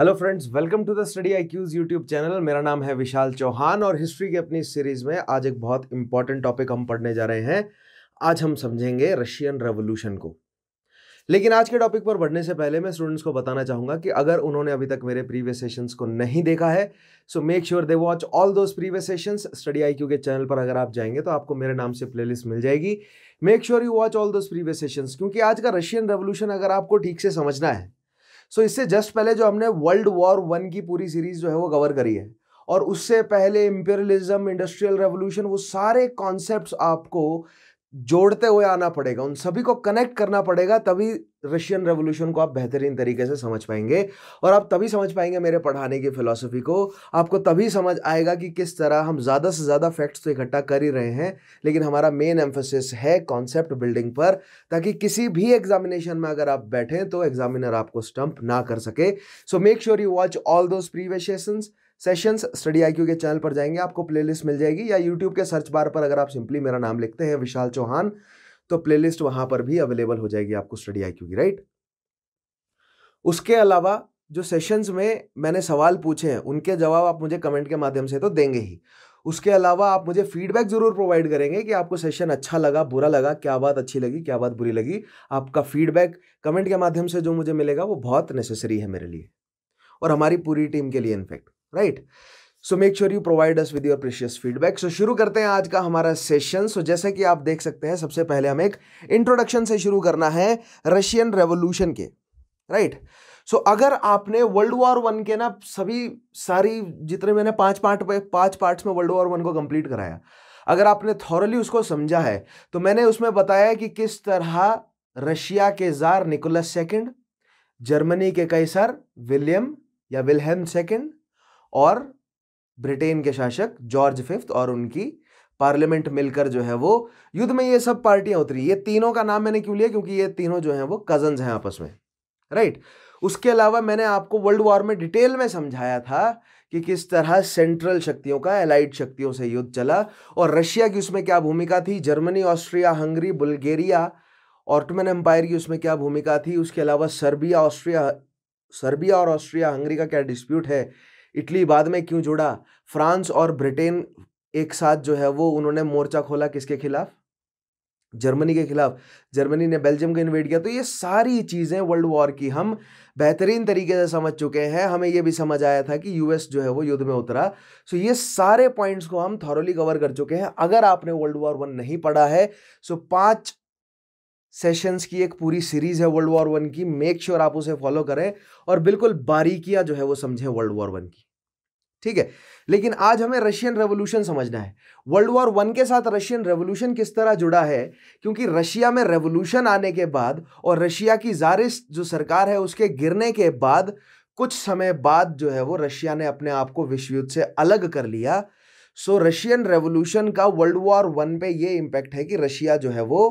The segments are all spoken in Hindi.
Hello friends welcome to the study I Q's YouTube channel मेरा नाम है विशाल चौहान और हिस्ट्री की अपनी सीरीज़ में आज एक बहुत इंपॉर्टेंट टॉपिक हम पढ़ने जा रहे हैं आज हम समझेंगे रशियन रेवोल्यूशन को लेकिन आज के टॉपिक पर बढ़ने से पहले मैं स्टूडेंट्स को बताना चाहूंगा कि अगर उन्होंने अभी तक मेरे प्रीवियस सेशंस को नहीं देखा है so make sure they watch all those previous sessions study I Q के चैनल पर अगर आप जाएंगे तो आपको मेरे नाम से प्लेलिस्ट मिल जाएगी make sure you watch all those previous sessions क्योंकि आज का रशियन रेवोल्यूशन अगर आपको ठीक से समझना है सो so, इससे जस्ट पहले जो हमने वर्ल्ड वॉर वन की पूरी सीरीज जो है वो कवर करी है और उससे पहले इंपेरियलिज्म इंडस्ट्रियल रेवोल्यूशन वो सारे कॉन्सेप्ट आपको जोड़ते हुए आना पड़ेगा उन सभी को कनेक्ट करना पड़ेगा तभी रशियन रेवोल्यूशन को आप बेहतरीन तरीके से समझ पाएंगे और आप तभी समझ पाएंगे मेरे पढ़ाने की फिलॉसफी को आपको तभी समझ आएगा कि किस तरह हम ज़्यादा से ज़्यादा फैक्ट्स तो इकट्ठा कर ही रहे हैं लेकिन हमारा मेन एम्फोसिस है कॉन्सेप्ट बिल्डिंग पर ताकि किसी भी एग्जामिनेशन में अगर आप बैठें तो एग्जामिनर आपको स्टम्प ना कर सके so make sure you watch all those previous sessions sessions study I के चैनल पर जाएंगे आपको प्लेलिस्ट मिल जाएगी या यूट्यूब के सर्च बार पर अगर आप सिंपली मेरा नाम लिखते हैं विशाल चौहान तो प्लेलिस्ट वहां पर भी अवेलेबल हो जाएगी आपको स्टडी आई की राइट उसके अलावा जो सेशंस में मैंने सवाल पूछे हैं उनके जवाब आप मुझे कमेंट के माध्यम से तो देंगे ही उसके अलावा आप मुझे फीडबैक ज़रूर प्रोवाइड करेंगे कि आपको सेशन अच्छा लगा बुरा लगा क्या बात अच्छी लगी क्या बात बुरी लगी आपका फीडबैक कमेंट के माध्यम से जो मुझे मिलेगा वो बहुत नेसेसरी है मेरे लिए और हमारी पूरी टीम के लिए in fact right so make sure you provide us with your precious feedback so शुरू करते हैं आज का हमारा सेशन सो so, जैसे कि आप देख सकते हैं सबसे पहले हम एक इंट्रोडक्शन से शुरू करना है रशियन रेवोल्यूशन के राइट right? सो so, अगर आपने वर्ल्ड वॉर वन के ना सभी सारी जितने मैंने पांच पार्ट पांच पार्ट्स में वर्ल्ड वॉर वन को कंप्लीट कराया अगर आपने थॉरली उसको समझा है तो मैंने उसमें बताया कि किस तरह रशिया के जार निकोलस सेकंड जर्मनी के कैसर विलियम या विलहम सेकंड और ब्रिटेन के शासक जॉर्ज फिफ्थ और उनकी पार्लियामेंट मिलकर जो है वो युद्ध में ये सब पार्टियां उतरी ये तीनों का नाम मैंने क्यों लिया क्योंकि ये तीनों जो है वो कजन हैं आपस में राइट उसके अलावा मैंने आपको वर्ल्ड वॉर में डिटेल में समझाया था कि किस तरह सेंट्रल शक्तियों का एलाइड शक्तियों से युद्ध चला और रशिया की उसमें क्या भूमिका थी Germany Austria Hungary Bulgaria Ottoman Empire की उसमें क्या भूमिका थी उसके अलावा सर्बिया ऑस्ट्रिया सर्बिया और ऑस्ट्रिया हंगरी का क्या डिस्प्यूट है इटली बाद में क्यों जुड़ा फ्रांस और ब्रिटेन एक साथ जो है वो उन्होंने मोर्चा खोला किसके खिलाफ जर्मनी के खिलाफ जर्मनी ने बेल्जियम को इन्वेट किया तो ये सारी चीज़ें वर्ल्ड वॉर की हम बेहतरीन तरीके से समझ चुके हैं हमें ये भी समझ आया था कि यूएस जो है वो युद्ध में उतरा सो ये सारे पॉइंट्स को हम थॉरली कवर कर चुके हैं अगर आपने वर्ल्ड वॉर वन नहीं पढ़ा है सो पाँच सेशंस की एक पूरी सीरीज है वर्ल्ड वॉर वन की मेक श्योर sure आप उसे फॉलो करें और बिल्कुल बारीकियां जो है वो समझें वर्ल्ड वॉर वन की ठीक है लेकिन आज हमें रशियन रेवोल्यूशन समझना है वर्ल्ड वॉर वन के साथ रशियन रेवोल्यूशन किस तरह जुड़ा है क्योंकि रशिया में रेवोल्यूशन आने के बाद और रशिया की जारिस जो सरकार है उसके गिरने के बाद कुछ समय बाद जो है वो रशिया ने अपने आप को विश्व युद्ध से अलग कर लिया सो रशियन रेवोल्यूशन का वर्ल्ड वॉर वन पे ये इम्पैक्ट है कि रशिया जो है वो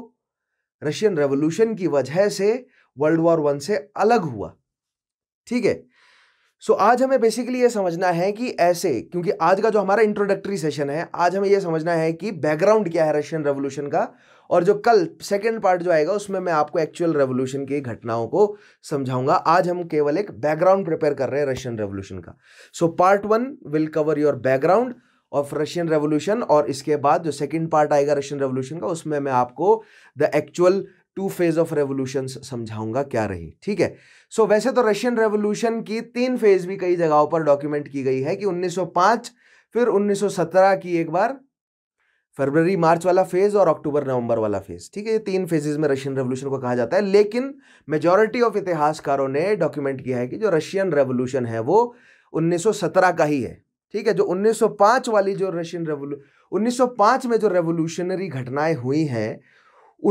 रशियन रेवोल्यूशन की वजह से वर्ल्ड वॉर वन से अलग हुआ ठीक है सो so, आज हमें बेसिकली ये समझना है कि ऐसे क्योंकि आज का जो हमारा इंट्रोडक्टरी सेशन है आज हमें ये समझना है कि बैकग्राउंड क्या है रशियन रेवोल्यूशन का और जो कल सेकेंड पार्ट जो आएगा उसमें मैं आपको एक्चुअल रेवोल्यूशन की घटनाओं को समझाऊंगा आज हम केवल एक बैकग्राउंड प्रिपेयर कर रहे हैं रशियन रेवोल्यूशन का so part one will cover your background of Russian revolution और इसके बाद जो सेकंड पार्ट आएगा रशियन रेवोल्यूशन का उसमें मैं आपको the actual two phase of revolution समझाऊंगा क्या रही ठीक है सो so, वैसे तो रशियन रेवोल्यूशन की तीन फेज भी कई जगहों पर डॉक्यूमेंट की गई है कि 1905 फिर 1917 की एक बार फरवरी मार्च वाला फेज और अक्टूबर नवंबर वाला फेज ठीक है ये तीन फेजेस में रशियन रेवोल्यूशन को कहा जाता है लेकिन मेजोरिटी ऑफ इतिहासकारों ने डॉक्यूमेंट किया है कि जो रशियन रेवोल्यूशन है वो 1917 का ही है ठीक है जो 1905 वाली जो रशियन रेवोल्यू 1905 में जो रेवोल्यूशनरी घटनाएं हुई हैं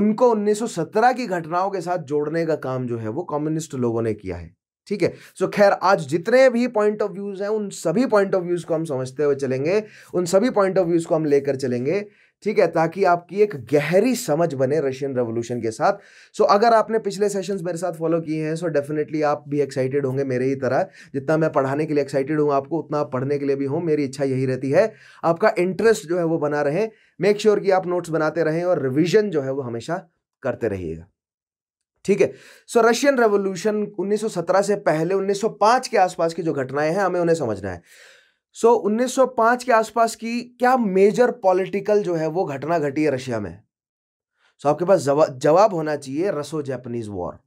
उनको 1917 की घटनाओं के साथ जोड़ने का काम जो है वो कम्युनिस्ट लोगों ने किया है ठीक है सो खैर आज जितने भी पॉइंट ऑफ व्यूज हैं उन सभी पॉइंट ऑफ व्यूज को हम समझते हुए चलेंगे उन सभी पॉइंट ऑफ व्यूज को हम लेकर चलेंगे ठीक है ताकि आपकी एक गहरी समझ बने रशियन रेवोल्यूशन के साथ सो so, अगर आपने पिछले सेशंस मेरे साथ फॉलो किए हैं सो so डेफिनेटली आप भी एक्साइटेड होंगे मेरे ही तरह जितना मैं पढ़ाने के लिए एक्साइटेड हूँ आपको उतना आप पढ़ने के लिए भी हूँ मेरी इच्छा यही रहती है आपका इंटरेस्ट जो है वो बना रहे मेक श्योर sure कि आप नोट्स बनाते रहें और रिविजन जो है वो हमेशा करते रहिएगा ठीक है सो रशियन रेवोल्यूशन 1917 से पहले 1905 के आसपास की जो घटनाएं हैं हमें उन्हें समझना है सो so, 1905 के आसपास की क्या मेजर पॉलिटिकल जो है वो घटना घटी है रशिया में सो so, आपके पास जवाब होना चाहिए रसो जापानीज वॉर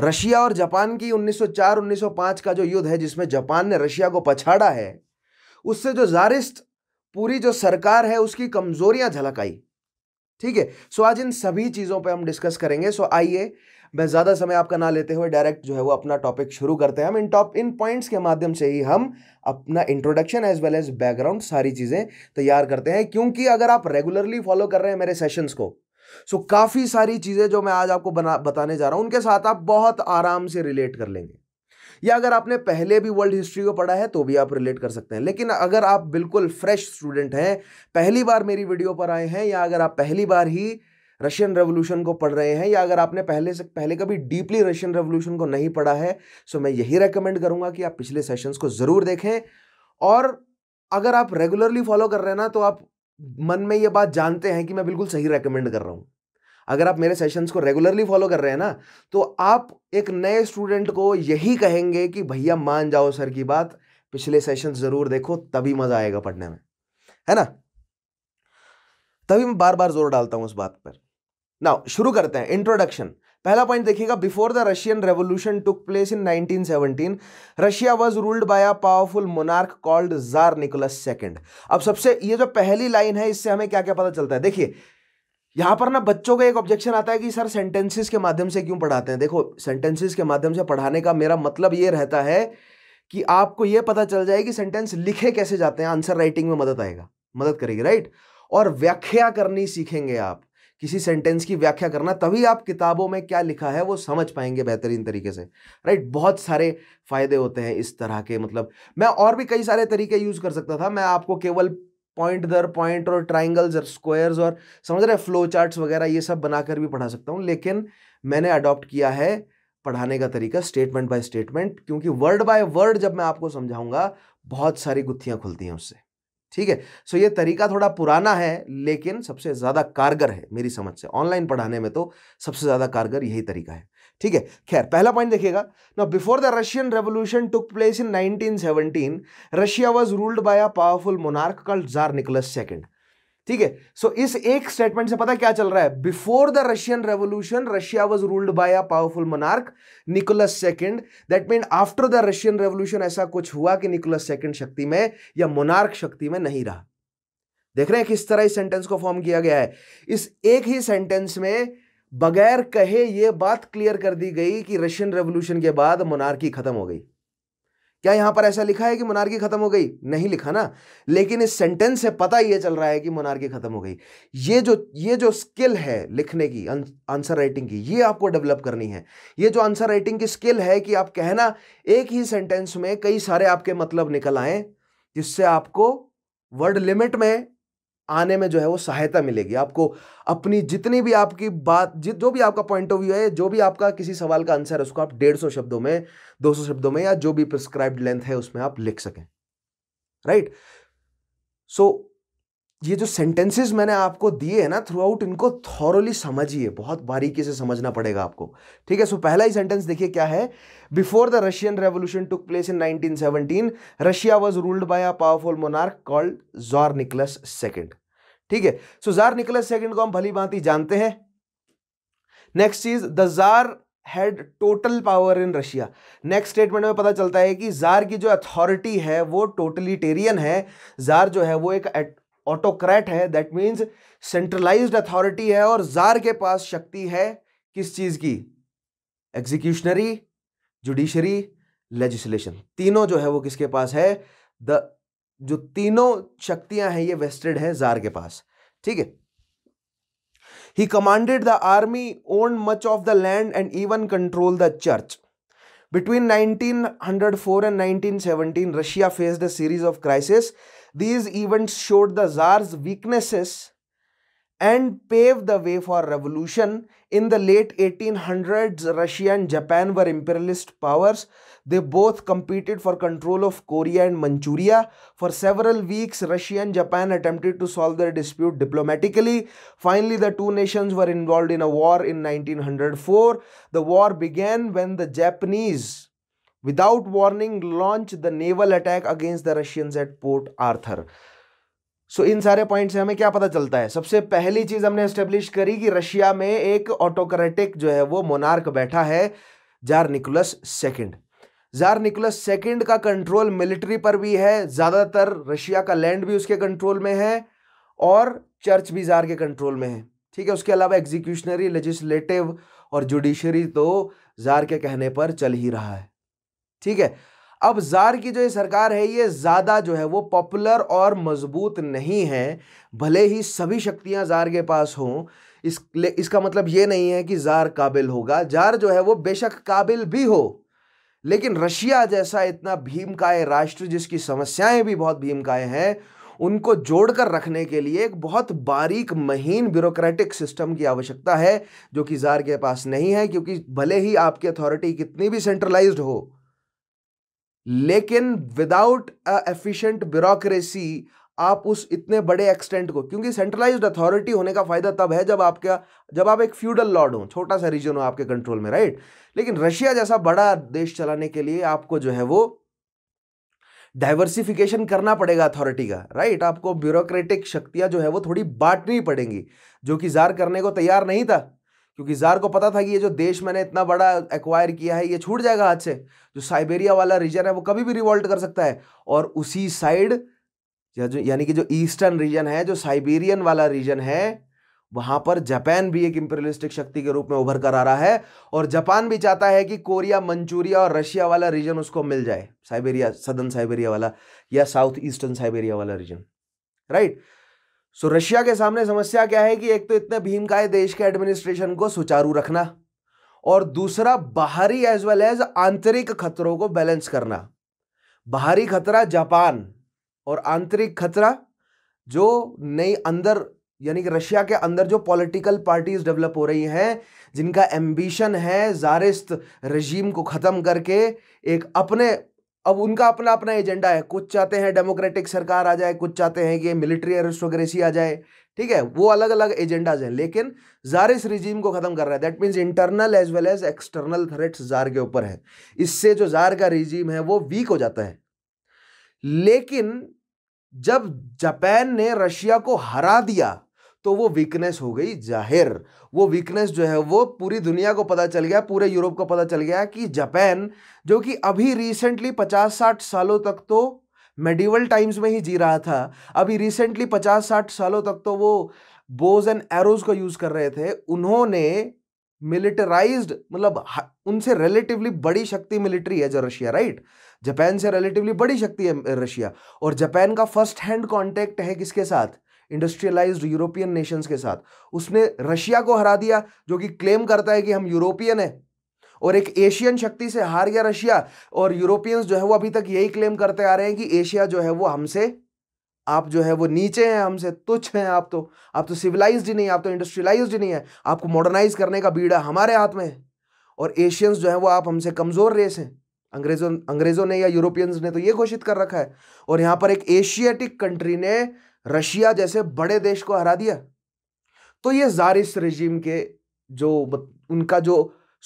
रशिया और जापान की 1904-1905 का जो युद्ध है जिसमें जापान ने रशिया को पछाड़ा है उससे जो जारिस्ट पूरी जो सरकार है उसकी कमजोरियां झलक आई ठीक है सो आज इन सभी चीज़ों पर हम डिस्कस करेंगे सो आइए मैं ज़्यादा समय आपका ना लेते हुए डायरेक्ट जो है वो अपना टॉपिक शुरू करते हैं हम इन टॉप इन पॉइंट्स के माध्यम से ही हम अपना introduction as well as background सारी चीज़ें तैयार करते हैं क्योंकि अगर आप रेगुलरली फॉलो कर रहे हैं मेरे सेशंस को सो so, काफ़ी सारी चीज़ें जो मैं आज आपको बना बताने जा रहा हूँ उनके साथ आप बहुत आराम से रिलेट कर लेंगे या अगर आपने पहले भी वर्ल्ड हिस्ट्री को पढ़ा है तो भी आप रिलेट कर सकते हैं लेकिन अगर आप बिल्कुल फ्रेश स्टूडेंट हैं पहली बार मेरी वीडियो पर आए हैं या अगर आप पहली बार ही रशियन रेवोल्यूशन को पढ़ रहे हैं या अगर आपने पहले से पहले कभी डीपली रशियन रेवोल्यूशन को नहीं पढ़ा है सो मैं यही रेकमेंड करूंगा कि आप पिछले सेशंस को ज़रूर देखें और अगर आप रेगुलरली फॉलो कर रहे हैं ना तो आप मन में ये बात जानते हैं कि मैं बिल्कुल सही रेकमेंड कर रहा हूँ अगर आप मेरे सेशंस को रेगुलरली फॉलो कर रहे हैं ना तो आप एक नए स्टूडेंट को यही कहेंगे कि भैया मान जाओ सर की बात पिछले सेशन ज़रूर देखो तभी मज़ा आएगा पढ़ने में है ना तभी मैं बार बार जोर डालता हूँ उस बात पर नाउ शुरू करते हैं इंट्रोडक्शन पहला पॉइंट देखिएगा before the Russian revolution took place in 1917 Russia was ruled by a powerful monarch called tsar Nicholas second अब सबसे ये जो पहली लाइन है इससे हमें क्या क्या पता चलता है देखिए यहां पर ना बच्चों का एक ऑब्जेक्शन आता है कि सर सेंटेंसेस के माध्यम से क्यों पढ़ाते हैं देखो सेंटेंसेस के माध्यम से पढ़ाने का मेरा मतलब ये रहता है कि आपको ये पता चल जाए कि सेंटेंस लिखे कैसे जाते हैं आंसर राइटिंग में मदद आएगा मदद करेगी राइट और व्याख्या करनी सीखेंगे आप किसी सेंटेंस की व्याख्या करना तभी आप किताबों में क्या लिखा है वो समझ पाएंगे बेहतरीन तरीके से राइट बहुत सारे फ़ायदे होते हैं इस तरह के मतलब मैं और भी कई सारे तरीके यूज़ कर सकता था मैं आपको केवल पॉइंट दर पॉइंट और ट्राइंगल्स और स्क्वायर्स और समझ रहे फ्लो चार्ट्स वगैरह ये सब बनाकर भी पढ़ा सकता हूँ लेकिन मैंने अडॉप्ट किया है पढ़ाने का तरीका स्टेटमेंट बाय स्टेटमेंट क्योंकि वर्ड बाय वर्ड जब मैं आपको समझाऊंगा बहुत सारी गुत्थियाँ खुलती हैं उससे ठीक है सो ये तरीका थोड़ा पुराना है लेकिन सबसे ज़्यादा कारगर है मेरी समझ से ऑनलाइन पढ़ाने में तो सबसे ज़्यादा कारगर यही तरीका है ठीक है खैर पहला पॉइंट देखिएगा ना before the Russian revolution took place in 1917 Russia was ruled by a powerful monarch called tsar Nicholas second ठीक है सो इस एक स्टेटमेंट से पता क्या चल रहा है before the Russian revolution Russia was ruled by a powerful monarch Nicholas second that mean after the Russian revolution ऐसा कुछ हुआ कि निकोलस सेकेंड शक्ति में या मोनार्क शक्ति में नहीं रहा देख रहे हैं किस तरह इस सेंटेंस को फॉर्म किया गया है इस एक ही सेंटेंस में बगैर कहे ये बात क्लियर कर दी गई कि रशियन रेवोल्यूशन के बाद मोनार्की खत्म हो गई क्या यहां पर ऐसा लिखा है कि मोनार्की खत्म हो गई नहीं लिखा ना लेकिन इस सेंटेंस से पता यह चल रहा है कि मोनार्की खत्म हो गई ये जो ये जो स्किल है लिखने की आंसर राइटिंग की ये आपको डेवलप करनी है ये जो आंसर राइटिंग की स्किल है कि आप कहना एक ही सेंटेंस में कई सारे आपके मतलब निकल आए जिससे आपको वर्ड लिमिट में आने में जो है वो सहायता मिलेगी आपको अपनी जितनी भी आपकी बात जित जो भी आपका पॉइंट ऑफ व्यू है जो भी आपका किसी सवाल का आंसर है उसको आप डेढ़ सौ शब्दों में दो सौ शब्दों में या जो भी प्रिस्क्राइब्ड लेंथ है उसमें आप लिख सकें राइट सो ये जो सेंटेंसेस मैंने आपको दिए हैं ना थ्रू आउट इनको थॉरली समझिए बहुत बारीकी से समझना पड़ेगा आपको ठीक है सो पहला ही सेंटेंस देखिए क्या है before the Russian revolution took place in 1917 Russia was ruled by a powerful monarch called tsar Nicholas second ठीक है सो जार निकलस सेकंड को हम भली भांति जानते हैं नेक्स्ट चीज the tsar had total power in Russia next statement में पता चलता है कि जार की जो अथॉरिटी है वो टोटलीटेरियन है जार जो है वो एक ऑटोक्रेट है दैट मीन्स सेंट्रलाइज्ड अथॉरिटी है और जार के पास शक्ति है किस चीज़ की एग्जीक्यूशनरी जुडिशरी लेजिस्लेशन तीनों जो है वो किसके पास है द जो तीनों शक्तियां हैं ये वेस्टेड है जार के पास ठीक है he commanded the army own much of the land and even control the church between 1904 nineteen 1917 Russia faced a series of crisis These events showed the Tsar's weaknesses and paved the way for revolution. In the late 1800s, Russia and Japan were imperialist powers. They both competed for control of Korea and Manchuria. For several weeks, Russia and Japan attempted to solve their dispute diplomatically. Finally, the two nations were involved in a war in 1904. The war began when the Japanese without warning launch the naval attack against the Russians at Port Arthur so इन सारे पॉइंट से हमें क्या पता चलता है सबसे पहली चीज़ हमने एस्टेब्लिश करी कि रशिया में एक ऑटोक्रेटिक जो है वो मोनार्क बैठा है tsar Nicholas second tsar Nicholas second का कंट्रोल मिलिट्री पर भी है ज़्यादातर रशिया का लैंड भी उसके कंट्रोल में है और चर्च भी जार के कंट्रोल में है ठीक है उसके अलावा एग्जीक्यूशनरी लेजिस्लेटिव और जुडिशरी तो जार के कहने पर चल ही रहा है ठीक है अब जार की जो ये सरकार है ये ज़्यादा जो है वो पॉपुलर और मजबूत नहीं है भले ही सभी शक्तियां जार के पास हों इस इसका मतलब ये नहीं है कि जार काबिल होगा जार जो है वो बेशक काबिल भी हो लेकिन रशिया जैसा इतना भीमकाय राष्ट्र जिसकी समस्याएं भी बहुत भीमकाय हैं उनको जोड़कर रखने के लिए एक बहुत बारीक महीन ब्यूरोक्रेटिक सिस्टम की आवश्यकता है जो कि जार के पास नहीं है क्योंकि भले ही आपकी अथॉरिटी कितनी भी सेंट्रलाइज्ड हो लेकिन विदाउट एफिशिएंट ब्यूरोक्रेसी आप उस इतने बड़े एक्सटेंट को क्योंकि सेंट्रलाइज्ड अथॉरिटी होने का फायदा तब है जब आपका जब आप एक फ्यूडल लॉर्ड हो छोटा सा रीजन हो आपके कंट्रोल में राइट लेकिन रशिया जैसा बड़ा देश चलाने के लिए आपको जो है वो डाइवर्सिफिकेशन करना पड़ेगा अथॉरिटी का राइट आपको ब्यूरोक्रेटिक शक्तियां जो है वो थोड़ी बांटनी पड़ेंगी जो कि जार करने को तैयार नहीं था क्योंकि जार को पता था कि ये जो देश मैंने इतना बड़ा एक्वायर किया है ये छूट जाएगा हाथ से जो साइबेरिया वाला रीजन है वो कभी भी रिवॉल्ट कर सकता है और उसी साइड या जो यानी कि जो ईस्टर्न रीजन है जो साइबेरियन वाला रीजन है वहां पर जापान भी एक इंपेरियलिस्टिक शक्ति के रूप में उभर कर आ रहा है और जापान भी चाहता है कि कोरिया मंचूरिया और रशिया वाला रीजन उसको मिल जाए साइबेरिया सदन साइबेरिया वाला या साउथ ईस्टर्न साइबेरिया वाला region right right? So Russia के सामने समस्या क्या है कि एक तो इतने भीमकाय देश के एडमिनिस्ट्रेशन को सुचारू रखना और दूसरा बाहरी एज वेल एज आंतरिक खतरों को बैलेंस करना बाहरी खतरा जापान और आंतरिक खतरा जो नई अंदर यानी कि रशिया के अंदर जो पॉलिटिकल पार्टीज डेवलप हो रही हैं जिनका एम्बिशन है जारिस्त रजीम को ख़त्म करके एक अपने अब उनका अपना अपना एजेंडा है कुछ चाहते हैं डेमोक्रेटिक सरकार आ जाए कुछ चाहते हैं कि मिलिट्री एरिस्टोक्रेसी आ जाए ठीक है वो अलग अलग एजेंडाज हैं लेकिन जार इस रिजीम को ख़त्म कर रहा है that means internal as well as external threats tsar के ऊपर है इससे जो जार का रिजीम है वो वीक हो जाता है लेकिन जब जापान ने रशिया को हरा दिया तो वो वीकनेस हो गई जाहिर वो वीकनेस जो है वो पूरी दुनिया को पता चल गया पूरे यूरोप को पता चल गया कि जापान जो कि अभी रिसेंटली पचास साठ सालों तक तो मेडिवल टाइम्स में ही जी रहा था अभी रिसेंटली पचास साठ सालों तक तो वो बोज एंड एरोज को यूज़ कर रहे थे उन्होंने मिलिटराइज्ड मतलब उनसे रिलेटिवली बड़ी शक्ति मिलिट्री है जो रशिया राइट जापान से रिलेटिवली बड़ी शक्ति है रशिया और जापान का फर्स्ट हैंड कॉन्टेक्ट है किसके साथ इंडस्ट्रियलाइज्ड यूरोपियन नेशंस के साथ उसने रशिया को हरा दिया जो कि क्लेम करता है कि हम यूरोपियन है और एक एशियन शक्ति से हार गया रशिया और यूरोपियंस जो है वो अभी तक यही क्लेम करते आ रहे हैं कि एशिया जो है वो हमसे आप जो है वो नीचे हैं हमसे तुच्छ हैं आप तो आप तो सिविलाइज ही नहीं आप तो इंडस्ट्रियलाइज ही नहीं है आपको मॉडर्नाइज करने का बीड़ा हमारे हाथ में है और एशियंस जो है वो आप हमसे कमज़ोर रेस हैं अंग्रेज़ों अंग्रेज़ों ने या यूरोपियंस ने तो ये घोषित कर रखा है और यहाँ पर एक एशियाटिक कंट्री ने रशिया जैसे बड़े देश को हरा दिया तो ये जारिस रजीम के जो उनका जो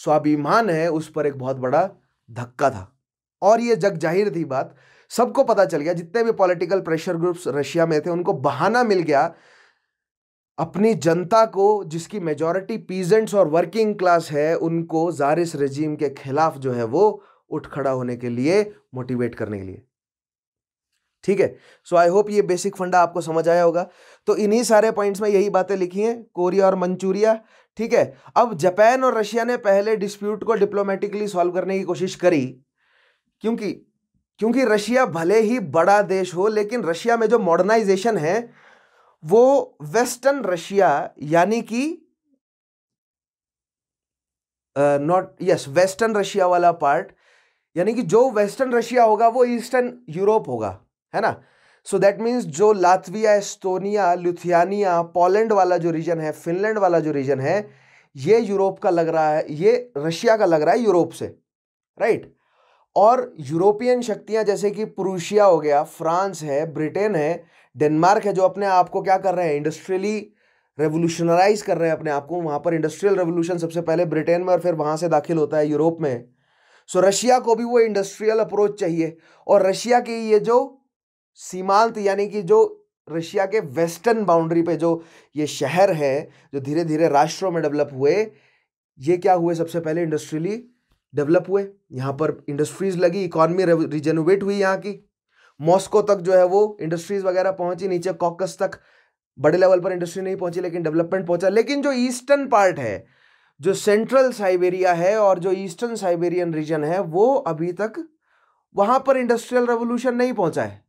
स्वाभिमान है उस पर एक बहुत बड़ा धक्का था और ये जग जाहिर थी बात सबको पता चल गया जितने भी पॉलिटिकल प्रेशर ग्रुप्स रशिया में थे उनको बहाना मिल गया अपनी जनता को जिसकी मेजॉरिटी पीजेंट्स और वर्किंग क्लास है उनको जारिस रजीम के खिलाफ जो है वो उठ खड़ा होने के लिए मोटिवेट करने के लिए ठीक है सो आई होप ये बेसिक फंडा आपको समझ आया होगा तो इन्हीं सारे पॉइंट्स में यही बातें लिखी हैं कोरिया और मंचूरिया ठीक है अब जापान और रशिया ने पहले डिस्प्यूट को डिप्लोमेटिकली सॉल्व करने की कोशिश करी क्योंकि क्योंकि रशिया भले ही बड़ा देश हो लेकिन रशिया में जो मॉडर्नाइजेशन है वो वेस्टर्न रशिया यानी कि नॉट यस वेस्टर्न रशिया वाला पार्ट यानी कि जो वेस्टर्न रशिया होगा वो ईस्टर्न यूरोप होगा है ना सो दैट मीन्स जो लातविया एस्टोनिया लुथियानिया पोलैंड वाला जो रीजन है फिनलैंड वाला जो रीजन है ये यूरोप का लग रहा है ये रशिया का लग रहा है यूरोप से राइट right? और यूरोपियन शक्तियां जैसे कि पुरुषिया हो गया फ्रांस है ब्रिटेन है डेनमार्क है जो अपने आप को क्या कर रहे हैं इंडस्ट्रियली रेवोल्यूशनराइज कर रहे हैं अपने आप को वहाँ पर इंडस्ट्रियल रेवोल्यूशन सबसे पहले ब्रिटेन में और फिर वहाँ से दाखिल होता है यूरोप में सो so, रशिया को भी वो इंडस्ट्रियल अप्रोच चाहिए और रशिया की ये जो सीमांत यानी कि जो रशिया के वेस्टर्न बाउंड्री पे जो ये शहर है जो धीरे धीरे राष्ट्रों में डेवलप हुए ये क्या हुए सबसे पहले इंडस्ट्रियली डेवलप हुए यहाँ पर इंडस्ट्रीज लगी इकॉनमी रिजेनोवेट हुई यहाँ की मॉस्को तक जो है वो इंडस्ट्रीज वगैरह पहुंची नीचे कॉकस तक बड़े लेवल पर इंडस्ट्री नहीं पहुंची लेकिन डेवलपमेंट पहुंचा लेकिन जो ईस्टर्न पार्ट है जो सेंट्रल साइबेरिया है और जो ईस्टर्न साइबेरियन रीजन है वो अभी तक वहाँ पर इंडस्ट्रियल रेवोल्यूशन नहीं पहुँचा है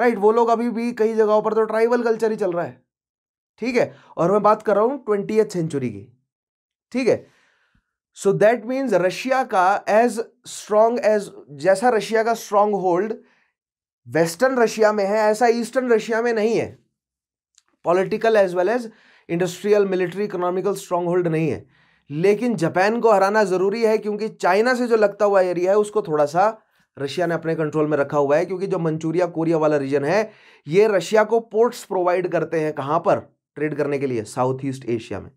राइट वो लोग अभी भी कई जगहों पर तो ट्राइबल कल्चर ही चल रहा है ठीक है और मैं बात कर रहा हूं ट्वेंटी सेंचुरी की ठीक है सो दैट मीन्स रशिया का एज स्ट्रांग एज जैसा रशिया का स्ट्रांग होल्ड वेस्टर्न रशिया में है ऐसा ईस्टर्न रशिया में नहीं है political as well as industrial military economical strong hold नहीं है लेकिन जापान को हराना ज़रूरी है क्योंकि चाइना से जो लगता हुआ एरिया है उसको थोड़ा सा रशिया ने अपने कंट्रोल में रखा हुआ है क्योंकि जो मंचूरिया कोरिया वाला रीजन है ये रशिया को पोर्ट्स प्रोवाइड करते हैं कहां पर ट्रेड करने के लिए साउथ ईस्ट एशिया में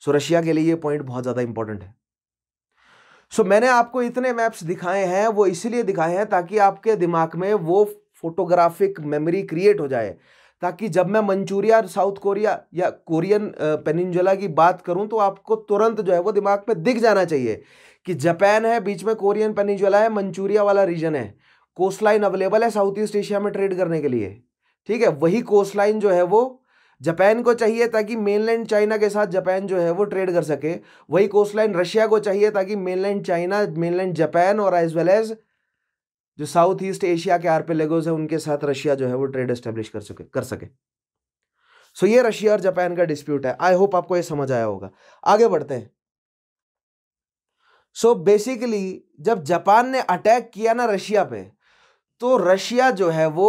सो so, रशिया के लिए ये पॉइंट बहुत ज़्यादा इंपॉर्टेंट है सो so, मैंने आपको इतने मैप्स दिखाए हैं वो इसीलिए दिखाए हैं ताकि आपके दिमाग में वो फोटोग्राफिक मेमोरी क्रिएट हो जाए ताकि जब मैं मंचूरिया साउथ कोरिया या कोरियन पेनिंजला की बात करूं तो आपको तुरंत जो है वो दिमाग में दिख जाना चाहिए कि जापान है बीच में कोरियन पेनिजुला है मंचूरिया वाला रीजन है कोस्ट लाइन अवेलेबल है साउथ ईस्ट एशिया में ट्रेड करने के लिए ठीक है वही कोस्ट लाइन जो है वो जापान को चाहिए ताकि मेनलैंड चाइना के साथ जापान जो है वो ट्रेड कर सके वही कोस्ट लाइन रशिया को चाहिए ताकि मेनलैंड चाइना मेनलैंड जापान और एज वेल एज जो साउथ ईस्ट एशिया के लेगोज है उनके साथ रशिया जो है वो ट्रेड एस्टेब्लिश कर सके कर सके सो so, ये रशिया और जापान का डिस्प्यूट है आई होप आपको ये समझ आया होगा आगे बढ़ते हैं सो so बेसिकली जब जापान ने अटैक किया ना रशिया पे तो रशिया जो है वो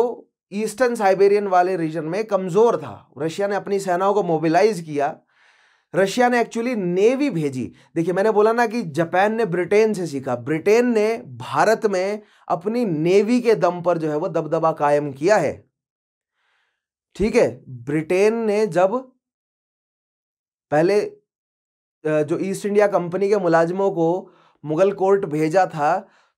ईस्टर्न साइबेरियन वाले रीजन में कमज़ोर था रशिया ने अपनी सेनाओं को मोबिलाइज किया रशिया ने एक्चुअली नेवी भेजी देखिए मैंने बोला ना कि जापान ने ब्रिटेन से सीखा ब्रिटेन ने भारत में अपनी नेवी के दम पर जो है वो दबदबा कायम किया है ठीक है ब्रिटेन ने जब पहले जो ईस्ट इंडिया कंपनी के मुलाजिमों को मुगल कोर्ट भेजा था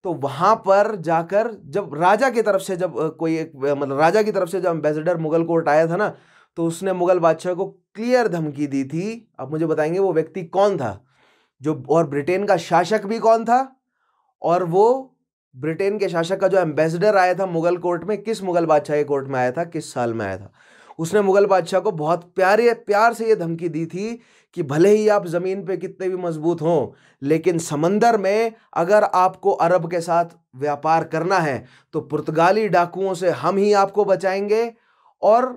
तो वहाँ पर जाकर जब राजा की तरफ से जब कोई एक मतलब राजा की तरफ से जब एम्बेसडर मुगल कोर्ट आया था ना तो उसने मुगल बादशाह को क्लियर धमकी दी थी आप मुझे बताएंगे वो व्यक्ति कौन था जो और ब्रिटेन का शासक भी कौन था और वो ब्रिटेन के शासक का जो एम्बेसडर आया था मुगल कोर्ट में किस मुगल बादशाह के कोर्ट में आया था किस साल में आया था उसने मुगल बादशाह को बहुत प्यारे प्यार से ये धमकी दी थी कि भले ही आप ज़मीन पे कितने भी मजबूत हों लेकिन समंदर में अगर आपको अरब के साथ व्यापार करना है तो पुर्तगाली डाकुओं से हम ही आपको बचाएंगे और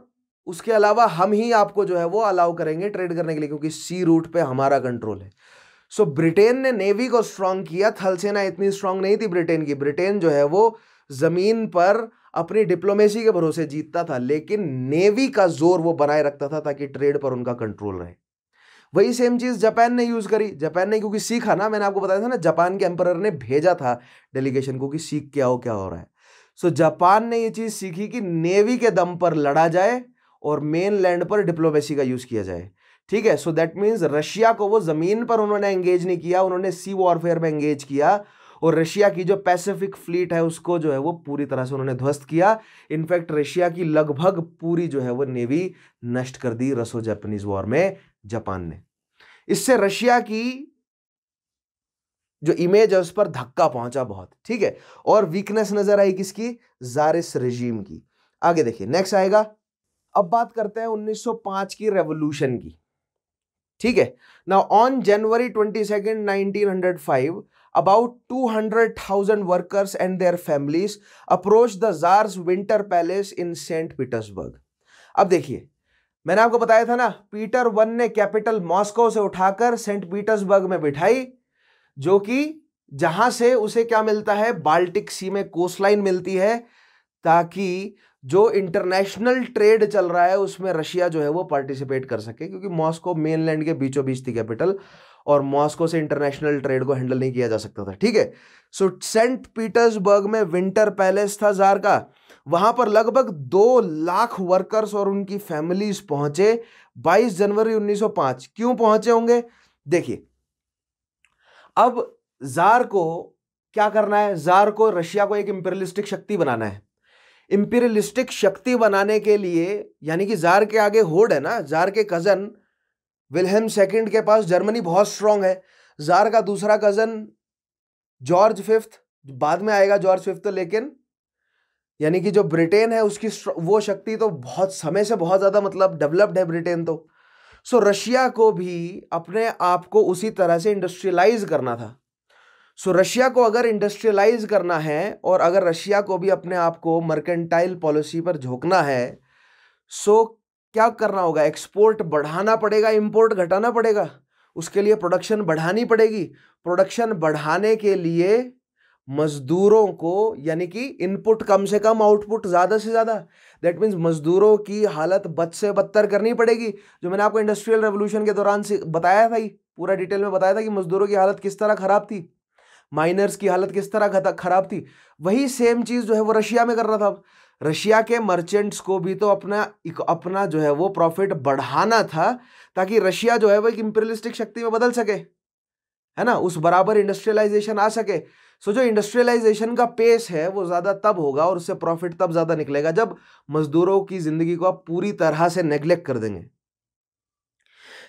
उसके अलावा हम ही आपको जो है वो अलाउ करेंगे ट्रेड करने के लिए क्योंकि सी रूट पे हमारा कंट्रोल है सो so, ब्रिटेन ने नेवी को स्ट्रांग किया थलसेना इतनी स्ट्रांग नहीं थी ब्रिटेन की ब्रिटेन जो है वो ज़मीन पर अपनी डिप्लोमेसी के भरोसे जीतता था लेकिन नेवी का जोर वो बनाए रखता था ताकि ट्रेड पर उनका कंट्रोल रहे वही सेम चीज़ जापान ने यूज़ करी जापान ने क्योंकि सीखा ना मैंने आपको बताया था ना जापान के एम्पर ने भेजा था डेलीगेशन को कि सीख क्या हो क्या हो रहा है सो so, जापान ने ये चीज़ सीखी कि नेवी के दम पर लड़ा जाए और मेन लैंड पर डिप्लोमेसी का यूज़ किया जाए ठीक है सो दैट मीन्स रशिया को वो ज़मीन पर उन्होंने एंगेज नहीं किया उन्होंने सी वॉरफेयर में एंगेज किया और रशिया की जो पैसिफिक फ्लीट है उसको जो है वो पूरी तरह से उन्होंने ध्वस्त किया इनफैक्ट रशिया की लगभग पूरी जो है वो नेवी नष्ट कर दी रसो जापानीज वॉर में जापान ने इससे रशिया की जो इमेज है उस पर धक्का पहुंचा बहुत ठीक है और वीकनेस नजर आई किसकी जारिस रजीम की आगे देखिए नेक्स्ट आएगा अब बात करते हैं 1905 की रेवोल्यूशन की ठीक है ना on January twenty second nineteen about two hundred thousand workers and their families approach the tsar's winter palace in Saint Petersburg अब देखिए मैंने आपको बताया था ना पीटर वन ने कैपिटल मॉस्को से उठाकर सेंट पीटर्सबर्ग में बिठाई जो कि जहां से उसे क्या मिलता है बाल्टिक सी में कोस्ट लाइन मिलती है ताकि जो इंटरनेशनल ट्रेड चल रहा है उसमें रशिया जो है वो पार्टिसिपेट कर सके क्योंकि मॉस्को मेनलैंड के बीचों बीच थी कैपिटल और मॉस्को से इंटरनेशनल ट्रेड को हैंडल नहीं किया जा सकता था ठीक है सो सेंट पीटर्सबर्ग में विंटर पैलेस था जार का वहां पर लगभग दो लाख वर्कर्स और उनकी फैमिलीज पहुंचे 22 जनवरी 1905 क्यों पहुंचे होंगे देखिए अब जार को क्या करना है जार को रशिया को एक इंपेरियलिस्टिक शक्ति बनाना है इंपेरियलिस्टिक शक्ति बनाने के लिए यानी कि जार के आगे होड है ना जार के कज़न विलहेम सेकंड के पास जर्मनी बहुत स्ट्रांग है जार का दूसरा कज़न जॉर्ज फिफ्थ बाद में आएगा जॉर्ज फिफ्थ तो लेकिन यानी कि जो ब्रिटेन है उसकी वो शक्ति तो बहुत समय से बहुत ज़्यादा मतलब डेवलप्ड है ब्रिटेन तो सो so, रशिया को भी अपने आप को उसी तरह से इंडस्ट्रियलाइज करना था सो so, रशिया को अगर इंडस्ट्रियलाइज करना है और अगर रशिया को भी अपने आप को मर्केंटाइल पॉलिसी पर झोंकना है सो so, क्या करना होगा एक्सपोर्ट बढ़ाना पड़ेगा इम्पोर्ट घटाना पड़ेगा उसके लिए प्रोडक्शन बढ़ानी पड़ेगी प्रोडक्शन बढ़ाने के लिए मजदूरों को यानी कि इनपुट कम से कम आउटपुट ज़्यादा से ज़्यादा दैट मीन्स मजदूरों की हालत बद से बदतर करनी पड़ेगी जो मैंने आपको इंडस्ट्रियल रेवोल्यूशन के दौरान से बताया था ही पूरा डिटेल में बताया था कि मजदूरों की हालत किस तरह ख़राब थी माइनर्स की हालत किस तरह ख़राब थी वही सेम चीज़ जो है वो रशिया में कर रहा था रशिया के मर्चेंट्स को भी तो अपना अपना जो है वो प्रॉफिट बढ़ाना था ताकि रशिया जो है वो एक इम्पीरियलिस्टिक शक्ति में बदल सके है ना उस बराबर इंडस्ट्रियलाइजेशन आ सके सो जो इंडस्ट्रियलाइजेशन का पेस है वो ज़्यादा तब होगा और उससे प्रॉफिट तब ज़्यादा निकलेगा जब मजदूरों की ज़िंदगी को आप पूरी तरह से नेग्लेक्ट कर देंगे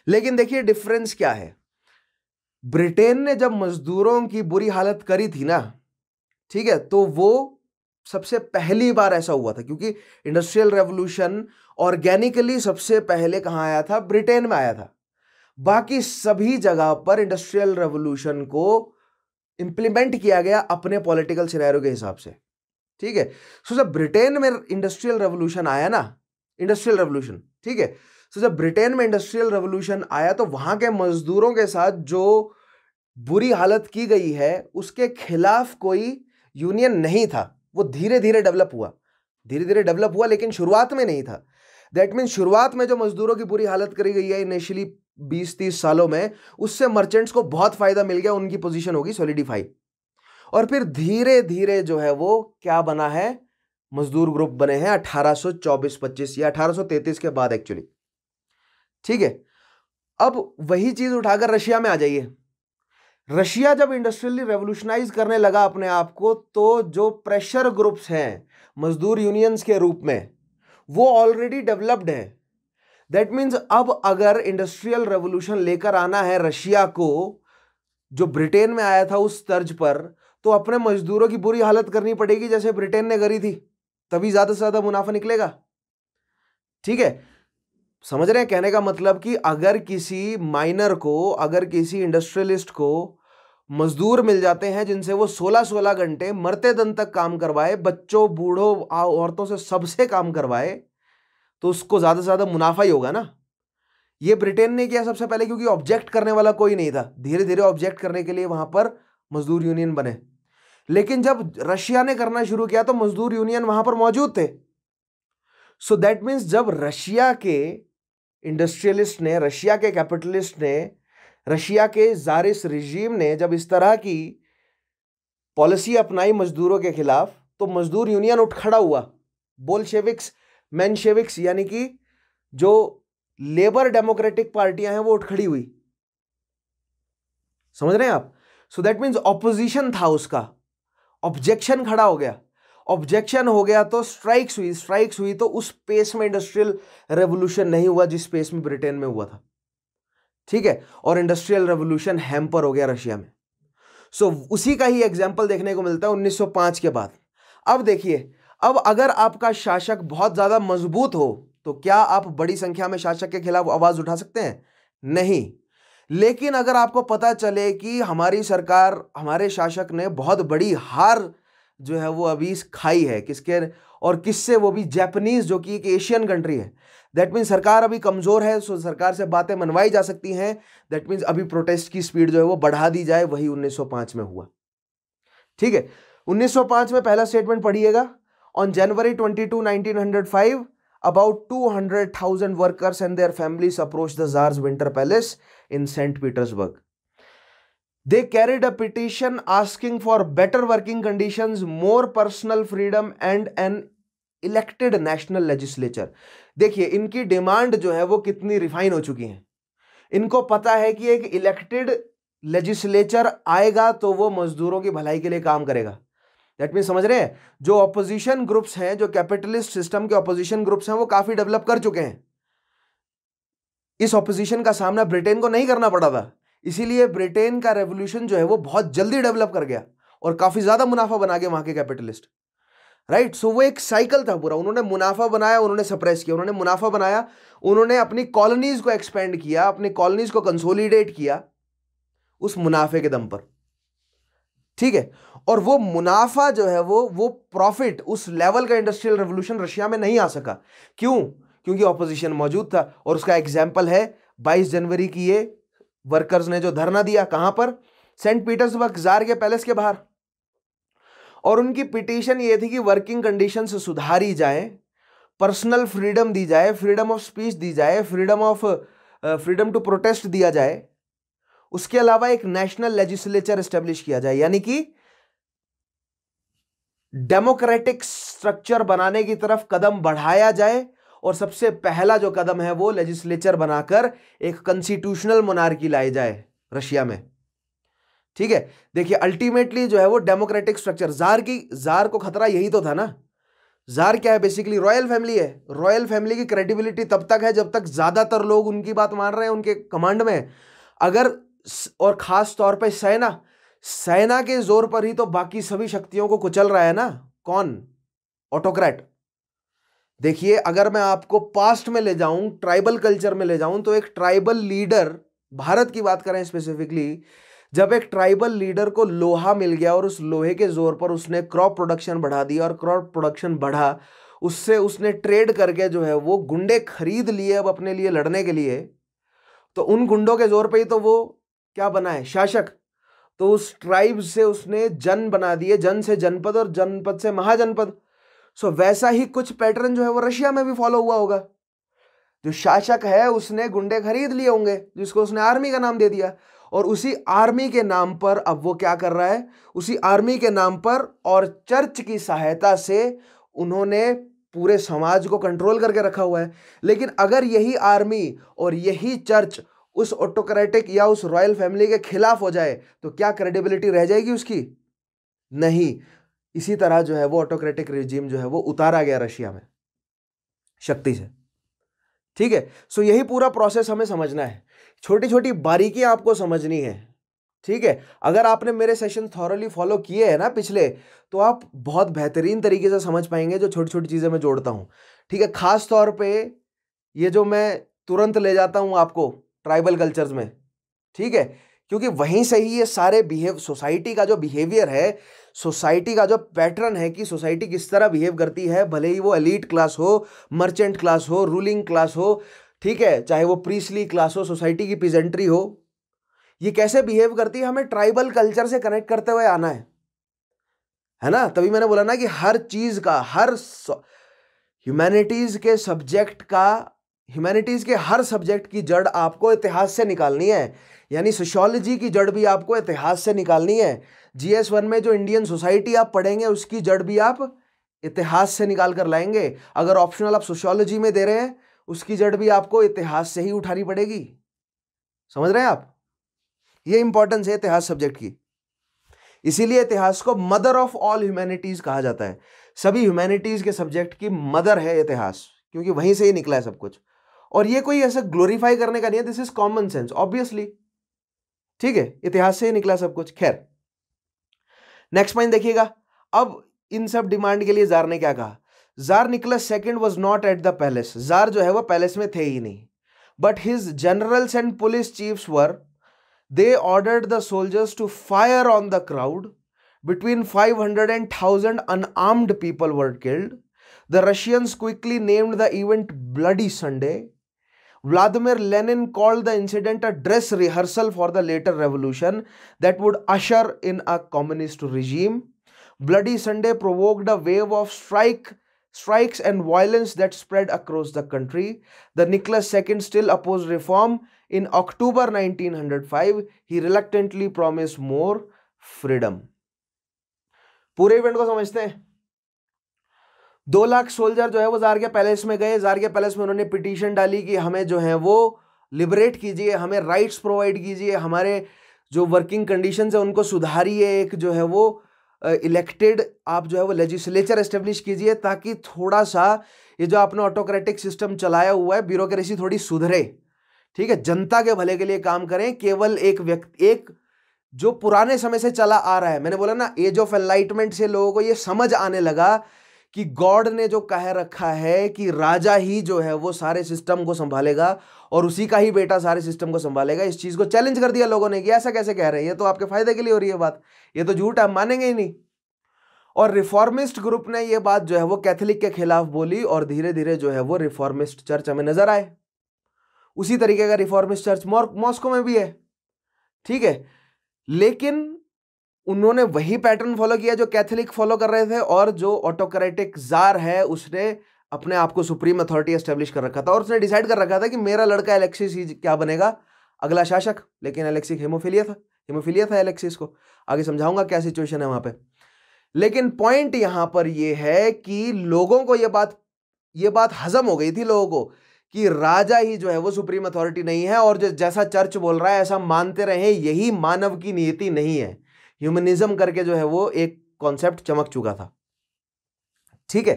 लेकिन देखिए डिफरेंस क्या है ब्रिटेन ने जब मजदूरों की बुरी हालत करी थी ना ठीक है तो वो सबसे पहली बार ऐसा हुआ था क्योंकि इंडस्ट्रियल रेवोल्यूशन ऑर्गेनिकली सबसे पहले कहाँ आया था ब्रिटेन में आया था बाकी सभी जगह पर इंडस्ट्रियल रेवोल्यूशन को इंप्लीमेंट किया गया अपने पॉलिटिकल सिनेरियो के हिसाब से ठीक है सो जब ब्रिटेन में इंडस्ट्रियल रेवोल्यूशन आया ना इंडस्ट्रियल रेवोल्यूशन ठीक है सो जब ब्रिटेन में इंडस्ट्रियल रेवोल्यूशन आया तो वहां के मजदूरों के साथ जो बुरी हालत की गई है उसके खिलाफ कोई यूनियन नहीं था वो धीरे धीरे डेवलप हुआ धीरे धीरे डेवलप हुआ लेकिन शुरुआत में नहीं था दैट मीन्स शुरुआत में जो मजदूरों की बुरी हालत करी गई है इनिशियली बीस तीस सालों में उससे मर्चेंट्स को बहुत फायदा मिल गया उनकी पोजीशन होगी सोलिडिफाई और फिर धीरे धीरे जो है वो क्या बना है मजदूर ग्रुप बने हैं 1824 25 या 1833 के बाद एक्चुअली ठीक है अब वही चीज उठाकर रशिया में आ जाइए रशिया जब इंडस्ट्रियली रेवोल्यूशनाइज करने लगा अपने आप को तो जो प्रेशर ग्रुप्स हैं मजदूर यूनियंस के रूप में वो ऑलरेडी डेवलप्ड है दैट मीन्स अब अगर इंडस्ट्रियल रेवोल्यूशन लेकर आना है रशिया को जो ब्रिटेन में आया था उस तर्ज पर तो अपने मजदूरों की बुरी हालत करनी पड़ेगी जैसे ब्रिटेन ने करी थी तभी ज़्यादा से ज़्यादा मुनाफा निकलेगा ठीक है समझ रहे हैं कहने का मतलब कि अगर किसी माइनर को अगर किसी इंडस्ट्रियलिस्ट को मजदूर मिल जाते हैं जिनसे वो 16-16 घंटे मरते दम तक काम करवाए बच्चों बूढ़ों औरतों से सबसे काम करवाए तो उसको ज़्यादा से ज़्यादा मुनाफा ही होगा ना ये ब्रिटेन ने किया सबसे पहले क्योंकि ऑब्जेक्ट करने वाला कोई नहीं था धीरे धीरे ऑब्जेक्ट करने के लिए वहाँ पर मजदूर यूनियन बने लेकिन जब रशिया ने करना शुरू किया तो मजदूर यूनियन वहाँ पर मौजूद थे सो दैट मीन्स जब रशिया के इंडस्ट्रियलिस्ट ने रशिया के कैपिटलिस्ट ने रशिया के जारिस रिजीम ने जब इस तरह की पॉलिसी अपनाई मजदूरों के खिलाफ तो मजदूर यूनियन उठ खड़ा हुआ बोलशेविक्स मैनशेविक्स यानी कि जो लेबर डेमोक्रेटिक पार्टियां हैं वो उठ खड़ी हुई समझ रहे हैं आप सो दैट मीन्स ऑपोजिशन था उसका ऑब्जेक्शन खड़ा हो गया ऑब्जेक्शन हो गया तो स्ट्राइक्स हुई स्ट्राइक्स हुई तो उस स्पेस में इंडस्ट्रियल रेवोल्यूशन नहीं हुआ जिस स्पेस में ब्रिटेन में हुआ था ठीक है और इंडस्ट्रियल रेवोल्यूशन हैम्पर हो गया रशिया में सो so, उसी का ही एग्जाम्पल देखने को मिलता है 1905 के बाद अब देखिए अब अगर आपका शासक बहुत ज़्यादा मजबूत हो तो क्या आप बड़ी संख्या में शासक के खिलाफ आवाज़ उठा सकते हैं नहीं लेकिन अगर आपको पता चले कि हमारी सरकार हमारे शासक ने बहुत बड़ी हार जो है वो अभी खाई है किसके और किससे वो भी जैपनीज जो कि एक एशियन कंट्री है दैट मीन्स सरकार अभी कमज़ोर है सो सरकार से बातें मनवाई जा सकती हैं दैट मीन्स अभी प्रोटेस्ट की स्पीड जो है वो बढ़ा दी जाए वही 1905 में हुआ ठीक है 1905 में पहला स्टेटमेंट पढ़िएगा On January 22, 1905, about 200,000 workers and their families approached the Tsar's Winter Palace in St. Petersburg. They carried a petition asking for better working conditions, more personal freedom, and an elected national legislature देखिए इनकी डिमांड जो है वो कितनी रिफाइन हो चुकी है इनको पता है कि एक इलेक्टेड लेजिस्लेचर आएगा तो वो मजदूरों की भलाई के लिए काम करेगा दैट मीन समझ रहे हैं जो ऑपोजिशन ग्रुप्स हैं जो कैपिटलिस्ट सिस्टम के ऑपोजिशन ग्रुप्स हैं वो काफ़ी डेवलप कर चुके हैं इस ऑपोजिशन का सामना ब्रिटेन को नहीं करना पड़ा था इसीलिए ब्रिटेन का रेवोल्यूशन जो है वो बहुत जल्दी डेवलप कर गया और काफ़ी ज़्यादा मुनाफा बना गया वहां के capitalist right right? So so, वो एक साइकिल था पूरा उन्होंने मुनाफा बनाया उन्होंने सप्रेस किया उन्होंने मुनाफा बनाया उन्होंने अपनी कॉलोनीज को एक्सपेंड किया अपनी कॉलोनीज को कंसोलिडेट किया उस मुनाफे के दम पर ठीक है और वो मुनाफा जो है वो वो प्रॉफिट उस लेवल का इंडस्ट्रियल रेवोल्यूशन रशिया में नहीं आ सका क्यों क्योंकि ऑपोजिशन मौजूद था और उसका एग्जाम्पल है 22 जनवरी की ये वर्कर्स ने जो धरना दिया कहां पर सेंट पीटर्सबर्ग जार के पैलेस के बाहर और उनकी पिटीशन ये थी कि वर्किंग कंडीशन सुधारी जाए पर्सनल फ्रीडम दी जाए फ्रीडम ऑफ स्पीच दी जाए freedom of freedom to protest दिया जाए उसके अलावा एक नेशनल लेजिस्लेचर एस्टेब्लिश किया जाए यानी कि डेमोक्रेटिक स्ट्रक्चर बनाने की तरफ कदम बढ़ाया जाए और सबसे पहला जो कदम है वो लेजिस्लेचर बनाकर एक कंस्टिट्यूशनल मोनार्की लाई जाए रशिया में ठीक है देखिए अल्टीमेटली जो है वो डेमोक्रेटिक स्ट्रक्चर जार की जार को खतरा यही तो था ना जार क्या है बेसिकली रॉयल फैमिली है रॉयल फैमिली की क्रेडिबिलिटी तब तक है जब तक ज़्यादातर लोग उनकी बात मान रहे हैं उनके कमांड में अगर और ख़ास तौर पर सेना सेना के जोर पर ही तो बाकी सभी शक्तियों को कुचल रहा है ना कौन ऑटोक्रेट देखिए अगर मैं आपको पास्ट में ले जाऊं ट्राइबल कल्चर में ले जाऊं तो एक ट्राइबल लीडर भारत की बात करें स्पेसिफिकली जब एक ट्राइबल लीडर को लोहा मिल गया और उस लोहे के जोर पर उसने क्रॉप प्रोडक्शन बढ़ा दिया और क्रॉप प्रोडक्शन बढ़ा उससे उसने ट्रेड करके जो है वो गुंडे खरीद लिए अब अपने लिए लड़ने के लिए तो उन गुंडों के जोर पर ही तो वो क्या बना है शासक तो उस ट्राइब से उसने जन बना दिए जन से जनपद और जनपद से महाजनपद सो वैसा ही कुछ पैटर्न जो है वो रशिया में भी फॉलो हुआ होगा जो शासक है उसने गुंडे खरीद लिए होंगे जिसको उसने आर्मी का नाम दे दिया और उसी आर्मी के नाम पर अब वो क्या कर रहा है उसी आर्मी के नाम पर और चर्च की सहायता से उन्होंने पूरे समाज को कंट्रोल करके रखा हुआ है लेकिन अगर यही आर्मी और यही चर्च उस ऑटोक्रेटिक या उस रॉयल फैमिली के खिलाफ हो जाए तो क्या क्रेडिबिलिटी रह जाएगी उसकी नहीं इसी तरह जो है वो ऑटोक्रेटिक रिजीम जो है वो उतारा गया रशिया में शक्ति से ठीक है सो यही पूरा प्रोसेस हमें समझना है छोटी छोटी बारीकियां आपको समझनी है ठीक है अगर आपने मेरे सेशन थॉरली फॉलो किए हैं ना पिछले तो आप बहुत बेहतरीन तरीके से समझ पाएंगे जो छोटी छोटी चीज़ें मैं जोड़ता हूँ ठीक है खास तौर पे ये जो मैं तुरंत ले जाता हूँ आपको ट्राइबल कल्चर्स में ठीक है क्योंकि वहीं से ही ये सारे बिहेव सोसाइटी का जो बिहेवियर है सोसाइटी का जो पैटर्न है कि सोसाइटी किस तरह बिहेव करती है भले ही वो एलिट क्लास हो मर्चेंट क्लास हो रूलिंग क्लास हो ठीक है चाहे वो प्रीसली क्लास हो सोसाइटी की पिजेंट्री हो ये कैसे बिहेव करती है हमें ट्राइबल कल्चर से कनेक्ट करते हुए आना है है ना तभी मैंने बोला ना कि हर चीज़ का हर ह्यूमैनिटीज़ के सब्जेक्ट का ह्यूमैनिटीज़ के हर सब्जेक्ट की जड़ आपको इतिहास से निकालनी है यानी सोशोलॉजी की जड़ भी आपको इतिहास से निकालनी है जी एस वन में जो इंडियन सोसाइटी आप पढ़ेंगे उसकी जड़ भी आप इतिहास से निकाल कर लाएंगे अगर ऑप्शनल आप सोशोलॉजी में दे रहे हैं उसकी जड़ भी आपको इतिहास से ही उठानी पड़ेगी समझ रहे हैं आप ये इंपॉर्टेंस है इतिहास सब्जेक्ट की इसीलिए इतिहास को मदर ऑफ ऑल ह्यूमैनिटीज़ कहा जाता है सभी ह्यूमैनिटीज़ के सब्जेक्ट की मदर है इतिहास क्योंकि वहीं से ही निकला है सब कुछ और ये कोई ऐसा ग्लोरीफाई करने का नहीं है this is common sense obviously ठीक है इतिहास से ही निकला सब कुछ खैर नेक्स्ट पॉइंट देखिएगा अब इन सब डिमांड के लिए जार ने क्या कहा tsar Nicholas second was not at the palace tsar जो है वो पैलेस में थे ही नहीं but his generals and police chiefs were they ordered the soldiers to fire on the crowd between 500 and thousand unarmed people were killed the Russians quickly named the event Bloody Sunday Vladimir Lenin called the incident a dress rehearsal for the later revolution that would usher in a communist regime. Bloody Sunday provoked a wave of strike strikes and violence that spread across the country. The Nicholas II still opposed reform. In October 1905, he reluctantly promised more freedom. पूरे इवेंट को समझते हैं दो लाख सोल्जर जो है वो जारगे पैलेस में गए जारगे पैलेस में उन्होंने पिटीशन डाली कि हमें जो है वो लिबरेट कीजिए हमें राइट्स प्रोवाइड कीजिए हमारे जो वर्किंग कंडीशन है उनको सुधारिए एक जो है वो इलेक्टेड आप जो है वो लेजिस्लेचर इस्टेब्लिश कीजिए ताकि थोड़ा सा ये जो आपने ऑटोक्रेटिक सिस्टम चलाया हुआ है ब्यूरोक्रेसी थोड़ी सुधरे ठीक है जनता के भले के लिए काम करें केवल एक व्यक्ति एक जो पुराने समय से चला आ रहा है मैंने बोला ना एज ऑफ एनलाइटमेंट से लोगों को ये समझ आने लगा कि गॉड ने जो कह रखा है कि राजा ही जो है वो सारे सिस्टम को संभालेगा और उसी का ही बेटा सारे सिस्टम को संभालेगा इस चीज़ को चैलेंज कर दिया लोगों ने कि ऐसा कैसे कह रहे हैं ये तो आपके फायदे के लिए हो रही है बात ये तो झूठ है मानेंगे ही नहीं और रिफॉर्मिस्ट ग्रुप ने ये बात जो है वो कैथलिक के खिलाफ बोली और धीरे धीरे जो है वो रिफॉर्मिस्ट चर्च हमें नजर आए उसी तरीके का रिफॉर्मिस्ट चर्च मॉस्को में भी है ठीक है लेकिन उन्होंने वही पैटर्न फॉलो किया जो कैथोलिक फॉलो कर रहे थे और जो ऑटोक्रेटिक जार है उसने अपने आप को सुप्रीम अथॉरिटी एस्टेब्लिश कर रखा था और उसने डिसाइड कर रखा था कि मेरा लड़का एलेक्सिस ही क्या बनेगा अगला शासक लेकिन एलेक्सिस हेमोफिलिया था हेमोफिलिया था एलेक्सिस को आगे समझाऊंगा क्या सिचुएशन है वहाँ पे लेकिन पॉइंट यहाँ पर यह है कि लोगों को ये बात ये बात हजम हो गई थी लोगों को कि राजा ही जो है वो सुप्रीम अथॉरिटी नहीं है और जो जैसा चर्च बोल रहा है ऐसा मानते रहे यही मानव की नीति नहीं है ह्यूमनिज्म करके जो है वो एक कॉन्सेप्ट चमक चुका था ठीक है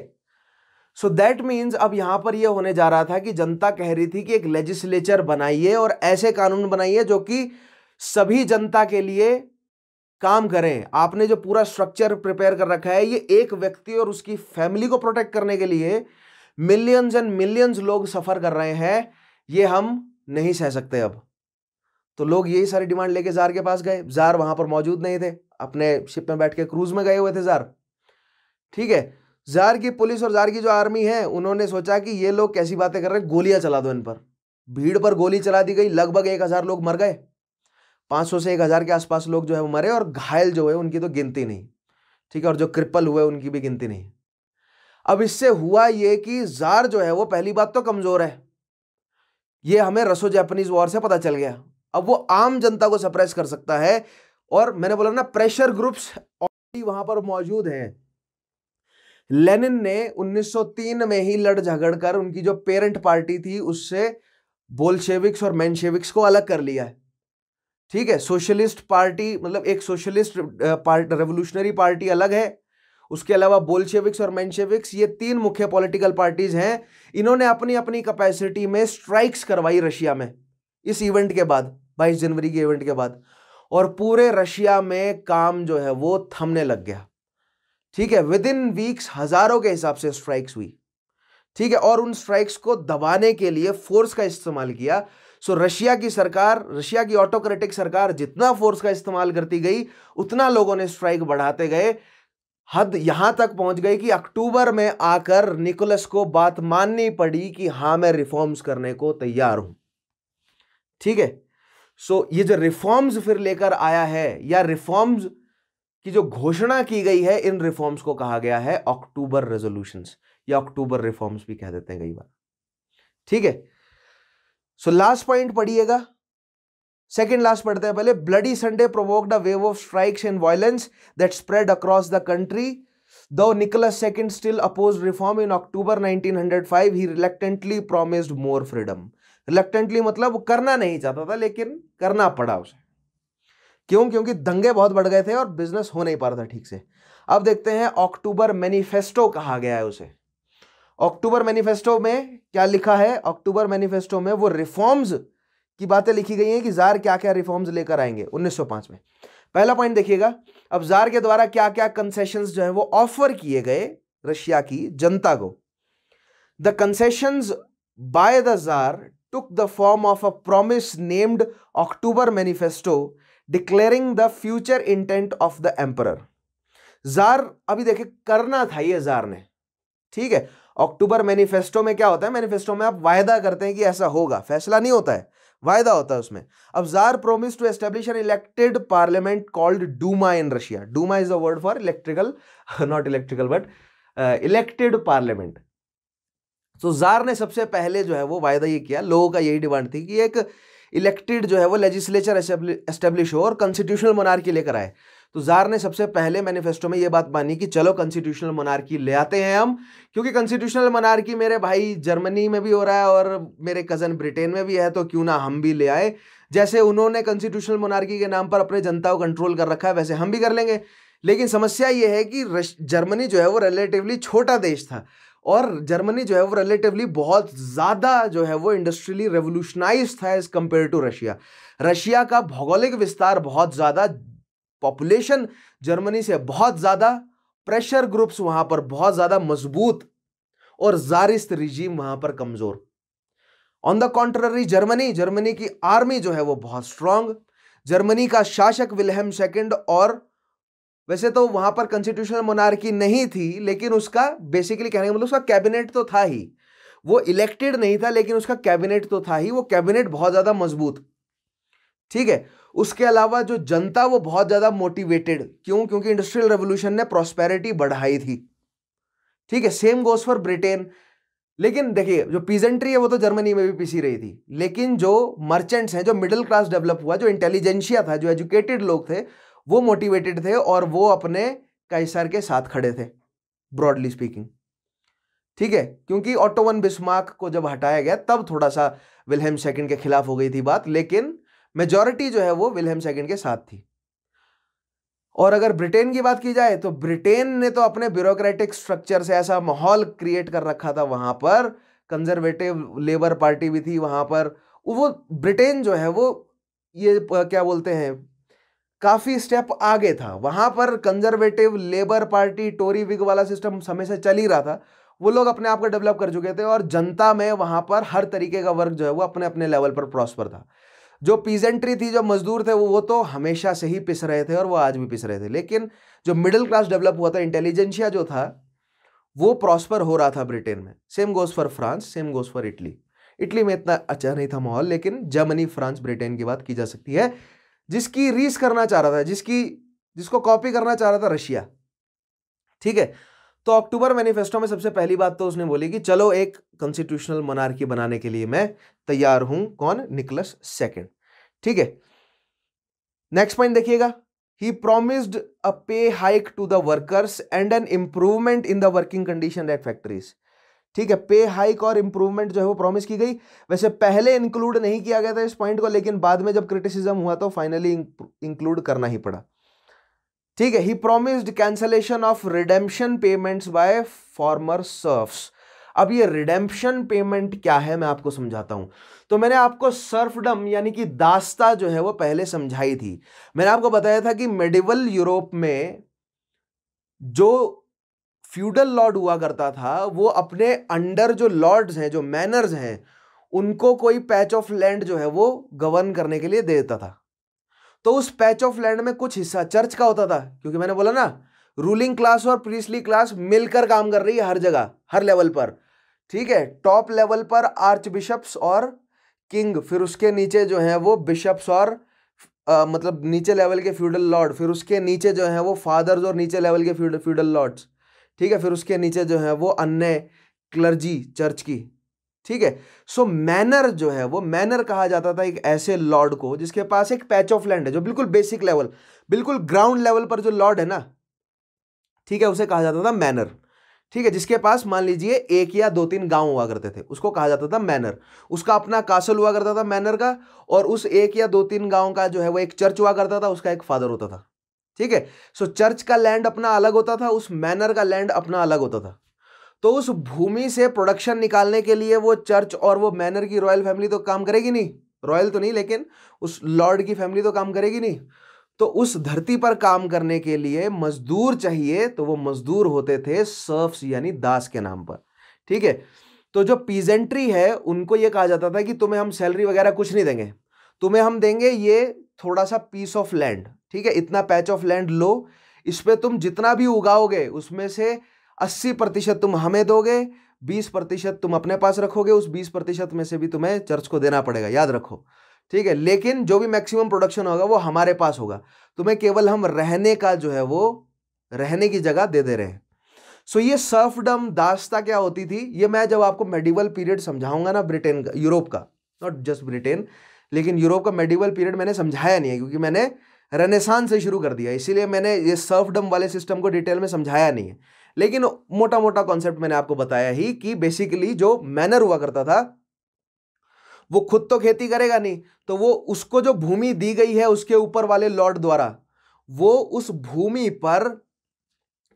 सो दैट मीन्स अब यहां पर यह होने जा रहा था कि जनता कह रही थी कि एक लेजिस्लेचर बनाइए और ऐसे कानून बनाइए जो कि सभी जनता के लिए काम करें आपने जो पूरा स्ट्रक्चर प्रिपेयर कर रखा है ये एक व्यक्ति और उसकी फैमिली को प्रोटेक्ट करने के लिए मिलियंस एंड मिलियंस लोग सफर कर रहे हैं ये हम नहीं सह सकते अब तो लोग यही सारी डिमांड लेके जार के पास गए जार वहां पर मौजूद नहीं थे अपने शिप में बैठ के क्रूज में गए हुए थे जार ठीक है जार की पुलिस और जार की जो आर्मी है उन्होंने सोचा कि ये लोग कैसी बातें कर रहे हैं गोलियां चला दो इन पर भीड़ पर गोली चला दी गई लगभग एक हज़ार लोग मर गए 500 से एक हज़ार के आसपास लोग जो है वो मरे और घायल जो है उनकी तो गिनती नहीं ठीक है और जो क्रिपल हुए उनकी भी गिनती नहीं अब इससे हुआ ये कि जार जो है वो पहली बात तो कमज़ोर है ये हमें रसो जैपनीज वॉर से पता चल गया अब वो आम जनता को सप्रेस कर सकता है और मैंने बोला ना प्रेशर ग्रुप्स ऑलरेडी वहां पर मौजूद हैं लेनिन ने 1903 में ही लड़ झगड़ कर उनकी जो पेरेंट पार्टी थी उससे बोलशेविक्स और मैनशेविक्स को अलग कर लिया है ठीक है सोशलिस्ट पार्टी मतलब एक सोशलिस्ट पार्ट रेवोल्यूशनरी पार्टी अलग है उसके अलावा बोलशेविक्स और मैनशेविक्स ये तीन मुख्य पॉलिटिकल पार्टीज हैं इन्होंने अपनी अपनी कैपेसिटी में स्ट्राइक्स करवाई रशिया में इस इवेंट के बाद बाईस जनवरी के इवेंट के बाद और पूरे रशिया में काम जो है वो थमने लग गया ठीक है विद इन वीक्स हजारों के हिसाब से स्ट्राइक्स हुई ठीक है और उन स्ट्राइक्स को दबाने के लिए फोर्स का इस्तेमाल किया सो रशिया की सरकार रशिया की ऑटोक्रेटिक सरकार जितना फोर्स का इस्तेमाल करती गई उतना लोगों ने स्ट्राइक बढ़ाते गए हद यहां तक पहुंच गई कि अक्टूबर में आकर निकोलस को बात माननी पड़ी कि हां मैं रिफॉर्म्स करने को तैयार हूं ठीक है सो ये जो रिफॉर्म्स फिर लेकर आया है या रिफॉर्म्स की जो घोषणा की गई है इन रिफॉर्म्स को कहा गया है अक्टूबर रेजोल्यूशन या अक्टूबर रिफॉर्म्स भी कह देते हैं कई बार ठीक है सो लास्ट पॉइंट पढ़िएगा सेकेंड लास्ट पढ़ते हैं पहले Bloody Sunday provoked a wave of strikes and violence that spread across the country though Nicholas second still oppose reform in October 1905, he reluctantly promised more freedom reluctantly मतलब वो करना नहीं चाहता था लेकिन करना पड़ा उसे क्यों क्योंकि दंगे बहुत बढ़ गए थे और बिजनेस हो नहीं पा रहा था ठीक से अब देखते हैं अक्टूबर मैनिफेस्टो कहा गया है उसे अक्टूबर मैनिफेस्टो में क्या लिखा है अक्टूबर मैनिफेस्टो में वो रिफॉर्म्स की बातें लिखी गई हैं कि जार क्या क्या रिफॉर्म्स लेकर आएंगे 1905 में पहला पॉइंट देखिएगा अब जार के द्वारा क्या क्या कंसेशंस जो है वो ऑफर किए गए रशिया की जनता को the concessions by the tsar took the form of a promise named October Manifesto, declaring the future intent of the emperor. Tsar अभी देखे करना था ये जार ने ठीक है अक्टूबर मैनिफेस्टो में क्या होता है मैनिफेस्टो में आप वायदा करते हैं कि ऐसा होगा फैसला नहीं होता है वायदा होता है उसमें अब tsar promise to establish an elected parliament called Duma in Russia Duma is a word for electrical not electrical but elected parliament तो जार ने सबसे पहले जो है वो वायदा ये किया लोगों का यही डिमांड थी कि एक इलेक्टेड जो है वो लेजिस्लेचर एस्टेब्लिश हो और कॉन्स्टिट्यूशनल मोनार्की लेकर आए तो जार ने सबसे पहले मैनिफेस्टो में ये बात मानी कि चलो कॉन्स्टिट्यूशनल मोनार्की ले आते हैं हम क्योंकि कॉन्स्टिट्यूशनल मोनार्की मेरे भाई जर्मनी में भी हो रहा है और मेरे कज़न ब्रिटेन में भी है तो क्यों ना हम भी ले आए जैसे उन्होंने कॉन्स्टिट्यूशनल मोनार्की के नाम पर अपने जनता को कंट्रोल कर रखा है वैसे हम भी कर लेंगे लेकिन समस्या ये है कि जर्मनी जो है वो रिलेटिवली छोटा देश था और जर्मनी जो है वो रिलेटिवली बहुत ज़्यादा जो है वो इंडस्ट्रियली रेवोल्यूशनाइज था as compare to Russia Russia का भौगोलिक विस्तार बहुत ज़्यादा पॉपुलेशन जर्मनी से बहुत ज़्यादा प्रेशर ग्रुप्स वहाँ पर बहुत ज़्यादा मजबूत और जारिस्त रिजीम वहाँ पर कमज़ोर on the contrary Germany Germany की आर्मी जो है वो बहुत स्ट्रांग जर्मनी का शासक विलहम सेकेंड और वैसे तो वहां पर कॉन्स्टिट्यूशनल मोनार्की नहीं थी लेकिन उसका बेसिकली कहने का मतलब उसका कैबिनेट तो था ही वो इलेक्टेड नहीं था लेकिन उसका कैबिनेट तो था ही वो कैबिनेट बहुत ज़्यादा मजबूत ठीक है उसके अलावा जो जनता वो बहुत ज़्यादा मोटिवेटेड क्यों क्योंकि इंडस्ट्रियल रेवोल्यूशन ने प्रॉस्पेरिटी बढ़ाई थी ठीक है सेम गोस फॉर ब्रिटेन लेकिन देखिए जो पीजेंट्री है वो तो जर्मनी में भी पिसी रही थी लेकिन जो मर्चेंट्स हैं जो मिडिल क्लास डेवलप हुआ जो इंटेलिजेंशिया था जो एजुकेटेड लोग थे वो मोटिवेटेड थे और वो अपने कैसर के साथ खड़े थे ब्रॉडली स्पीकिंग ठीक है क्योंकि ऑटोवन बिस्मार्क को जब हटाया गया तब थोड़ा सा विलहम सेकंड के खिलाफ हो गई थी बात लेकिन मेजॉरिटी जो है वो विलहम सेकंड के साथ थी और अगर ब्रिटेन की बात की जाए तो ब्रिटेन ने तो अपने ब्यूरोक्रेटिक स्ट्रक्चर से ऐसा माहौल क्रिएट कर रखा था वहां पर कंजर्वेटिव लेबर पार्टी भी थी वहां पर वो ब्रिटेन जो है वो ये क्या बोलते हैं काफ़ी स्टेप आगे था वहाँ पर conservative labour party Tory Whig वाला सिस्टम समय से चल ही रहा था वो लोग अपने आप को डेवलप कर चुके थे और जनता में वहाँ पर हर तरीके का वर्ग जो है वो अपने अपने लेवल पर प्रॉस्पर था जो पीजेंट्री थी जो मजदूर थे वो वो तो हमेशा से ही पिस रहे थे और वो आज भी पिस रहे थे लेकिन जो मिडिल क्लास डेवलप हुआ था इंटेलिजेंशिया जो था वो प्रॉस्पर हो रहा था ब्रिटेन में same goes for France same goes for Italy Italy में इतना अच्छा नहीं था माहौल लेकिन जर्मनी फ्रांस ब्रिटेन की बात की जा सकती है जिसकी रीस करना चाह रहा था जिसकी जिसको कॉपी करना चाह रहा था रशिया ठीक है तो अक्टूबर मैनिफेस्टो में सबसे पहली बात तो उसने बोली कि चलो एक कॉन्स्टिट्यूशनल मोनार्की बनाने के लिए मैं तैयार हूं कौन निकलस सेकेंड ठीक है नेक्स्ट पॉइंट देखिएगा ही promised a pay hike to the workers and an improvement in the working condition at factories ठीक है पे हाइक और इम्प्रूवमेंट जो है वो प्रॉमिस की गई वैसे पहले इंक्लूड नहीं किया गया था इस पॉइंट को लेकिन बाद में जब क्रिटिसिज्म हुआ तो फाइनली इंक्लूड करना ही पड़ा ठीक है he promised cancellation of redemption payments by former serfs अब ये रिडेम्पशन पेमेंट क्या है मैं आपको समझाता हूं तो मैंने आपको सर्फडम यानी कि दास्ता जो है वो पहले समझाई थी मैंने आपको बताया था कि मेडिवल यूरोप में जो फ्यूडल लॉर्ड हुआ करता था वो अपने अंडर जो लॉर्ड्स हैं जो मैनर्स हैं उनको कोई पैच ऑफ लैंड जो है वो गवर्न करने के लिए दे देता था तो उस पैच ऑफ लैंड में कुछ हिस्सा चर्च का होता था क्योंकि मैंने बोला ना रूलिंग क्लास और प्रीसली क्लास मिलकर काम कर रही है हर जगह हर लेवल पर ठीक है टॉप लेवल पर आर्च बिशप्स और किंग फिर उसके नीचे जो है वो बिशप्स और आ, मतलब नीचे लेवल के फ्यूडल लॉर्ड फिर उसके नीचे जो है वो फादर्स और नीचे लेवल के फ्यूडल फ्यूडल लॉर्ड्स ठीक है फिर उसके नीचे जो है वो अन्य क्लर्जी चर्च की ठीक है सो मैनर जो है वो मैनर कहा जाता था एक ऐसे लॉर्ड को जिसके पास एक पैच ऑफ लैंड है जो बिल्कुल बेसिक लेवल बिल्कुल ग्राउंड लेवल पर जो लॉर्ड है ना ठीक है उसे कहा जाता था मैनर ठीक है जिसके पास मान लीजिए एक या दो तीन गांव हुआ करते थे उसको कहा जाता था मैनर उसका अपना कासल हुआ करता था मैनर का और उस एक या दो तीन गांव का जो है वो एक चर्च हुआ करता था उसका एक फादर होता था ठीक है सो चर्च का लैंड अपना अलग होता था उस मैनर का लैंड अपना अलग होता था तो उस भूमि से प्रोडक्शन निकालने के लिए वो चर्च और वो मैनर की रॉयल फैमिली तो काम करेगी नहीं रॉयल तो नहीं लेकिन उस लॉर्ड की फैमिली तो काम करेगी नहीं तो उस धरती पर काम करने के लिए मजदूर चाहिए तो वो मजदूर होते थे सर्फ्स यानी दास के नाम पर ठीक है तो जो पीजेंट्री है उनको ये कहा जाता था कि तुम्हें हम सैलरी वगैरह कुछ नहीं देंगे तुम्हें हम देंगे ये थोड़ा सा पीस ऑफ लैंड ठीक है इतना पैच ऑफ लैंड लो इस पर तुम जितना भी उगाओगे उसमें से अस्सी प्रतिशत तुम हमें दोगे बीस प्रतिशत तुम अपने पास रखोगे उस बीस प्रतिशत में से भी तुम्हें चर्च को देना पड़ेगा याद रखो ठीक है लेकिन जो भी मैक्सिमम प्रोडक्शन होगा वो हमारे पास होगा तुम्हें केवल हम रहने का जो है वो रहने की जगह दे दे रहे हैं सो ये सर्फडम दास्ता क्या होती थी ये मैं जब आपको मेडिवल पीरियड समझाऊंगा ना ब्रिटेन का यूरोप का नॉट जस्ट ब्रिटेन लेकिन यूरोप का मेडिवल पीरियड मैंने समझाया नहीं है क्योंकि मैंने रेनेसान से शुरू कर दिया इसीलिए मैंने ये सर्फडम वाले सिस्टम को डिटेल में समझाया नहीं है लेकिन मोटा मोटा कॉन्सेप्ट मैंने आपको बताया ही कि बेसिकली जो मैनर हुआ करता था वो खुद तो खेती करेगा नहीं तो वो उसको जो भूमि दी गई है उसके ऊपर वाले लॉर्ड द्वारा वो उस भूमि पर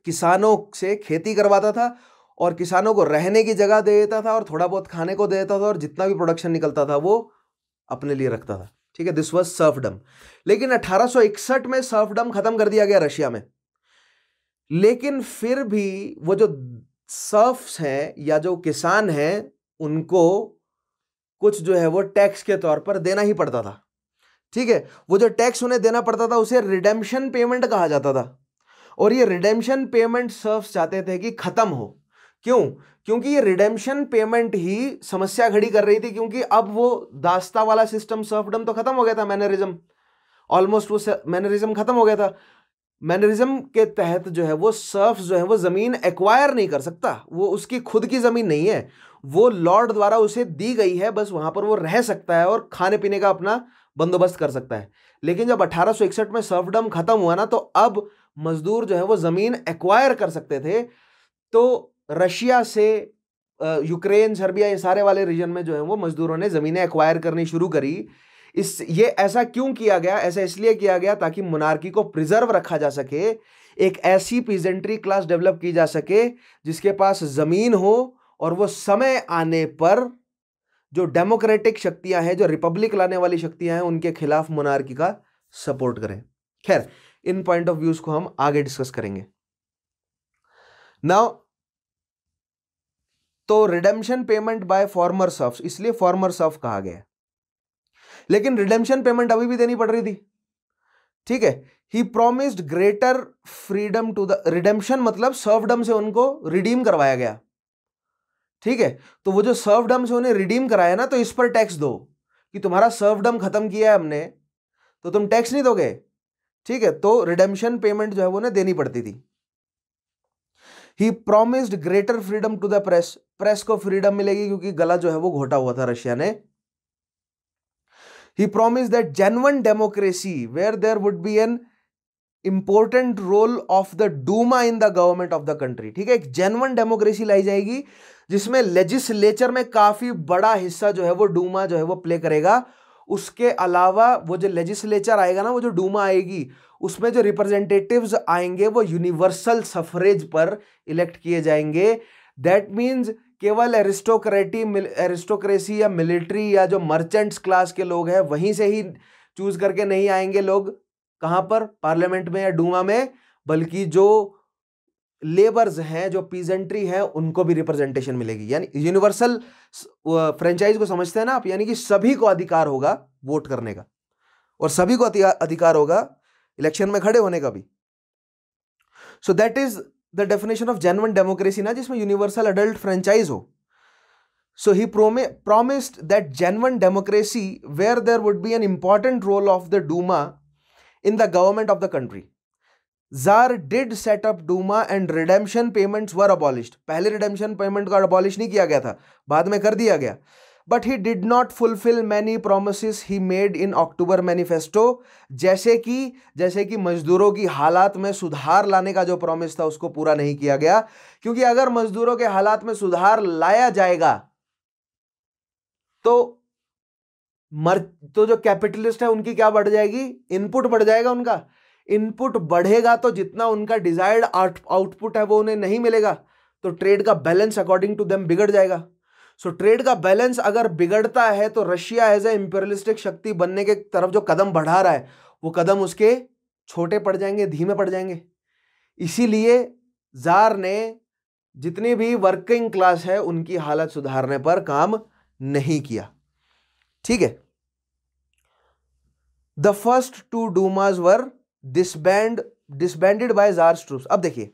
किसानों से खेती करवाता था और किसानों को रहने की जगह दे देता था और थोड़ा बहुत खाने को दे देता था और जितना भी प्रोडक्शन निकलता था वो अपने लिए रखता था ठीक है दिस वॉज सर्फडम लेकिन 1861 में सर्फडम खत्म कर दिया गया रशिया में लेकिन फिर भी वो जो सर्फ हैं या जो किसान हैं उनको कुछ जो है वो टैक्स के तौर पर देना ही पड़ता था ठीक है वो जो टैक्स उन्हें देना पड़ता था उसे रिडेम्शन पेमेंट कहा जाता था और ये रिडेम्शन पेमेंट सर्फ चाहते थे कि ख़त्म हो क्यों क्योंकि ये रिडेम्शन पेमेंट ही समस्या खड़ी कर रही थी क्योंकि अब वो दास्ता वाला सिस्टम सर्फडम तो खत्म हो गया था मैनरिज्म ऑलमोस्ट वो मैनरिज्म खत्म हो गया था मैनरिज्म के तहत जो है वो सर्फ जो है वो ज़मीन एक्वायर नहीं कर सकता वो उसकी खुद की ज़मीन नहीं है वो लॉर्ड द्वारा उसे दी गई है बस वहाँ पर वो रह सकता है और खाने पीने का अपना बंदोबस्त कर सकता है लेकिन जब 1861 में सर्फडम ख़त्म हुआ ना तो अब मज़दूर जो है वो ज़मीन एक्वायर कर सकते थे तो रशिया से यूक्रेन सर्बिया ये सारे वाले रीजन में जो है वो मजदूरों ने ज़मीनें एक्वायर करनी शुरू करी इस ये ऐसा क्यों किया गया ऐसा इसलिए किया गया ताकि मुनारकी को प्रिजर्व रखा जा सके एक ऐसी पीजेंट्री क्लास डेवलप की जा सके जिसके पास ज़मीन हो और वो समय आने पर जो डेमोक्रेटिक शक्तियां हैं जो रिपब्लिक लाने वाली शक्तियां हैं उनके खिलाफ मुनारकी का सपोर्ट करें खैर इन पॉइंट ऑफ व्यूज को हम आगे डिस्कस करेंगे नाउ तो redemption payment by former serf इसलिए फॉर्मर सर्फ कहा गया लेकिन रिडेम्शन पेमेंट अभी भी देनी पड़ रही थी ठीक है he promised greater freedom to the redemption मतलब सर्वडम से उनको रिडीम करवाया गया ठीक है तो वो जो सर्वडम से उन्हें रिडीम कराया ना तो इस पर टैक्स दो कि तुम्हारा सर्वडम खत्म किया है हमने तो तुम टैक्स नहीं दोगे ठीक है तो रिडेम्शन पेमेंट जो है वो ना देनी पड़ती थी he promised greater freedom to the press press को फ्रीडम मिलेगी क्योंकि गला जो है वो घोटा हुआ था रशिया ने he promise that genuine democracy where there would be an important role of the Duma in the government of the country ठीक है एक जेनवन डेमोक्रेसी लाई जाएगी जिसमें लेजिस्लेचर में काफी बड़ा हिस्सा जो है वो डूमा जो है वो प्ले करेगा उसके अलावा वो जो लेजिस्लेचर आएगा ना वो जो डूमा आएगी उसमें जो रिप्रेजेंटेटिव्स आएंगे वो यूनिवर्सल सफरेज पर इलेक्ट किए जाएंगे दैट मीन्स केवल एरिस्टोक्रेटी एरिस्टोक्रेसी या मिलिट्री या जो मर्चेंट्स क्लास के लोग हैं वहीं से ही चूज करके नहीं आएंगे लोग कहाँ पर पार्लियामेंट में या डूमा में बल्कि जो लेबर्स हैं जो पीजेंट्री है उनको भी रिप्रेजेंटेशन मिलेगी यानी यूनिवर्सल फ्रेंचाइज को समझते हैं ना आप यानी कि सभी को अधिकार होगा वोट करने का और सभी को अधिकार होगा इलेक्शन में खड़े होने का भी so that is the definition of genuine democracy ना जिसमें यूनिवर्सल अडल्ट फ्रेंचाइज हो so he promised that genuine democracy where there would be an important role of the Duma in the government of the country tsar did set up Duma and redemption payments were abolished पहले रिडेम्शन पेमेंट का अबॉलिश नहीं किया गया था बाद में कर दिया गया but he did not fulfil many promise he made in October manifesto जैसे कि जैसे कि मजदूरों की हालात में सुधार लाने का जो प्रोमिस था उसको पूरा नहीं किया गया क्योंकि अगर मजदूरों के हालात में सुधार लाया जाएगा तो मर तो जो कैपिटलिस्ट है उनकी क्या बढ़ जाएगी इनपुट बढ़ जाएगा उनका इनपुट बढ़ेगा तो जितना उनका डिजायर्ड आउटपुट है वो उन्हें नहीं मिलेगा तो ट्रेड का बैलेंस अकॉर्डिंग टू देम बिगड़ जाएगा सो so, ट्रेड का बैलेंस अगर बिगड़ता है तो रशिया एज ए इम्पेरियलिस्टिक शक्ति बनने के तरफ जो कदम बढ़ा रहा है वो कदम उसके छोटे पड़ जाएंगे धीमे पड़ जाएंगे इसीलिए जार ने जितनी भी वर्किंग क्लास है उनकी हालत सुधारने पर काम नहीं किया ठीक है the first two Dumas were disband disbanded by tsar's troops अब देखिए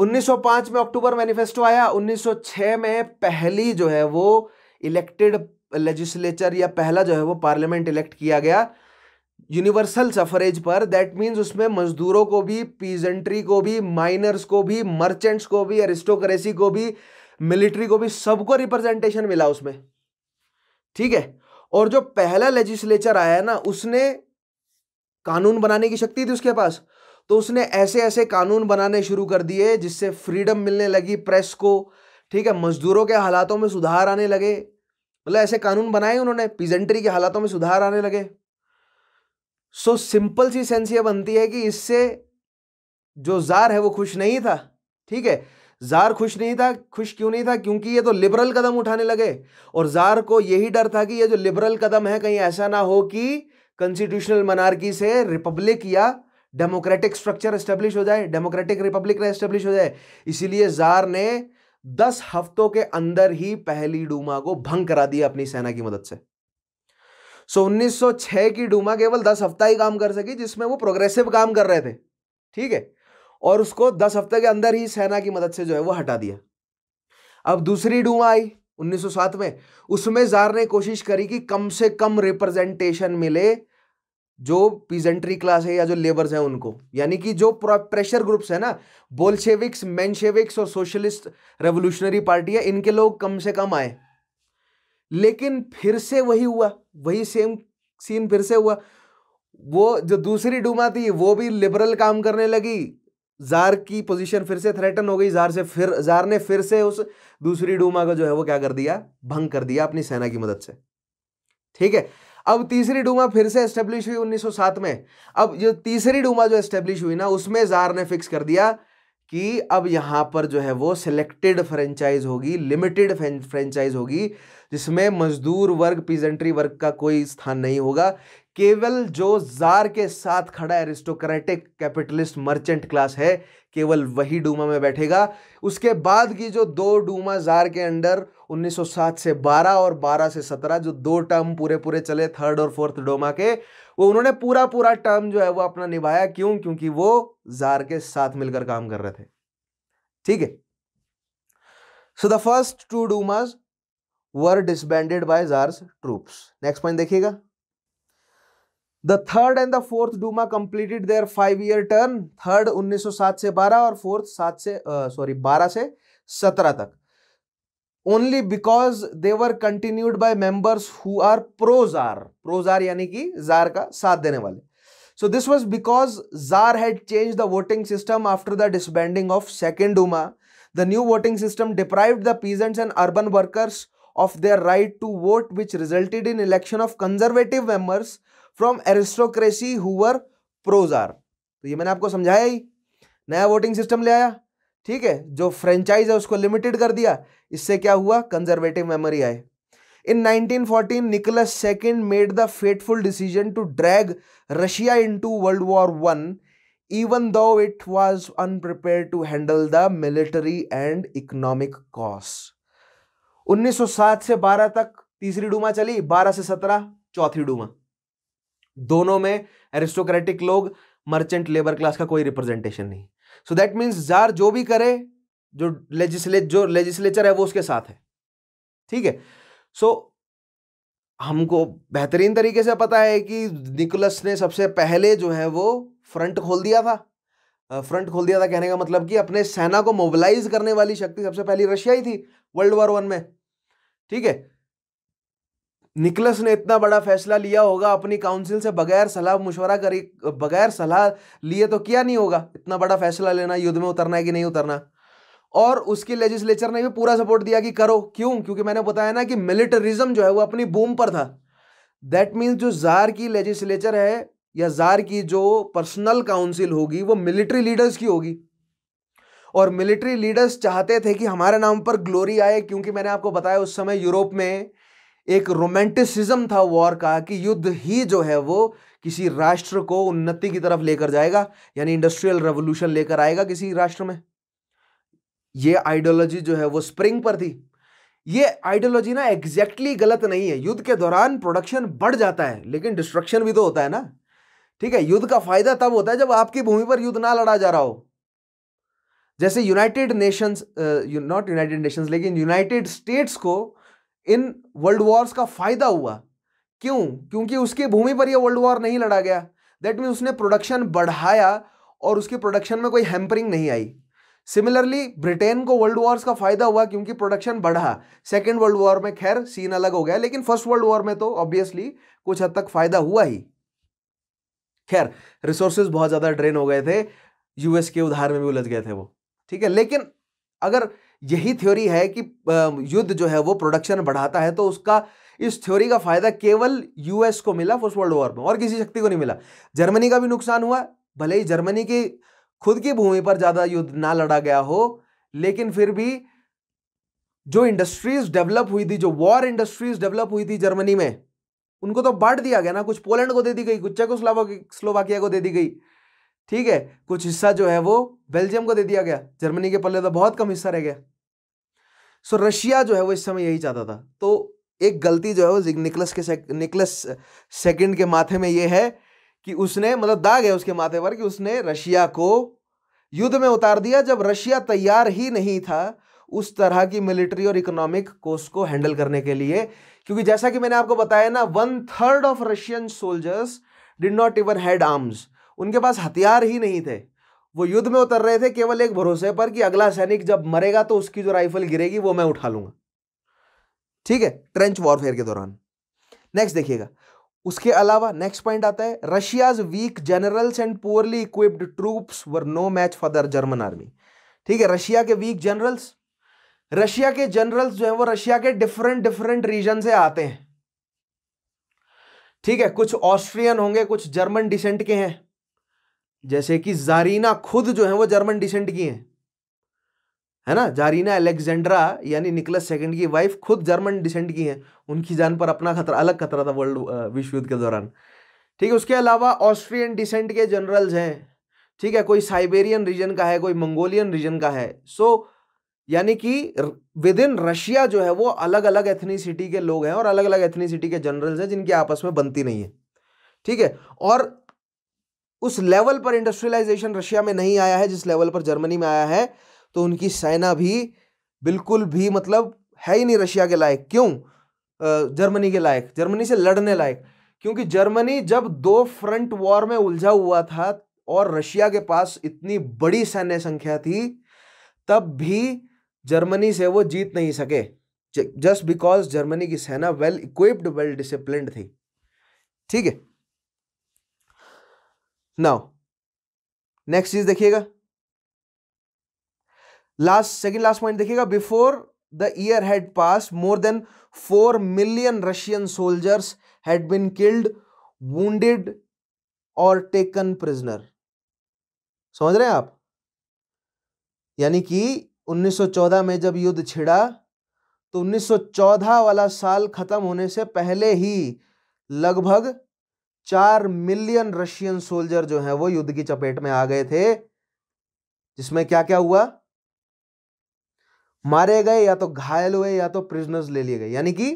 1905 में अक्टूबर मैनिफेस्टो आया 1906 में पहली जो है वो इलेक्टेड लेजिस्लेचर या पहला जो है वो पार्लियामेंट इलेक्ट किया गया यूनिवर्सल सफरेज पर दैट मींस उसमें मजदूरों को भी पीजेंट्री को भी माइनर्स को भी मर्चेंट्स को भी एरिस्टोक्रेसी को भी मिलिट्री को भी सबको रिप्रेजेंटेशन मिला उसमें ठीक है और जो पहला लेजिस्लेचर आया ना उसने कानून बनाने की शक्ति थी उसके पास तो उसने ऐसे ऐसे कानून बनाने शुरू कर दिए जिससे फ्रीडम मिलने लगी प्रेस को ठीक है मजदूरों के हालातों में सुधार आने लगे मतलब ऐसे कानून बनाए उन्होंने पिजेंट्री के हालातों में सुधार आने लगे सो सिंपल सी सेंस ये बनती है कि इससे जो जार है वो खुश नहीं था ठीक है जार खुश नहीं था खुश क्यों नहीं था क्योंकि ये तो लिबरल कदम उठाने लगे और जार को यही डर था कि ये जो लिबरल कदम है कहीं ऐसा ना हो कि कंस्टिट्यूशनल मनार्की से रिपब्लिक या डेमोक्रेटिक स्ट्रक्चर एस्टेब्लिश हो जाए डेमोक्रेटिक रिपब्लिक एस्टेब्लिश हो जाए इसीलिए जार ने दस हफ्तों के अंदर ही पहली डूमा को भंग करा दिया अपनी सेना की मदद से सो so, 1906 की डूमा केवल दस हफ्ता ही काम कर सकी जिसमें वो प्रोग्रेसिव काम कर रहे थे ठीक है और उसको दस हफ्ते के अंदर ही सेना की मदद से जो है वो हटा दिया अब दूसरी डूमा आई 1907 में उसमें जार ने कोशिश करी कि कम से कम रिप्रेजेंटेशन मिले जो पीजेंट्री क्लास है या जो लेबर्स हैं उनको यानी कि जो प्रेशर ग्रुप्स है ना बोल्शेविक्स मेनशेविक्स और सोशलिस्ट रेवोल्यूशनरी पार्टी है इनके लोग कम से कम आए लेकिन फिर से वही हुआ वही सेम सीन फिर से हुआ वो जो दूसरी डूमा थी वो भी लिबरल काम करने लगी जार की पोजीशन फिर से थ्रेटन हो गई जार से फिर जार ने फिर से उस दूसरी डूमा को जो है वो क्या कर दिया भंग कर दिया अपनी सेना की मदद से ठीक है अब तीसरी डूमा फिर से एस्टेब्लिश हुई 1907 में अब जो तीसरी डूमा जो एस्टेब्लिश हुई ना उसमें जार ने फिक्स कर दिया कि अब यहां पर जो है वो सिलेक्टेड फ्रेंचाइज होगी लिमिटेड फ्रेंचाइज होगी जिसमें मजदूर वर्ग पीजेंट्री वर्ग का कोई स्थान नहीं होगा केवल जो जार के साथ खड़ा एरिस्टोक्रेटिक कैपिटलिस्ट मर्चेंट क्लास है केवल वही डूमा में बैठेगा उसके बाद की जो दो डूमा जार के अंडर 1907 से 12 और 12 से 17 जो दो टर्म पूरे पूरे चले थर्ड और फोर्थ डोमा के वो उन्होंने पूरा पूरा टर्म जो है वो अपना निभाया क्यों क्योंकि वो जार के साथ मिलकर काम कर रहे थे ठीक है so the first two Dumas were disbanded by tsar's troops next point देखिएगा the third and the fourth Duma completed their five year term third 1907 से 12 और फोर्थ 7 से सॉरी uh, 12 से 17 तक only because they were continued by members who are pro tsar pro tsar यानी कि जार का साथ देने वाले so this was because tsar had change the voting system after the disbanding of second Duma the new voting system deprived the peasants and urban workers of their right to vote which resulted in election of conservative members from aristocracy who were pro tsar तो ये मैंने आपको समझाया ही नया वोटिंग सिस्टम ले आया ठीक है जो फ्रेंचाइज है उसको लिमिटेड कर दिया इससे क्या हुआ कंजर्वेटिव मेमोरी आए in 1914 Nicholas second made the fateful decision to drag Russia into world war one even though it was unprepared to handle the military and economic costs 1907 से 12 तक तीसरी डूमा चली 12 से 17 चौथी डूमा दोनों में एरिस्टोक्रेटिक लोग मर्चेंट लेबर क्लास का कोई रिप्रेजेंटेशन नहीं सो दैट मीन्स जार जो भी करे जो लेजिस्ले जो लेजिस्लेचर है वो उसके साथ है ठीक है सो so, हमको बेहतरीन तरीके से पता है कि निकोलस ने सबसे पहले जो है वो फ्रंट खोल दिया था फ्रंट खोल दिया था कहने का मतलब कि अपने सेना को मोबिलाइज करने वाली शक्ति सबसे पहली रशिया ही थी वर्ल्ड वॉर वन में ठीक है निकलस ने इतना बड़ा फैसला लिया होगा अपनी काउंसिल से बगैर सलाह मुशवरा करी बगैर सलाह लिए तो किया नहीं होगा इतना बड़ा फैसला लेना युद्ध में उतरना है कि नहीं उतरना और उसकी लेजिस्लेचर ने भी पूरा सपोर्ट दिया कि करो क्यों क्योंकि मैंने बताया ना कि मिलिटरिज्म जो है वो अपनी बूम पर था दैट मीन्स जो जार की लेजिस्लेचर है या जार की जो पर्सनल काउंसिल होगी वो मिलिट्री लीडर्स की होगी और मिलिट्री लीडर्स चाहते थे कि हमारे नाम पर ग्लोरी आए क्योंकि मैंने आपको बताया उस समय यूरोप में एक रोमांटिसिज्म था वॉर का कि युद्ध ही जो है वो किसी राष्ट्र को उन्नति की तरफ लेकर जाएगा यानी इंडस्ट्रियल रेवोल्यूशन लेकर आएगा किसी राष्ट्र में ये आइडियोलॉजी जो है वो स्प्रिंग पर थी ये आइडियोलॉजी ना एग्जैक्टली exactly गलत नहीं है युद्ध के दौरान प्रोडक्शन बढ़ जाता है लेकिन डिस्ट्रक्शन भी तो होता है ना ठीक है युद्ध का फायदा तब होता है जब आपकी भूमि पर युद्ध ना लड़ा जा रहा हो जैसे United Nations not United Nations लेकिन यूनाइटेड स्टेट्स को इन वर्ल्ड वॉर्स का फायदा हुआ क्यों क्योंकि उसकी भूमि पर यह वर्ल्ड वॉर नहीं लड़ा गया दैट मीन्स उसने प्रोडक्शन बढ़ाया और उसकी प्रोडक्शन में कोई हैम्परिंग नहीं आई सिमिलरली ब्रिटेन को वर्ल्ड वॉर्स का फायदा हुआ क्योंकि प्रोडक्शन बढ़ा सेकेंड वर्ल्ड वॉर में खैर सीन अलग हो गया लेकिन फर्स्ट वर्ल्ड वॉर में तो ऑब्वियसली कुछ हद तक फायदा हुआ ही खैर रिसोर्सेज बहुत ज़्यादा ड्रेन हो गए थे यूएस के उधार में भी उलझ गए थे वो ठीक है लेकिन अगर यही थ्योरी है कि युद्ध जो है वो प्रोडक्शन बढ़ाता है तो उसका इस थ्योरी का फायदा केवल यूएस को मिला फर्स्ट वर्ल्ड वॉर में और किसी शक्ति को नहीं मिला जर्मनी का भी नुकसान हुआ भले ही जर्मनी की खुद की भूमि पर ज़्यादा युद्ध ना लड़ा गया हो लेकिन फिर भी जो इंडस्ट्रीज डेवलप हुई थी जो वॉर इंडस्ट्रीज डेवलप हुई थी जर्मनी में उनको तो बांट दिया गया ना कुछ पोलैंड को दे दी गई कुछ चेकोस्लोवाकिया को दे दी गई ठीक है कुछ हिस्सा जो है वो बेल्जियम को दे दिया गया जर्मनी के पल्ले तो बहुत कम हिस्सा रह गया सो रशिया जो है वो इस समय यही चाहता था तो एक गलती जो है वो निकलस के सेक, निकलस सेकंड के माथे में ये है कि उसने मतलब दाग है उसके माथे पर कि उसने रशिया को युद्ध में उतार दिया जब रशिया तैयार ही नहीं था उस तरह की मिलिट्री और इकोनॉमिक कोर्स को हैंडल करने के लिए क्योंकि जैसा कि मैंने आपको बताया ना one third of Russian soldiers did not even had arms उनके पास हथियार ही नहीं थे वो युद्ध में उतर रहे थे केवल एक भरोसे पर कि अगला सैनिक जब मरेगा तो उसकी जो राइफल गिरेगी वो मैं उठा लूंगा ठीक है ट्रेंच वॉरफेयर के दौरान नेक्स्ट देखिएगा उसके अलावा नेक्स्ट पॉइंट आता है Russia's weak generals and poorly equipped troops were no match for the German army ठीक है रशिया के वीक जनरल्स रशिया के जनरल्स जो है वो रशिया के डिफरेंट डिफरेंट रीजन से आते हैं ठीक है कुछ ऑस्ट्रियन होंगे कुछ जर्मन डिसेंट के हैं जैसे कि जारीना खुद जो है वो जर्मन डिसेंट की हैं है ना जारीना अलेक्जेंड्रा यानी निकलस सेकंड की वाइफ खुद जर्मन डिसेंट की हैं उनकी जान पर अपना खतरा अलग खतरा था वर्ल्ड विश्व युद्ध के दौरान ठीक है उसके अलावा ऑस्ट्रियन डिसेंट के जनरल्स हैं ठीक है कोई साइबेरियन रीजन का है कोई मंगोलियन रीजन का है सो यानी कि विद इन रशिया जो है वो अलग अलग एथनीसिटी के लोग हैं और अलग अलग एथनीसिटी के जनरल्स हैं जिनकी आपस में बनती नहीं है ठीक है और उस लेवल पर इंडस्ट्रियलाइजेशन रशिया में नहीं आया है जिस लेवल पर जर्मनी में आया है तो उनकी सेना भी बिल्कुल भी मतलब है ही नहीं रशिया के लायक क्यों जर्मनी के लायक जर्मनी से लड़ने लायक क्योंकि जर्मनी जब दो फ्रंट वॉर में उलझा हुआ था और रशिया के पास इतनी बड़ी सैन्य संख्या थी तब भी जर्मनी से वो जीत नहीं सके जस्ट बिकॉज जर्मनी की सेना वेल इक्विप्ड वेल डिसिप्लिन थी ठीक है नाउ नेक्स्ट चीज देखिएगा लास्ट सेकंड लास्ट पॉइंट देखिएगा before the year had pass more than four million Russian soldiers had been killed wounded or taken prisoner समझ रहे हैं आप यानी कि 1914 में जब युद्ध छिड़ा तो 1914 वाला साल खत्म होने से पहले ही लगभग चार मिलियन रशियन सोल्जर जो है वो युद्ध की चपेट में आ गए थे जिसमें क्या क्या हुआ मारे गए या तो घायल हुए या तो प्रिजनर्स ले लिए गए यानी कि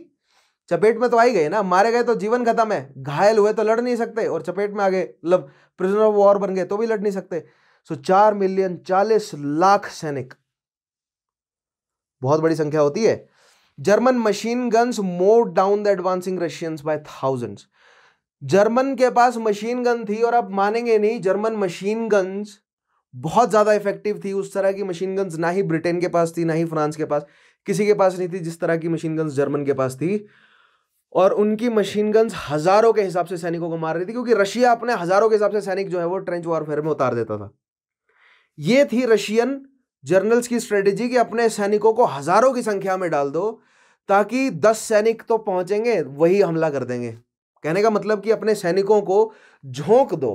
चपेट में तो आई गए ना मारे गए तो जीवन खत्म है घायल हुए तो लड़ नहीं सकते और चपेट में आ गए मतलब प्रिजनर ऑफ वॉर बन गए तो भी लड़ नहीं सकते सो चार मिलियन चालीस लाख सैनिक बहुत बड़ी संख्या होती है German machine guns mowed down the advancing Russians by thousands German के पास मशीन गन थी और आप मानेंगे नहीं जर्मन मशीन गन्स बहुत ज़्यादा इफेक्टिव थी उस तरह की मशीन गन्स ना ही ब्रिटेन के पास थी ना ही फ्रांस के पास किसी के पास नहीं थी जिस तरह की मशीन गन्स जर्मन के पास थी और उनकी मशीन गन्स हज़ारों के हिसाब से सैनिकों को मार रही थी क्योंकि रशिया अपने हज़ारों के हिसाब से सैनिक जो है वो ट्रेंच वॉरफेयर में उतार देता था ये थी रशियन जर्नल्स की स्ट्रेटेजी कि अपने सैनिकों को हज़ारों की संख्या में डाल दो ताकि दस सैनिक तो पहुंचेंगे वही हमला कर देंगे कहने का मतलब कि अपने सैनिकों को झोंक दो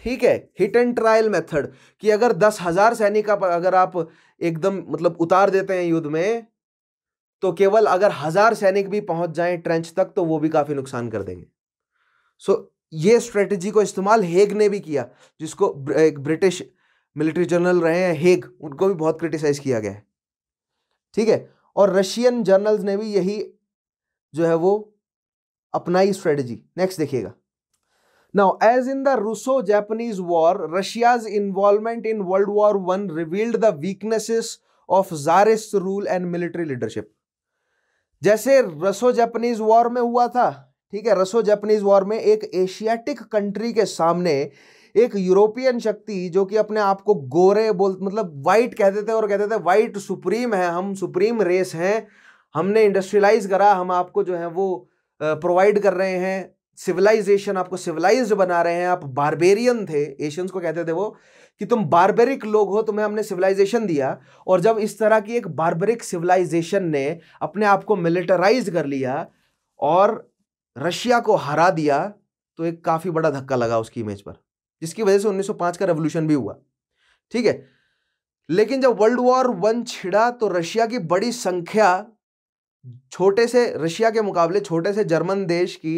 ठीक है हिट एंड ट्रायल मेथड कि अगर दस हजार सैनिक आप अगर आप एकदम मतलब उतार देते हैं युद्ध में तो केवल अगर हजार सैनिक भी पहुंच जाए ट्रेंच तक तो वो भी काफी नुकसान कर देंगे सो so, ये स्ट्रेटजी को इस्तेमाल हेग ने भी किया जिसको एक ब्रिटिश मिलिट्री जनरल रहे हैं हेग उनको भी बहुत क्रिटिसाइज किया गया है ठीक है और रशियन जर्नल्स ने भी यही जो है वो अपनाई स्ट्रेटजी नेक्स्ट देखिएगा now as in the Russo Japanese war Russia's involvement in world war one revealed the weaknesses of tsarist rule and military leadership जैसे रसो जैपनीज वॉर में हुआ था ठीक है रसो जैपनीज वॉर में एक एशियाटिक कंट्री के सामने एक यूरोपियन शक्ति जो कि अपने आप को गोरे बोल मतलब वाइट कहते थे और कहते थे वाइट सुप्रीम है हम सुप्रीम रेस हैं हमने इंडस्ट्रियलाइज करा हम आपको जो है वो प्रोवाइड कर रहे हैं सिविलाइजेशन आपको सिविलाइज्ड बना रहे हैं आप बारबेरियन थे एशियंस को कहते थे वो कि तुम बारबेरिक लोग हो तुम्हें हमने सिविलाइजेशन दिया और जब इस तरह की एक बारबेरिक सिविलाइजेशन ने अपने आप को मिलिटराइज कर लिया और रशिया को हरा दिया तो एक काफ़ी बड़ा धक्का लगा उसकी इमेज पर जिसकी वजह से 1905 का रेवोल्यूशन भी हुआ ठीक है लेकिन जब वर्ल्ड वॉर वन छिड़ा तो रशिया की बड़ी संख्या छोटे से रशिया के मुकाबले छोटे से जर्मन देश की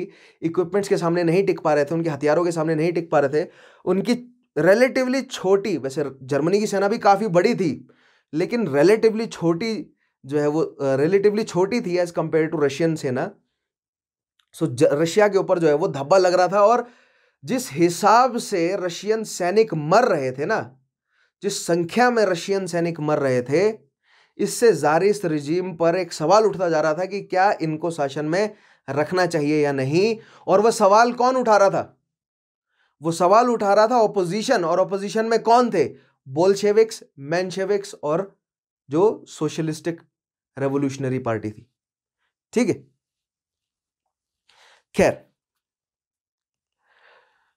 इक्विपमेंट्स के सामने नहीं टिक पा रहे थे उनके हथियारों के सामने नहीं टिक पा रहे थे उनकी रिलेटिवली छोटी वैसे जर्मनी की सेना भी काफ़ी बड़ी थी लेकिन रिलेटिवली छोटी जो है वो रिलेटिवली छोटी थी एज़ कम्पेयर टू रशियन सेना सो रशिया के ऊपर जो है वो धब्बा लग रहा था और जिस हिसाब से रशियन सैनिक मर रहे थे ना जिस संख्या में रशियन सैनिक मर रहे थे इससे जारिस रिजीम पर एक सवाल उठता जा रहा था कि क्या इनको शासन में रखना चाहिए या नहीं और वह सवाल कौन उठा रहा था वो सवाल उठा रहा था ओपोजिशन और ओपोजिशन में कौन थे बोलशेविक्स मैनशेविक्स और जो सोशलिस्टिक रेवोल्यूशनरी पार्टी थी ठीक है खैर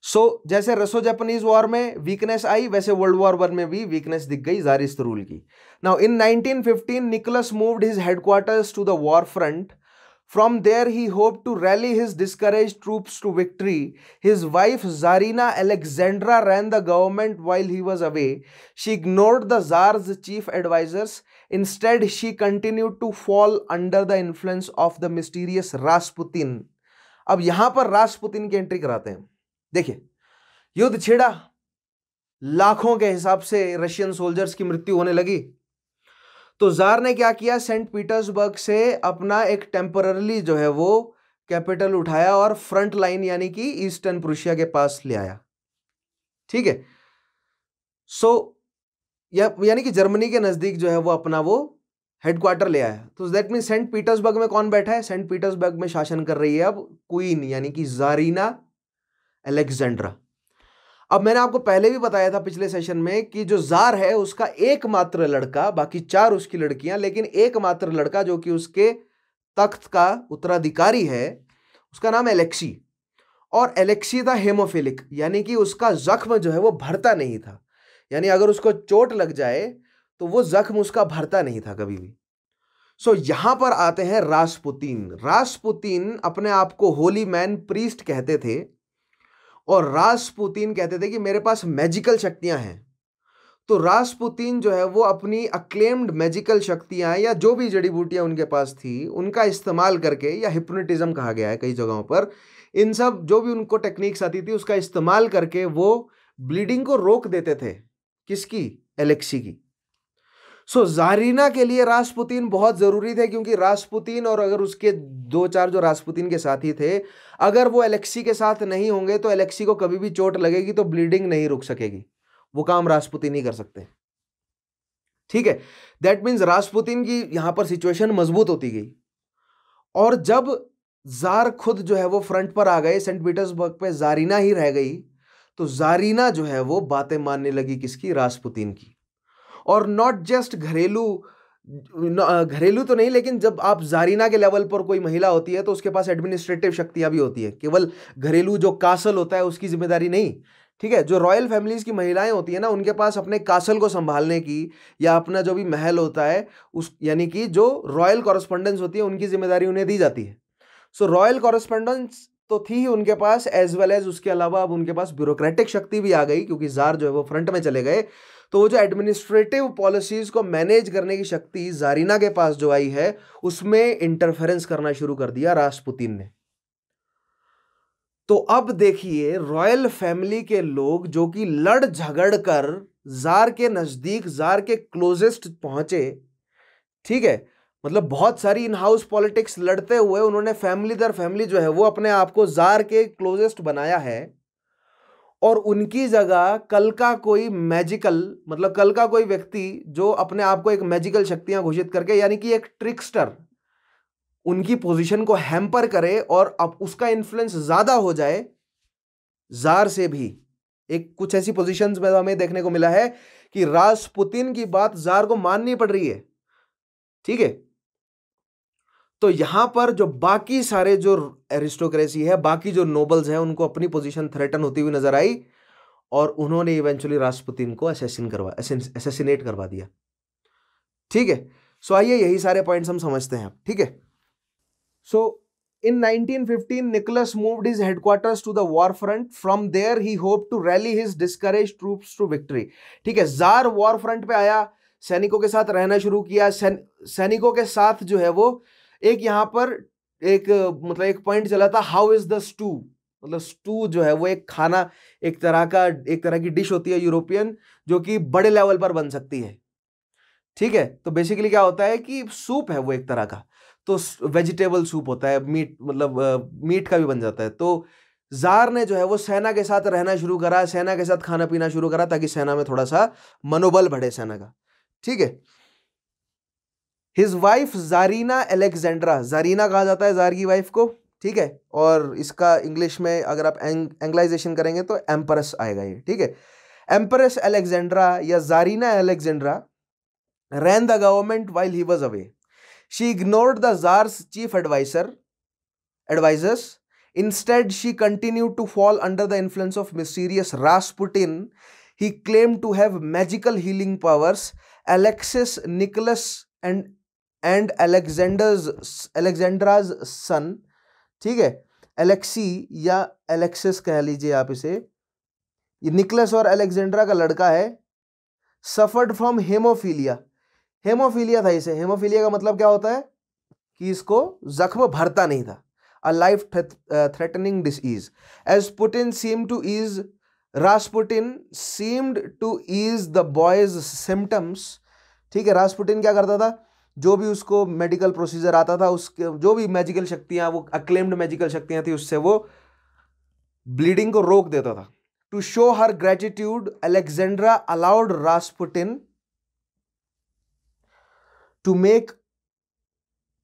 सो so, जैसे रसो जापानीज वॉर में वीकनेस आई वैसे वर्ल्ड वॉर वन में भी वीकनेस दिख गई जारिस्त रूल की now in 1915 Nicholas moved his headquarters to the war front from there he hope to rally his discourage troops to victory his wife tsarina Alexandra ran the government while he was away she ignored the tsar's chief advisers instead she continue to fall under the influence of the mysterious Rasputin अब यहां पर रासपुतिन की एंट्री कराते हैं देखिए युद्ध छिड़ा लाखों के हिसाब से रशियन सोल्जर्स की मृत्यु होने लगी तो जार ने क्या किया सेंट पीटर्सबर्ग से अपना एक टेम्परली जो है वो कैपिटल उठाया और फ्रंट लाइन यानी कि ईस्टर्न प्रूशिया के पास ले आया ठीक है सो या, यानी कि जर्मनी के नज़दीक जो है वो अपना वो हेडक्वार्टर ले आया तो दैट मीन सेंट पीटर्सबर्ग में कौन बैठा है सेंट पीटर्सबर्ग में शासन कर रही है अब क्वीन यानी कि जारीना एलेक्जेंड्रा अब मैंने आपको पहले भी बताया था पिछले सेशन में कि जो जार है उसका एकमात्र लड़का बाकी चार उसकी लड़कियां लेकिन एकमात्र लड़का जो कि उसके तख्त का उत्तराधिकारी है उसका नाम एलेक्सी और एलेक्सी था हेमोफिलिक यानी कि उसका जख्म जो है वो भरता नहीं था यानी अगर उसको चोट लग जाए तो वो जख्म उसका भरता नहीं था कभी भी सो so, यहां पर आते हैं रासपुतीन रासपुतीन अपने आप को होली मैन प्रीस्ट कहते थे और रासपुतीन कहते थे कि मेरे पास मैजिकल शक्तियां हैं तो रासपुतीन जो है वो अपनी अक्लेम्ड मैजिकल शक्तियां या जो भी जड़ी बूटियां उनके पास थी उनका इस्तेमाल करके या हिप्नोटिज्म कहा गया है कई जगहों पर इन सब जो भी उनको टेक्निक्स आती थी उसका इस्तेमाल करके वो ब्लीडिंग को रोक देते थे किसकी एलेक्सी की सो जारीना के लिए राष्ट्रपुतिन बहुत ज़रूरी थे क्योंकि राष्ट्रपुतिन और अगर उसके दो चार जो राष्ट्रपुतिन के साथी थे अगर वो एलेक्सी के साथ नहीं होंगे तो एलेक्सी को कभी भी चोट लगेगी तो ब्लीडिंग नहीं रुक सकेगी वो काम रासपुतिन ही कर सकते ठीक है दैट मीन्स राष्ट्रपुतिन की यहाँ पर सिचुएशन मजबूत होती गई और जब जार खुद जो है वो फ्रंट पर आ गए सेंट पीटर्सबर्ग पे जारीना ही रह गई तो जारीना जो है वो बातें मानने लगी किसकी राष्ट्रपुतिन की और नॉट जस्ट घरेलू घरेलू तो नहीं लेकिन जब आप जारीना के लेवल पर कोई महिला होती है तो उसके पास एडमिनिस्ट्रेटिव शक्तियां भी होती है केवल घरेलू जो कासल होता है उसकी जिम्मेदारी नहीं ठीक है जो रॉयल फैमिलीज़ की महिलाएं होती है ना उनके पास अपने कासल को संभालने की या अपना जो भी महल होता है उस यानी कि जो रॉयल कॉरस्पॉन्डेंस होती है उनकी जिम्मेदारी उन्हें दी जाती है सो रॉयल कॉरस्पॉन्डेंस तो थी ही उनके पास एज वेल एज उसके अलावा अब उनके पास ब्यूरोक्रेटिक शक्ति भी आ गई क्योंकि जार जो है वो फ्रंट में चले गए तो वो जो एडमिनिस्ट्रेटिव पॉलिसीज को मैनेज करने की शक्ति जारीना के पास जो आई है उसमें इंटरफेरेंस करना शुरू कर दिया राष्ट्रपुतिन ने तो अब देखिए रॉयल फैमिली के लोग जो कि लड़ झगड़ कर जार के नज़दीक जार के क्लोजेस्ट पहुंचे ठीक है मतलब बहुत सारी इन हाउस पॉलिटिक्स लड़ते हुए उन्होंने फैमिली दर फैमिली जो है वो अपने आप को जार के क्लोजेस्ट बनाया है और उनकी जगह कल का कोई मैजिकल मतलब कल का कोई व्यक्ति जो अपने आप को एक मैजिकल शक्तियां घोषित करके यानी कि एक ट्रिक्स्टर उनकी पोजीशन को हैम्पर करे और अब उसका इन्फ्लुएंस ज़्यादा हो जाए जार से भी एक कुछ ऐसी पोजीशंस में हमें देखने को मिला है कि राजपुतिन की बात जार को माननी पड़ रही है ठीक है तो यहां पर जो बाकी सारे जो एरिस्टोक्रेसी है बाकी जो नोबल्स हैं उनको अपनी पोजीशन थ्रेटन होती हुई नजर आई और उन्होंने इवेंचुअली राष्ट्रपति को असेसिन करवा असेसिनेट करवा दिया ठीक है सो आइए यही सारे पॉइंट्स हम समझते हैं ठीक है so in 1915 Nicholas moved his headquarters to the war front from there he hope to rally his discourage troops to victory ठीक है जार वॉर फ्रंट पे आया सैनिकों के साथ रहना शुरू किया सैनिकों के साथ जो है वो एक यहाँ पर एक मतलब एक पॉइंट चला था हाउ इज द स्टू मतलब स्टू जो है वो एक खाना एक तरह का एक तरह की डिश होती है यूरोपियन जो कि बड़े लेवल पर बन सकती है ठीक है तो बेसिकली क्या होता है कि सूप है वो एक तरह का तो वेजिटेबल सूप होता है मीट मतलब मीट का भी बन जाता है तो जार ने जो है वो सेना के साथ रहना शुरू करा सेना के साथ खाना पीना शुरू करा ताकि सेना में थोड़ा सा मनोबल बढ़े सेना का ठीक है his wife tsarina Alexandra tsarina कहा जाता है जार की वाइफ को ठीक है और इसका इंग्लिश में अगर आप एंग, एंग्लाइजेशन करेंगे तो एम्परस आएगा ये ठीक है एम्परस एलेक्जेंड्रा या tsarina Alexandra ran the government while he was away she ignored the tsar's chief adviser advisers instead she continue to fall under the influence of mysterious Rasputin he claim to have magical healing powers Alexis Nicholas and and Alexander Alexandra's son ठीक है एलेक्सी या एलेक्सिस कह लीजिए आप इसे ये निकलस और एलेक्जेंड्रा का लड़का है सफर्ड फ्रॉम हेमोफीलिया हेमोफीलिया था इसे हेमोफीलिया का मतलब क्या होता है कि इसको जख्म भरता नहीं था a life threatening disease as Putin seem to ease Rasputin seemed to ease the boy's symptoms ठीक है रासपुटिन क्या करता था जो भी उसको मेडिकल प्रोसीजर आता था उसके जो भी मैजिकल शक्तियां वो अक्लेम्ड मैजिकल शक्तियां थी उससे वो ब्लीडिंग को रोक देता था to show her gratitude Alexandra allowed Rasputin to make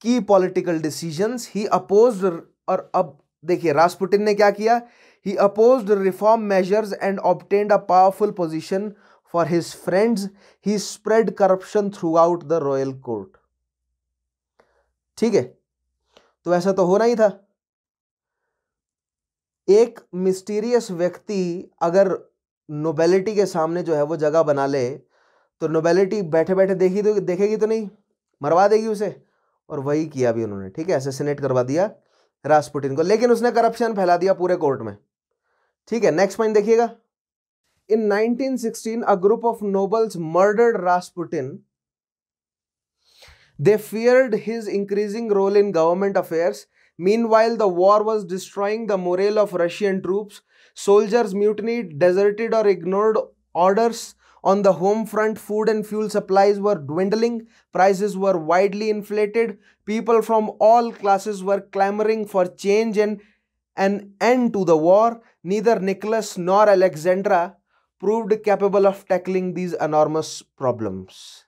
key political decisions he oppose और अब देखिए रास्पुटिन ने क्या किया he oppose reform measures and obtained a powerful position for his friends he spread corruption throughout the royal court ठीक है तो ऐसा तो होना ही था एक मिस्टीरियस व्यक्ति अगर नोबेलिटी के सामने जो है वो जगह बना ले तो नोबेलिटी बैठे बैठे देखी तो देखेगी तो नहीं मरवा देगी उसे और वही किया भी उन्होंने ठीक है असेसिनेट करवा दिया राजपुटिन को लेकिन उसने करप्शन फैला दिया पूरे कोर्ट में ठीक है नेक्स्ट पॉइंट देखिएगा in 1916 a group of nobles murdered Rasputin They feared his increasing role in government affairs. Meanwhile, the war was destroying the morale of Russian troops. Soldiers mutinied, deserted, or ignored orders on the home front, food and fuel supplies were dwindling, prices were widely inflated, people from all classes were clamoring for change and an end to the war. Neither Nicholas nor Alexandra proved capable of tackling these enormous problems.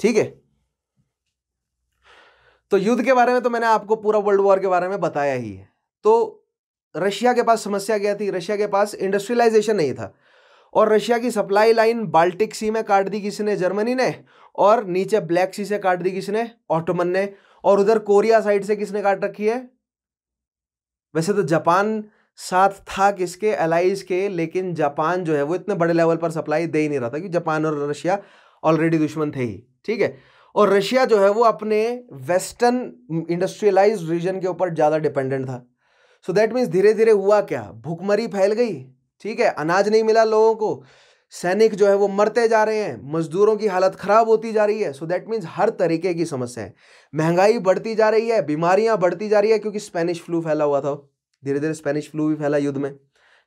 ठीक है तो युद्ध के बारे में तो मैंने आपको पूरा वर्ल्ड वॉर के बारे में बताया ही है तो रशिया के पास समस्या क्या थी रशिया के पास इंडस्ट्रियलाइजेशन नहीं था और रशिया की सप्लाई लाइन बाल्टिक सी में काट दी किसी ने जर्मनी ने और नीचे ब्लैक सी से काट दी किसी ने ऑटोमन ने और उधर कोरिया साइड से किसने काट रखी है वैसे तो जापान साथ था किसके एलाइज के लेकिन जापान जो है वो इतने बड़े लेवल पर सप्लाई दे ही नहीं रहा था क्योंकि जापान और रशिया ऑलरेडी दुश्मन थे ही ठीक है और रशिया जो है वो अपने वेस्टर्न इंडस्ट्रियलाइज रीजन के ऊपर ज़्यादा डिपेंडेंट था सो दैट मीन्स धीरे धीरे हुआ क्या भुखमरी फैल गई ठीक है अनाज नहीं मिला लोगों को सैनिक जो है वो मरते जा रहे हैं मजदूरों की हालत ख़राब होती जा रही है सो दैट मीन्स हर तरीके की समस्या है महंगाई बढ़ती जा रही है बीमारियां बढ़ती जा रही है क्योंकि स्पेनिश फ्लू फैला हुआ था धीरे धीरे स्पेनिश फ्लू भी फैला युद्ध में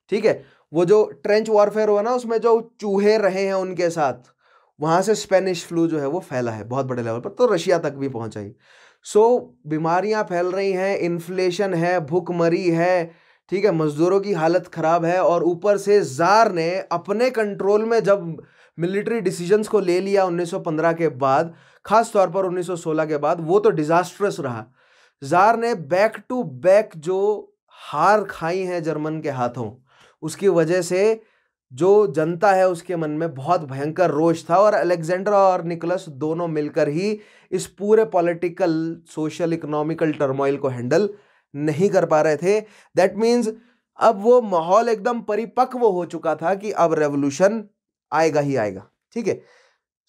ठीक है वो जो ट्रेंच वॉरफेयर हुआ ना उसमें जो चूहे रहे हैं उनके साथ वहाँ से स्पेनिश फ्लू जो है वो फैला है बहुत बड़े लेवल पर तो रशिया तक भी पहुँचा सो so, बीमारियाँ फैल रही हैं इन्फ्लेशन है भूखमरी है ठीक है मज़दूरों की हालत ख़राब है और ऊपर से जार ने अपने कंट्रोल में जब मिलिट्री डिसीजंस को ले लिया 1915 के बाद खास तौर पर 1916 के बाद वो तो डिज़ास्ट्रस रहा जार ने बैक टू बैक जो हार खाई हैं जर्मन के हाथों उसकी वजह से जो जनता है उसके मन में बहुत भयंकर रोष था और अलेक्जेंडर और निकोलस दोनों मिलकर ही इस पूरे पॉलिटिकल सोशल इकोनॉमिकल टर्मोइल को हैंडल नहीं कर पा रहे थे दैट मीन्स अब वो माहौल एकदम परिपक्व हो चुका था कि अब रेवोल्यूशन आएगा ही आएगा ठीक है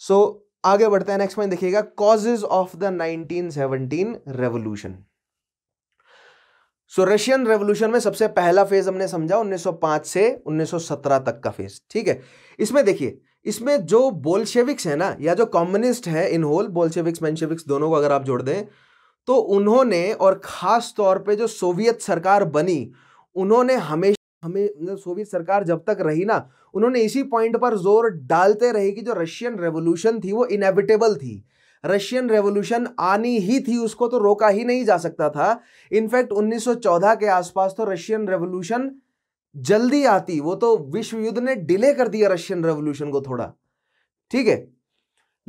सो आगे बढ़ते हैं नेक्स्ट पॉइंट देखिएगा causes of the 1917 revolution so Russian revolution में सबसे पहला फेज हमने समझा 1905 से 1917 तक का फेज ठीक है इसमें देखिए इसमें जो बोल्शेविक्स है ना या जो कम्युनिस्ट है इन होल बोल्शेविक्स मैंशेविक्स दोनों को अगर आप जोड़ दें तो उन्होंने और ख़ास तौर पे जो सोवियत सरकार बनी उन्होंने हमेशा हमें सोवियत मतलब सरकार जब तक रही ना उन्होंने इसी पॉइंट पर जोर डालते रहे कि जो रशियन रेवोल्यूशन थी वो इनएविटेबल थी रशियन रेवोल्यूशन आनी ही थी उसको तो रोका ही नहीं जा सकता था इनफैक्ट 1914 के आसपास तो रशियन रेवोल्यूशन जल्दी आती वो तो विश्व युद्ध ने डिले कर दिया रशियन रेवोल्यूशन को थोड़ा ठीक है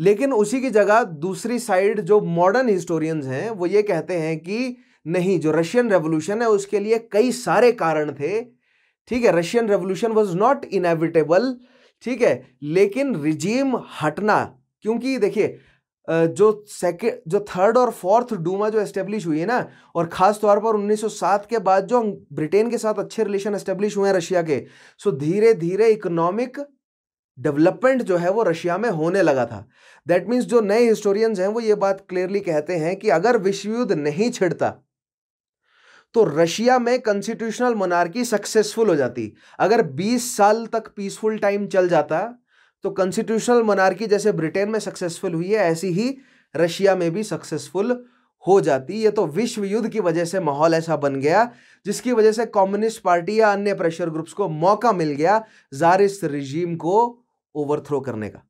लेकिन उसी की जगह दूसरी साइड जो मॉडर्न हिस्टोरियंस हैं वो ये कहते हैं कि नहीं जो रशियन रेवोल्यूशन है उसके लिए कई सारे कारण थे ठीक है Russian revolution was not inevitable ठीक है लेकिन रिजीम हटना क्योंकि देखिए जो सेकेंड जो थर्ड और फोर्थ डूमा जो एस्टेब्लिश हुई है ना और ख़ास तौर पर 1907 के बाद जो ब्रिटेन के साथ अच्छे रिलेशन एस्टेब्लिश हुए हैं रशिया के सो धीरे धीरे इकोनॉमिक डेवलपमेंट जो है वो रशिया में होने लगा था दैट मीन्स जो नए हिस्टोरियंस हैं वो ये बात क्लियरली कहते हैं कि अगर विश्व युद्ध नहीं छिड़ता तो रशिया में कंस्टिट्यूशनल मोनार्की सक्सेसफुल हो जाती अगर 20 साल तक पीसफुल टाइम चल जाता तो कंस्टिट्यूशनल मनार्की जैसे ब्रिटेन में सक्सेसफुल हुई है ऐसी ही रशिया में भी सक्सेसफुल हो जाती ये तो विश्व युद्ध की वजह से माहौल ऐसा बन गया जिसकी वजह से कम्युनिस्ट पार्टी या अन्य प्रेशर ग्रुप्स को मौका मिल गया जारिस रिजीम को ओवरथ्रो करने का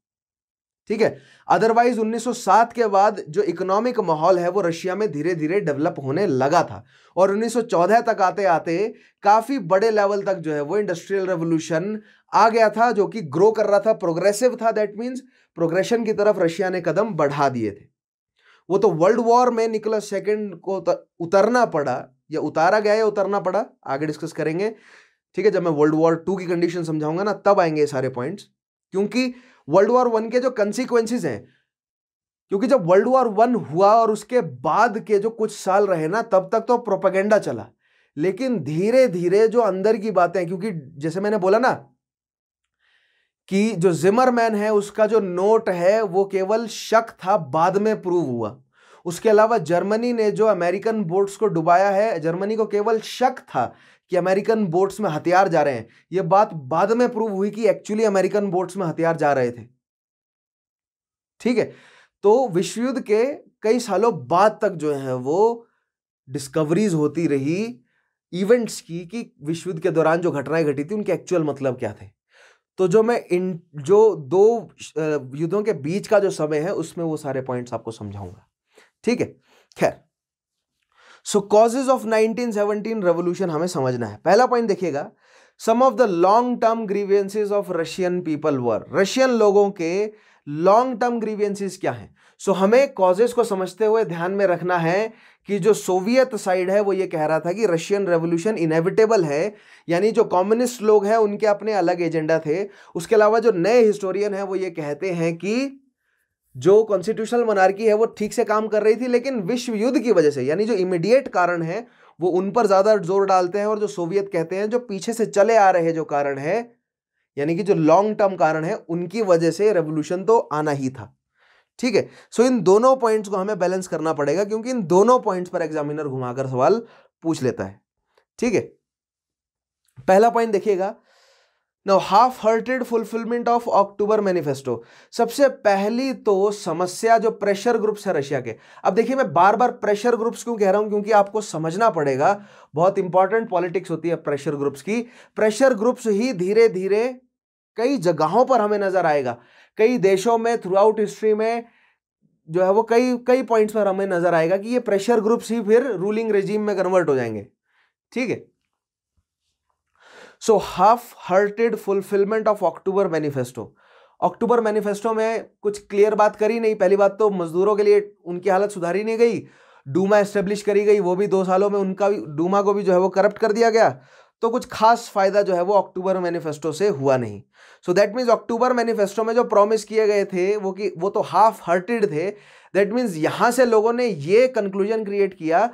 ठीक है अदरवाइज 1907 के बाद जो इकोनॉमिक माहौल है वो रशिया में धीरे धीरे डेवलप होने लगा था और 1914 तक आते आते काफ़ी बड़े लेवल तक जो है वो इंडस्ट्रियल रेवोल्यूशन आ गया था जो कि ग्रो कर रहा था प्रोग्रेसिव था दैट मीन्स प्रोग्रेशन की तरफ रशिया ने कदम बढ़ा दिए थे वो तो वर्ल्ड वॉर में निकोलस सेकेंड को उतरना पड़ा या उतारा गया या उतरना पड़ा आगे डिस्कस करेंगे ठीक है जब मैं वर्ल्ड वॉर टू की कंडीशन समझाऊंगा ना तब आएंगे ये सारे पॉइंट्स क्योंकि वर्ल्ड वॉर वन के जो कंसिक्वेंसिस हैं क्योंकि जब वर्ल्ड वॉर वन हुआ और उसके बाद के जो कुछ साल रहे ना तब तक तो प्रोपागेंडा चला लेकिन धीरे धीरे जो अंदर की बातें क्योंकि जैसे मैंने बोला ना कि जो जिमरमैन है उसका जो नोट है वो केवल शक था बाद में प्रूव हुआ उसके अलावा जर्मनी ने जो अमेरिकन बोट्स को डुबाया है जर्मनी को केवल शक था कि अमेरिकन बोट्स में हथियार जा रहे हैं ये बात बाद में प्रूव हुई कि एक्चुअली अमेरिकन बोट्स में हथियार जा रहे थे ठीक है तो विश्व युद्ध के कई सालों बाद तक जो है वो डिस्कवरीज होती रही इवेंट्स की कि विश्व युद्ध के दौरान जो घटनाएं घटी थी उनके एक्चुअल मतलब क्या थे तो जो मैं इन जो दो युद्धों के बीच का जो समय है उसमें वो सारे पॉइंट्स आपको समझाऊंगा ठीक है खैर सो कॉजेज ऑफ 1917 रेवोल्यूशन हमें समझना है पहला पॉइंट देखिएगा some of the long term grievances of Russian people were Russian लोगों के लॉन्ग टर्म ग्रीवियंसिस क्या हैं सो so, हमें कॉजेस को समझते हुए ध्यान में रखना है कि जो सोवियत साइड है वो ये कह रहा था कि रशियन रेवोल्यूशन इनेविटेबल है यानी जो कम्युनिस्ट लोग हैं उनके अपने अलग एजेंडा थे उसके अलावा जो नए हिस्टोरियन हैं वो ये कहते हैं कि जो कॉन्स्टिट्यूशनल मनार्की है वो ठीक से काम कर रही थी लेकिन विश्व युद्ध की वजह से यानी जो इमीडिएट कारण है वो उन पर ज़्यादा जोर डालते हैं और जो सोवियत कहते हैं जो पीछे से चले आ रहे जो कारण है यानी कि जो लॉन्ग टर्म कारण है उनकी वजह से रेवोल्यूशन तो आना ही था ठीक है सो इन दोनों पॉइंट्स को हमें बैलेंस करना पड़ेगा क्योंकि इन दोनों पॉइंट्स पर एग्जामिनर घुमाकर सवाल पूछ लेता है ठीक है पहला पॉइंट देखिएगा no half hearted fulfilment of October manifesto सबसे पहली तो समस्या जो प्रेशर ग्रुप्स है रशिया के अब देखिए मैं बार बार प्रेशर ग्रुप्स क्यों कह रहा हूं क्योंकि आपको समझना पड़ेगा बहुत इंपॉर्टेंट पॉलिटिक्स होती है प्रेशर ग्रुप्स की प्रेशर ग्रुप्स ही धीरे धीरे कई जगहों पर हमें नजर आएगा कई देशों में थ्रू आउट हिस्ट्री में जो है वो कई कई पॉइंट्स पर हमें नजर आएगा कि ये प्रेशर ग्रुप्स ही फिर रूलिंग रेजीम में कन्वर्ट हो जाएंगे ठीक है so half hearted fulfilment of October manifesto October manifesto में कुछ क्लियर बात करी नहीं पहली बात तो मजदूरों के लिए उनकी हालत सुधारी नहीं गई डूमा एस्टेब्लिश करी गई वो भी दो सालों में उनका भी डूमा को भी जो है वो करप्ट कर दिया गया तो कुछ खास फायदा जो है वो अक्टूबर मैनिफेस्टो से हुआ नहीं so that means October manifesto में जो प्रॉमिस किए गए थे वो कि वो तो हाफ हर्टेड थे दैट मीन्स यहाँ से लोगों ने ये कंक्लूजन क्रिएट किया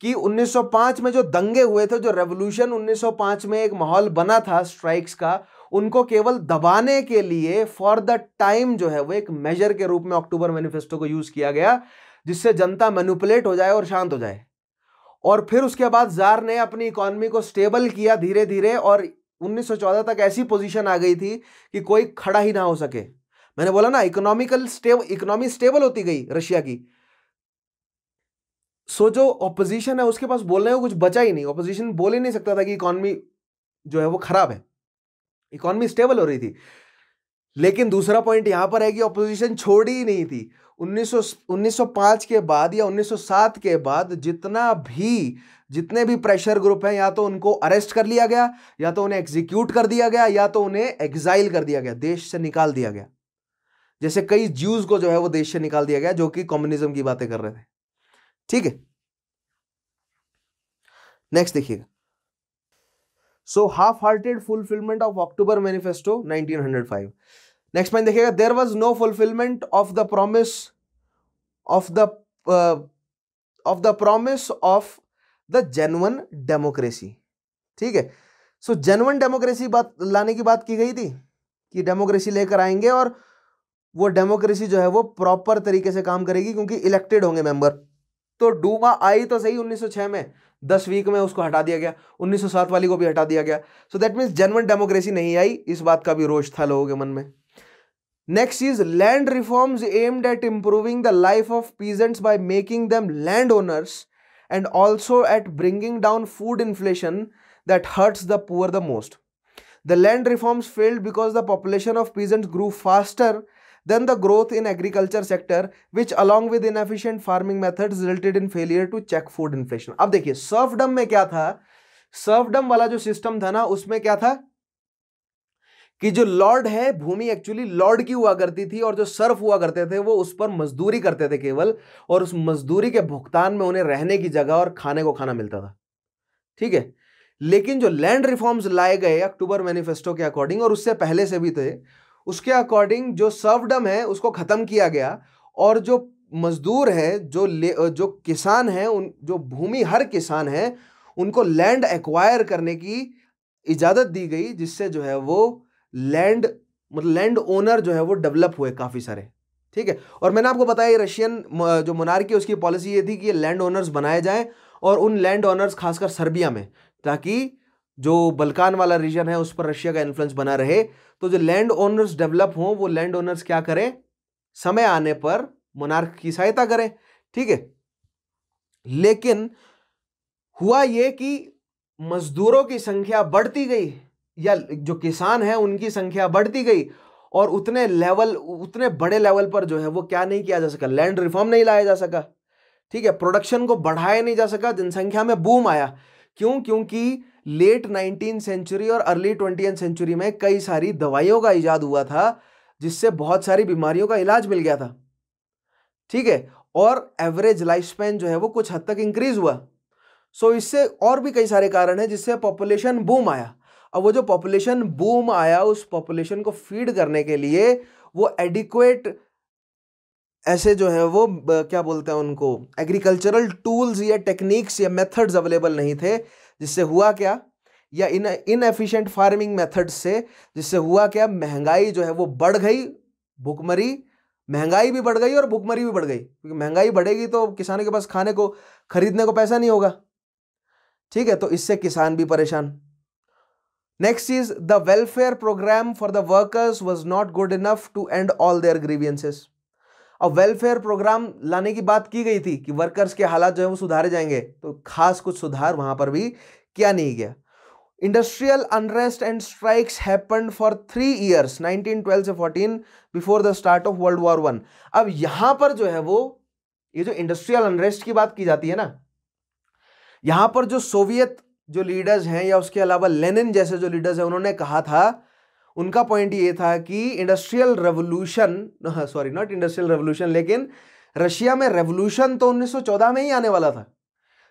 कि 1905 में जो दंगे हुए थे जो रेवोल्यूशन 1905 में एक माहौल बना था स्ट्राइक्स का उनको केवल दबाने के लिए फॉर द टाइम जो है वो एक मेजर के रूप में अक्टूबर मैनिफेस्टो को यूज़ किया गया जिससे जनता मैनुपुलेट हो जाए और शांत हो जाए और फिर उसके बाद जार ने अपनी इकोनॉमी को स्टेबल किया धीरे धीरे और 1914 तक ऐसी पोजीशन आ गई थी कि कोई खड़ा ही ना हो सके मैंने बोला ना इकोनॉमिकल स्टेब इकोनॉमी स्टेबल होती गई रशिया की सो जो ऑपोजिशन है उसके पास बोलने को कुछ बचा ही नहीं ऑपोजिशन बोल ही नहीं सकता था कि इकोनॉमी जो है वो खराब है इकोनॉमी स्टेबल हो रही थी लेकिन दूसरा पॉइंट यहां पर है कि ऑपोजिशन छोड़ी ही नहीं थी 1900 1905 के बाद या 1907 के बाद जितना भी जितने भी प्रेशर ग्रुप हैं या तो उनको अरेस्ट कर लिया गया या तो उन्हें एग्जीक्यूट कर दिया गया या तो उन्हें एग्जाइल कर दिया गया देश से निकाल दिया गया जैसे कई ज्यूज को जो है वो देश से निकाल दिया गया जो कि कम्युनिज्म की बातें कर रहे थे ठीक है नेक्स्ट देखिएगा so half hearted fulfilment of October manifesto 1905 next point देखिएगा there was no fulfilment of the promise of the of the promise of the genuine democracy ठीक है सो जेनवन डेमोक्रेसी बात लाने की बात की गई थी कि डेमोक्रेसी लेकर आएंगे और वो डेमोक्रेसी जो है वो प्रॉपर तरीके से काम करेगी क्योंकि इलेक्टेड होंगे मेंबर तो डूमा आई तो सही 1906 में दस वीक में उसको हटा दिया गया 1907 वाली को भी हटा दिया गया so that means genuine democracy नहीं आई इस बात का भी रोष था लोगों के मन में next is land reforms aimed at improving the life of peasants by making them land owners and also at bringing down food inflation that hurts the poor the most the land reforms failed because the population of peasants grew faster Then the growth in agriculture sector which along with inefficient farming methods resulted in failure to check food inflation. अब देखिए सर्फडम में क्या था सर्फडम वाला जो सिस्टम था ना उसमें क्या था कि जो लॉर्ड है भूमि एक्चुअली लॉर्ड की हुआ करती थी और जो सर्फ हुआ करते थे वो उस पर मजदूरी करते थे केवल और उस मजदूरी के भुगतान में उन्हें रहने की जगह और खाने को खाना मिलता था ठीक है लेकिन जो लैंड रिफॉर्म्स लाए गए अक्टूबर मैनिफेस्टो के अकॉर्डिंग और उससे पहले से भी थे उसके अकॉर्डिंग जो सर्वडम है उसको ख़त्म किया गया और जो मजदूर है जो ले जो किसान है उन जो भूमि हर किसान है उनको लैंड एक्वायर करने की इजाज़त दी गई जिससे जो है वो लैंड मतलब लैंड ओनर जो है वो डेवलप हुए काफ़ी सारे ठीक है और मैंने आपको बताया ये रशियन जो की उसकी पॉलिसी ये थी कि ये लैंड ओनर्स बनाए जाएं और उन लैंड ओनर्स खासकर सर्बिया में ताकि जो बलकान वाला रीजन है उस पर रशिया का इन्फ्लुएंस बना रहे तो जो लैंड ओनर्स डेवलप हों वो लैंड ओनर्स क्या करें समय आने पर मोनार्क की सहायता करें ठीक है लेकिन हुआ ये कि मजदूरों की संख्या बढ़ती गई या जो किसान है उनकी संख्या बढ़ती गई और उतने लेवल उतने बड़े लेवल पर जो है वो क्या नहीं किया जा सका लैंड रिफॉर्म नहीं लाया जा सका ठीक है प्रोडक्शन को बढ़ाया नहीं जा सका जनसंख्या में बूम आया क्यों क्योंकि लेट नाइनटीन सेंचुरी और अर्ली ट्वेंटी सेंचुरी में कई सारी दवाइयों का इजाद हुआ था जिससे बहुत सारी बीमारियों का इलाज मिल गया था ठीक है और एवरेज लाइफ स्पैन जो है वो कुछ हद तक इंक्रीज हुआ सो इससे और भी कई सारे कारण हैं जिससे पॉपुलेशन बूम आया अब वो जो पॉपुलेशन बूम आया उस पॉपुलेशन को फीड करने के लिए वो एडिक्वेट ऐसे जो है वो क्या बोलते हैं उनको एग्रीकल्चरल टूल्स या टेक्निक्स या मेथड्स अवेलेबल नहीं थे जिससे हुआ क्या या इन इनएफिशिएंट फार्मिंग मेथड से जिससे हुआ क्या महंगाई जो है वो बढ़ गई भुखमरी महंगाई भी बढ़ गई और भुखमरी भी बढ़ गई क्योंकि महंगाई बढ़ेगी तो किसानों के पास खाने को खरीदने को पैसा नहीं होगा ठीक है तो इससे किसान भी परेशान next is the welfare programme for the workers was not good enough to end all their grievances और वेलफेयर प्रोग्राम लाने की बात की गई थी कि वर्कर्स के हालात जो है वो सुधारे जाएंगे तो खास कुछ सुधार वहां पर भी किया नहीं गया industrial unrest and strikes happen for three years 1912 से 14 before the start of world war one अब यहां पर जो है वो ये जो इंडस्ट्रियल अनरेस्ट की बात की जाती है ना यहां पर जो सोवियत जो लीडर्स हैं या उसके अलावा लेनिन जैसे जो लीडर्स हैं उन्होंने कहा था उनका पॉइंट ये था कि industrial revolution sorry not industrial revolution लेकिन रशिया में रेवोल्यूशन तो 1914 में ही आने वाला था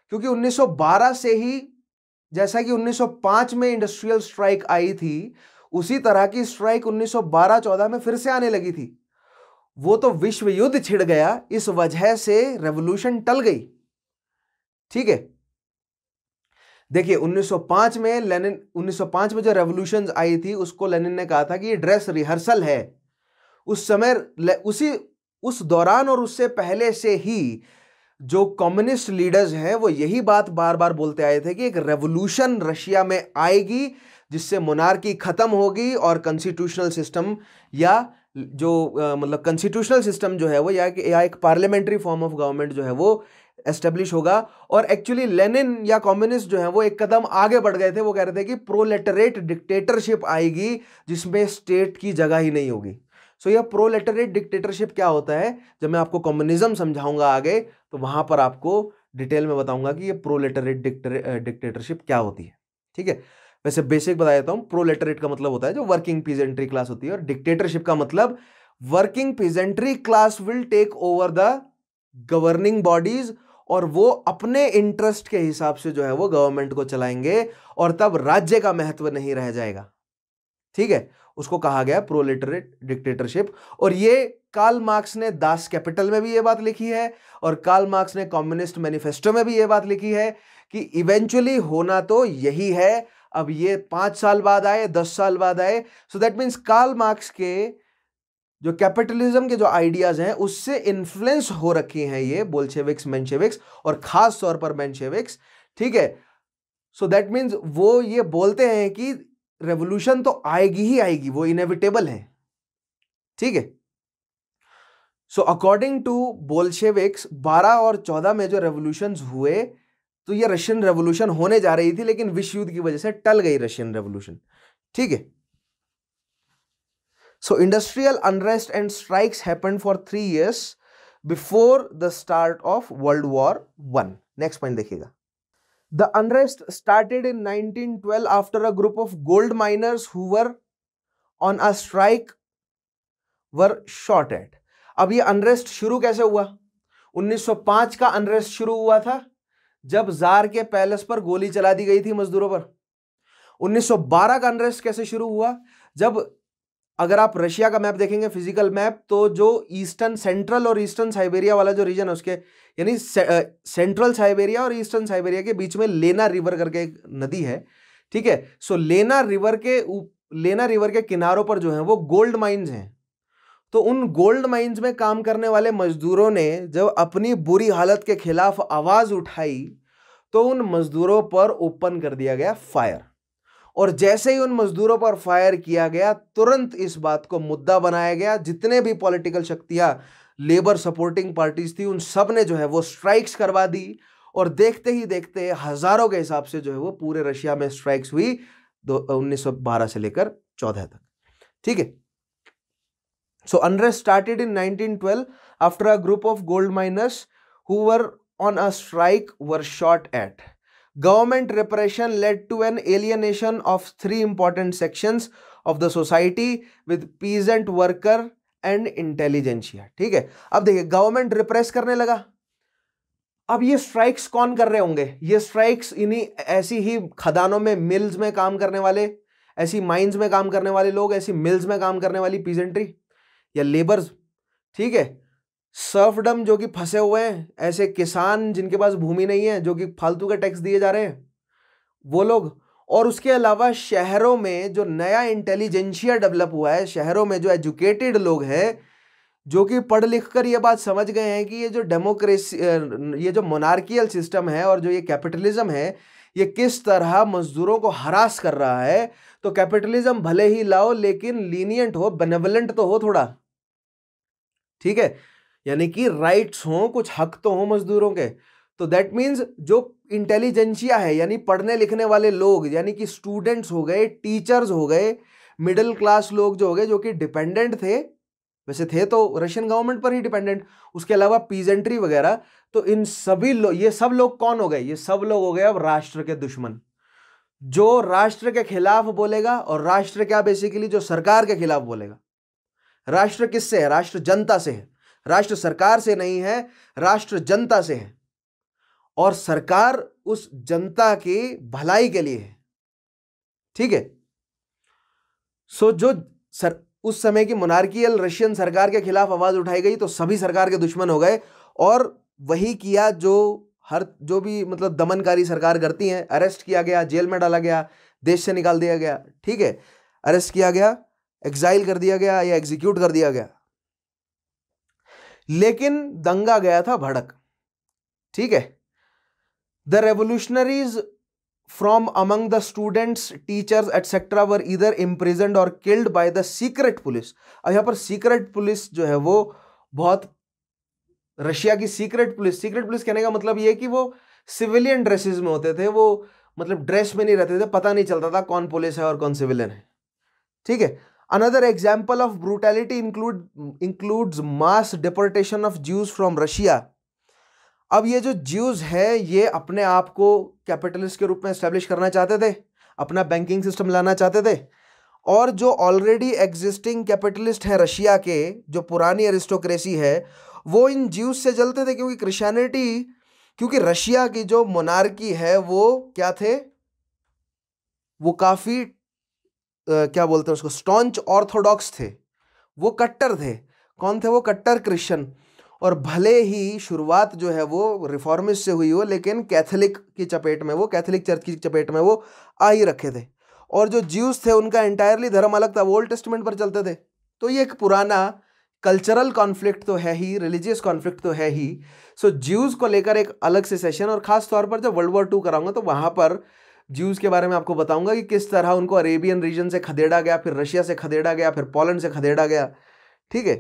क्योंकि 1912 से ही जैसा कि 1905 में इंडस्ट्रियल स्ट्राइक आई थी उसी तरह की स्ट्राइक 1912-14 में फिर से आने लगी थी वो तो विश्व युद्ध छिड़ गया इस वजह से रेवोल्यूशन टल गई ठीक है देखिए 1905 में लेनिन 1905 में जो रेवोल्यूशन आई थी उसको लेनिन ने कहा था कि ये ड्रेस रिहर्सल है उस समय उसी उस दौरान और उससे पहले से ही जो कम्युनिस्ट लीडर्स हैं वो यही बात बार बार बोलते आए थे कि एक रेवोल्यूशन रशिया में आएगी जिससे मोनार्की ख़त्म होगी और कंस्टिट्यूशनल सिस्टम या जो मतलब कंस्टिट्यूशनल सिस्टम जो है वो या, या एक पार्लियामेंट्री फॉर्म ऑफ गवर्नमेंट जो है वो एस्टेब्लिश होगा और एक्चुअली लेनिन या कम्युनिस्ट जो है वो एक कदम आगे बढ़ गए थे वो कह रहे थे कि प्रोलेटरेट डिक्टेटरशिप आएगी जिसमें स्टेट की जगह ही नहीं होगी सो so, यह प्रोलेटरेट डिक्टेटरशिप क्या होता है जब मैं आपको कम्युनिज्म समझाऊंगा आगे तो वहां पर आपको डिटेल में बताऊंगा कि यह प्रोलेटरेट डिक्टेटरशिप क्या होती है ठीक है वैसे बेसिक बता देता हूँ प्रोलेटरेट का मतलब होता है जो वर्किंग पीजेंट्री क्लास होती है और डिक्टेटरशिप का मतलब working peasantry class will take over the governing bodies और वो अपने इंटरेस्ट के हिसाब से जो है वो गवर्नमेंट को चलाएंगे और तब राज्य का महत्व नहीं रह जाएगा ठीक है उसको कहा गया प्रोलिटरेट डिक्टेटरशिप और ये कार्ल मार्क्स ने दास कैपिटल में भी ये बात लिखी है और कार्ल मार्क्स ने कम्युनिस्ट मैनिफेस्टो में भी ये बात लिखी है कि इवेंचुअली होना तो यही है अब ये पांच साल बाद आए दस साल बाद आए so that means Karl Marx के जो कैपिटलिज्म के जो आइडियाज़ हैं उससे इन्फ्लुएंस हो रखी हैं ये बोलशेविक्स मेंशेविक्स और ख़ास तौर पर मेंशेविक्स ठीक है सो दैट मीन्स वो ये बोलते हैं कि रेवोल्यूशन तो आएगी ही आएगी वो इनएविटेबल है ठीक है सो अकॉर्डिंग टू बोलशेविक्स 12 और 14 में जो रेवोल्यूशन हुए तो ये रशियन रेवोल्यूशन होने जा रही थी लेकिन विश्व युद्ध की वजह से टल गई रशियन रेवोल्यूशन ठीक है So industrial unrest and strikes happened for three years before the start of World War One. Next point देखिएगा. The unrest started in 1912 after a group of gold miners who were on a strike were shot at. अब ये अनरेस्ट शुरू कैसे हुआ 1905 का अनरेस्ट शुरू हुआ था जब जार के पैलेस पर गोली चला दी गई थी मजदूरों पर 1912 का अनरेस्ट कैसे शुरू हुआ जब अगर आप रशिया का मैप देखेंगे फिजिकल मैप तो जो ईस्टर्न सेंट्रल और ईस्टर्न साइबेरिया वाला जो रीजन है उसके यानी सेंट्रल साइबेरिया और ईस्टर्न साइबेरिया के बीच में लेना रिवर करके एक नदी है ठीक है सो लेना रिवर के लेना रिवर के किनारों पर जो है वो गोल्ड माइंस हैं तो उन गोल्ड माइंस में काम करने वाले मजदूरों ने जब अपनी बुरी हालत के खिलाफ आवाज़ उठाई तो उन मजदूरों पर ओपन कर दिया गया फायर और जैसे ही उन मजदूरों पर फायर किया गया तुरंत इस बात को मुद्दा बनाया गया जितने भी पॉलिटिकल शक्तियां लेबर सपोर्टिंग पार्टीज थी उन सब ने जो है वो स्ट्राइक्स करवा दी और देखते ही देखते हज़ारों के हिसाब से जो है वो पूरे रशिया में स्ट्राइक्स हुई दो उन्नीस से लेकर चौदह तक ठीक है so unrest started in 1912 after a group of gold miners who were on a strike were shot at government repression led to an alienation of three important sections of the society with peasant worker and intelligentsia ठीक है अब देखिए गवर्नमेंट रिप्रेस करने लगा अब ये स्ट्राइक्स कौन कर रहे होंगे ये स्ट्राइक्स इन्हीं ऐसी ही खदानों में मिल्स में काम करने वाले ऐसी माइंस में काम करने वाले लोग ऐसी मिल्स में काम करने वाली पीजेंट्री या लेबर्स ठीक है सर्फडम जो कि फंसे हुए हैं ऐसे किसान जिनके पास भूमि नहीं है जो कि फालतू के टैक्स दिए जा रहे हैं वो लोग और उसके अलावा शहरों में जो नया इंटेलिजेंशिया डेवलप हुआ है शहरों में जो एजुकेटेड लोग हैं जो कि पढ़ लिख कर ये बात समझ गए हैं कि ये जो डेमोक्रेसी ये जो मोनार्कियल सिस्टम है और जो ये कैपिटलिज्म है ये किस तरह मजदूरों को हरास कर रहा है तो कैपिटलिज्म भले ही लाओ लेकिन लीनियंट हो बेनेवलेंट तो हो थोड़ा ठीक है यानी कि राइट्स हों कुछ हक तो हों मजदूरों के तो दैट मीन्स जो इंटेलिजेंसिया है यानी पढ़ने लिखने वाले लोग यानी कि स्टूडेंट्स हो गए टीचर्स हो गए मिडिल क्लास लोग जो हो गए जो कि डिपेंडेंट थे वैसे थे तो रशियन गवर्नमेंट पर ही डिपेंडेंट उसके अलावा पीजेंट्री वगैरह तो इन सभी लोग ये सब लोग कौन हो गए ये सब लोग हो गए अब राष्ट्र के दुश्मन जो राष्ट्र के खिलाफ बोलेगा और राष्ट्र क्या बेसिकली जो सरकार के खिलाफ बोलेगा राष्ट्र किससे है राष्ट्र जनता से है राष्ट्र सरकार से नहीं है राष्ट्र जनता से है और सरकार उस जनता की भलाई के लिए है ठीक है सो जो सर उस समय की मोनार्कियल रशियन सरकार के खिलाफ आवाज़ उठाई गई तो सभी सरकार के दुश्मन हो गए और वही किया जो हर जो भी मतलब दमनकारी सरकार करती है अरेस्ट किया गया जेल में डाला गया देश से निकाल दिया गया ठीक है अरेस्ट किया गया एग्जाइल कर दिया गया या एग्जीक्यूट कर दिया गया लेकिन दंगा गया था भड़क ठीक है the revolutionaries from among the students teachers etcetera were इधर इम्प्रिजेंड और killed by the secret police अब यहाँ पर सीक्रेट पुलिस जो है वो बहुत रशिया की सीक्रेट पुलिस सीक्रेट पुलिस कहने का मतलब ये कि वो सिविलियन ड्रेसेस में होते थे वो मतलब ड्रेस में नहीं रहते थे पता नहीं चलता था कौन पुलिस है और कौन सिविलियन है ठीक है Another example of brutality include includes mass deportation of Jews from Russia. अब ये जो ज्यूज है ये अपने आप को कैपिटलिस्ट के रूप में इस्टेब्लिश करना चाहते थे अपना बैंकिंग सिस्टम लाना चाहते थे और जो ऑलरेडी एग्जिस्टिंग कैपिटलिस्ट हैं रशिया के जो पुरानी एरिस्टोक्रेसी है वो इन ज्यूज से जलते थे क्योंकि क्रिश्चियनिटी क्योंकि रशिया की जो मोनार्की है वो क्या थे वो काफ़ी क्या बोलते हैं उसको स्टॉन्च ऑर्थोडॉक्स थे वो कट्टर थे कौन थे वो कट्टर क्रिश्चियन और भले ही शुरुआत जो है वो रिफॉर्मिस से हुई हो लेकिन कैथोलिक की चपेट में वो कैथोलिक चर्च की चपेट में वो आ ही रखे थे और जो ज्यूस थे उनका एंटायरली धर्म अलग था वो ओल्ड टेस्टमेंट पर चलते थे तो ये एक पुराना कल्चरल कॉन्फ्लिक्ट तो है ही रिलीजियस कॉन्फ्लिक्ट तो है ही सो so, ज्यूज़ को लेकर एक अलग से सेशन और ख़ास तौर पर जब वर्ल्ड वॉर टू कराऊंगा तो वहाँ पर ज्यूज़ के बारे में आपको बताऊंगा कि किस तरह उनको अरेबियन रीजन से खदेड़ा गया फिर रशिया से खदेड़ा गया फिर पोलैंड से खदेड़ा गया ठीक है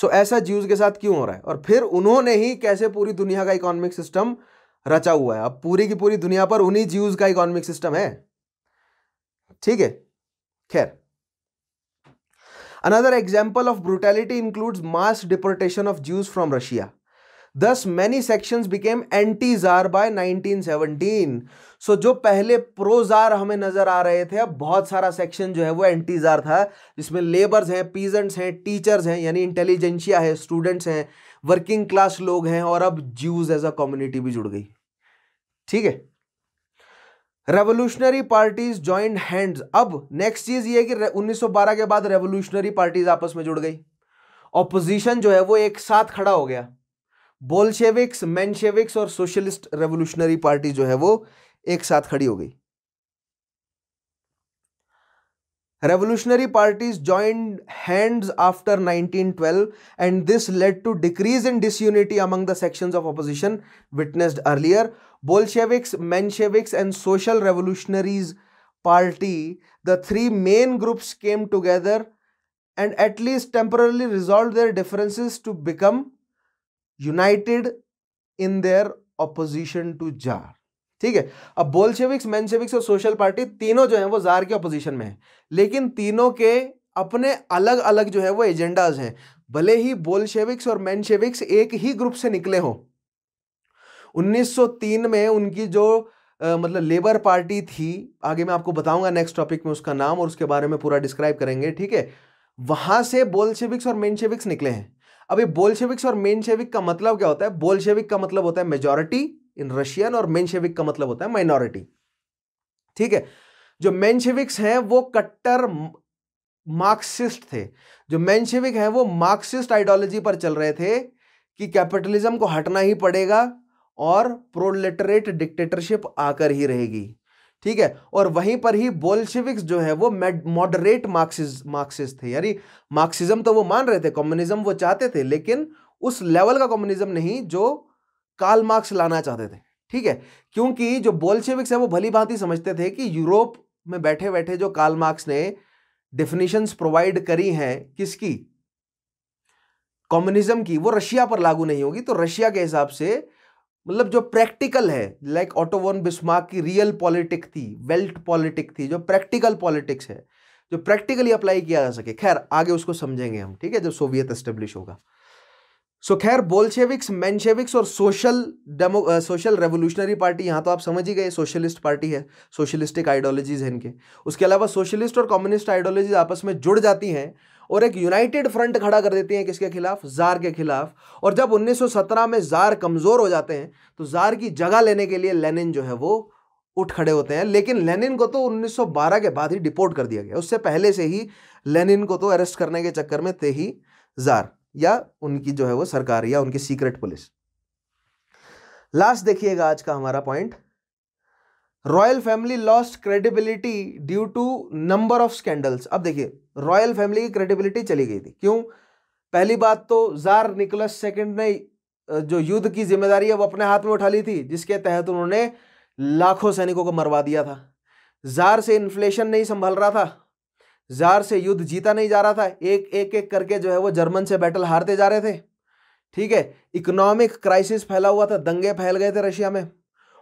सो ऐसा ज्यूज़ के साथ क्यों हो रहा है और फिर उन्होंने ही कैसे पूरी दुनिया का इकोनॉमिक सिस्टम रचा हुआ है अब पूरी की पूरी दुनिया पर उन्हीं ज्यूज़ का इकोनॉमिक सिस्टम है ठीक है खैर another example of brutality includes mass deportation of Jews from Russia thus many section became anti tsar by 1917 so so, जो पहले प्रो जार हमें नजर आ रहे थे अब बहुत सारा सेक्शन जो है वो एंटी जार था जिसमें लेबर्स हैं पीजेंट्स हैं टीचर्स हैं यानी इंटेलिजेंशिया है स्टूडेंट्स हैं वर्किंग क्लास लोग हैं और अब ज्यूज एज अ कम्युनिटी भी जुड़ गई ठीक है रेवोल्यूशनरी पार्टीज ज्वाइंट हैंड्स अब नेक्स्ट चीज ये कि 1912 के बाद रेवोल्यूशनरी पार्टीज आपस में जुड़ गई ऑपोजिशन जो है वो एक साथ खड़ा हो गया बोलशेविक्स मैनशेविक्स और सोशलिस्ट रेवोल्यूशनरी पार्टी जो है वो एक साथ खड़ी हो गई revolutionary party joint hand after 1912 and this led to decrease in disunity among the section of opposition witnessed earlier Bolsheviks Mensheviks and social revolutionaries party the three main groups came together and at least temporarily resolve their differences to become united in their opposition to tsar ठीक है अब बोल्शेविक्स मेंशेविक्स और सोशल पार्टी तीनों जो है वो जार के ऑपोजिशन में है लेकिन तीनों के अपने अलग अलग जो है वो एजेंडाज हैं भले ही बोल्शेविक्स और मेंशेविक्स एक ही ग्रुप से निकले हों 1903 में उनकी जो आ, मतलब लेबर पार्टी थी आगे मैं आपको बताऊंगा नेक्स्ट टॉपिक में उसका नाम और उसके बारे में पूरा डिस्क्राइब करेंगे ठीक है वहां से बोल्शेविक्स और मेनशेविक्स निकले हैं अब ये बोल्शेविक्स और मेनशेविक का मतलब क्या होता है बोल्शेविक का मतलब होता है मेजोरिटी इन रशियन और मेनशेविक का मतलब होता है माइनॉरिटी ठीक है जो मेनशेविक्स हैं वो कट्टर मार्क्सिस्ट थे जो मेनशेविक हैं वो मार्क्सिस्ट आइडियोलॉजी पर चल रहे थे कि कैपिटलिज्म को हटना ही पड़ेगा और प्रोलेटरेट डिक्टेटरशिप आकर ही रहेगी ठीक है और वहीं पर ही बोल्शिविक्स जो है वो मॉडरेट मार्क्सिस मार्क्सिस्ट थे यानी मार्क्सिज्म तो वो मान रहे थे कम्युनिज्म वो चाहते थे लेकिन उस लेवल का कम्युनिज्म नहीं जो काल मार्क्स लाना चाहते थे ठीक है क्योंकि जो बोल्शिविक्स है वो भली भांति समझते थे कि यूरोप में बैठे बैठे जो काल मार्क्स ने डेफिनेशंस प्रोवाइड करी हैं किसकी कम्युनिज्म की वो रशिया पर लागू नहीं होगी तो रशिया के हिसाब से मतलब जो प्रैक्टिकल है लाइक ऑटोवन बिस्मार्क की रियल पॉलिटिक थी वेल्ट पॉलिटिक थी जो प्रैक्टिकल पॉलिटिक्स है जो प्रैक्टिकली अप्लाई किया जा सके खैर आगे उसको समझेंगे हम ठीक है जब सोवियत एस्टेब्लिश होगा सो so, खैर बोल्शेविक्स मैनशेविक्स और social demo social revolutionary party यहाँ तो आप समझ ही गए सोशलिस्ट पार्टी है सोशलिस्टिक आइडियोलॉजीज हैं इनके उसके अलावा सोशलिस्ट और कम्युनिस्ट आइडियोलॉजीज आपस में जुड़ जाती हैं और एक यूनाइटेड फ्रंट खड़ा कर देती हैं किसके खिलाफ जार के खिलाफ और जब 1917 में जार कमज़ोर हो जाते हैं तो जार की जगह लेने के लिए लेनिन जो है वो उठ खड़े होते हैं लेकिन लेनिन को तो 1912 के बाद ही डिपोर्ट कर दिया गया उससे पहले से ही लेनिन को तो अरेस्ट करने के चक्कर में थे ही जार या उनकी जो है वो सरकार या उनकी सीक्रेट पुलिस लास्ट देखिएगा आज का हमारा point royal family lost credibility due to number of scandals अब देखिए रॉयल फैमिली की क्रेडिबिलिटी चली गई थी क्यों पहली बात तो जार निकोलस सेकेंड ने जो युद्ध की जिम्मेदारी है वो अपने हाथ में उठा ली थी जिसके तहत उन्होंने लाखों सैनिकों को मरवा दिया था जार से इन्फ्लेशन नहीं संभल रहा था जार से युद्ध जीता नहीं जा रहा था एक एक एक करके जो है वो जर्मन से बैटल हारते जा रहे थे ठीक है इकोनॉमिक क्राइसिस फैला हुआ था दंगे फैल गए थे रशिया में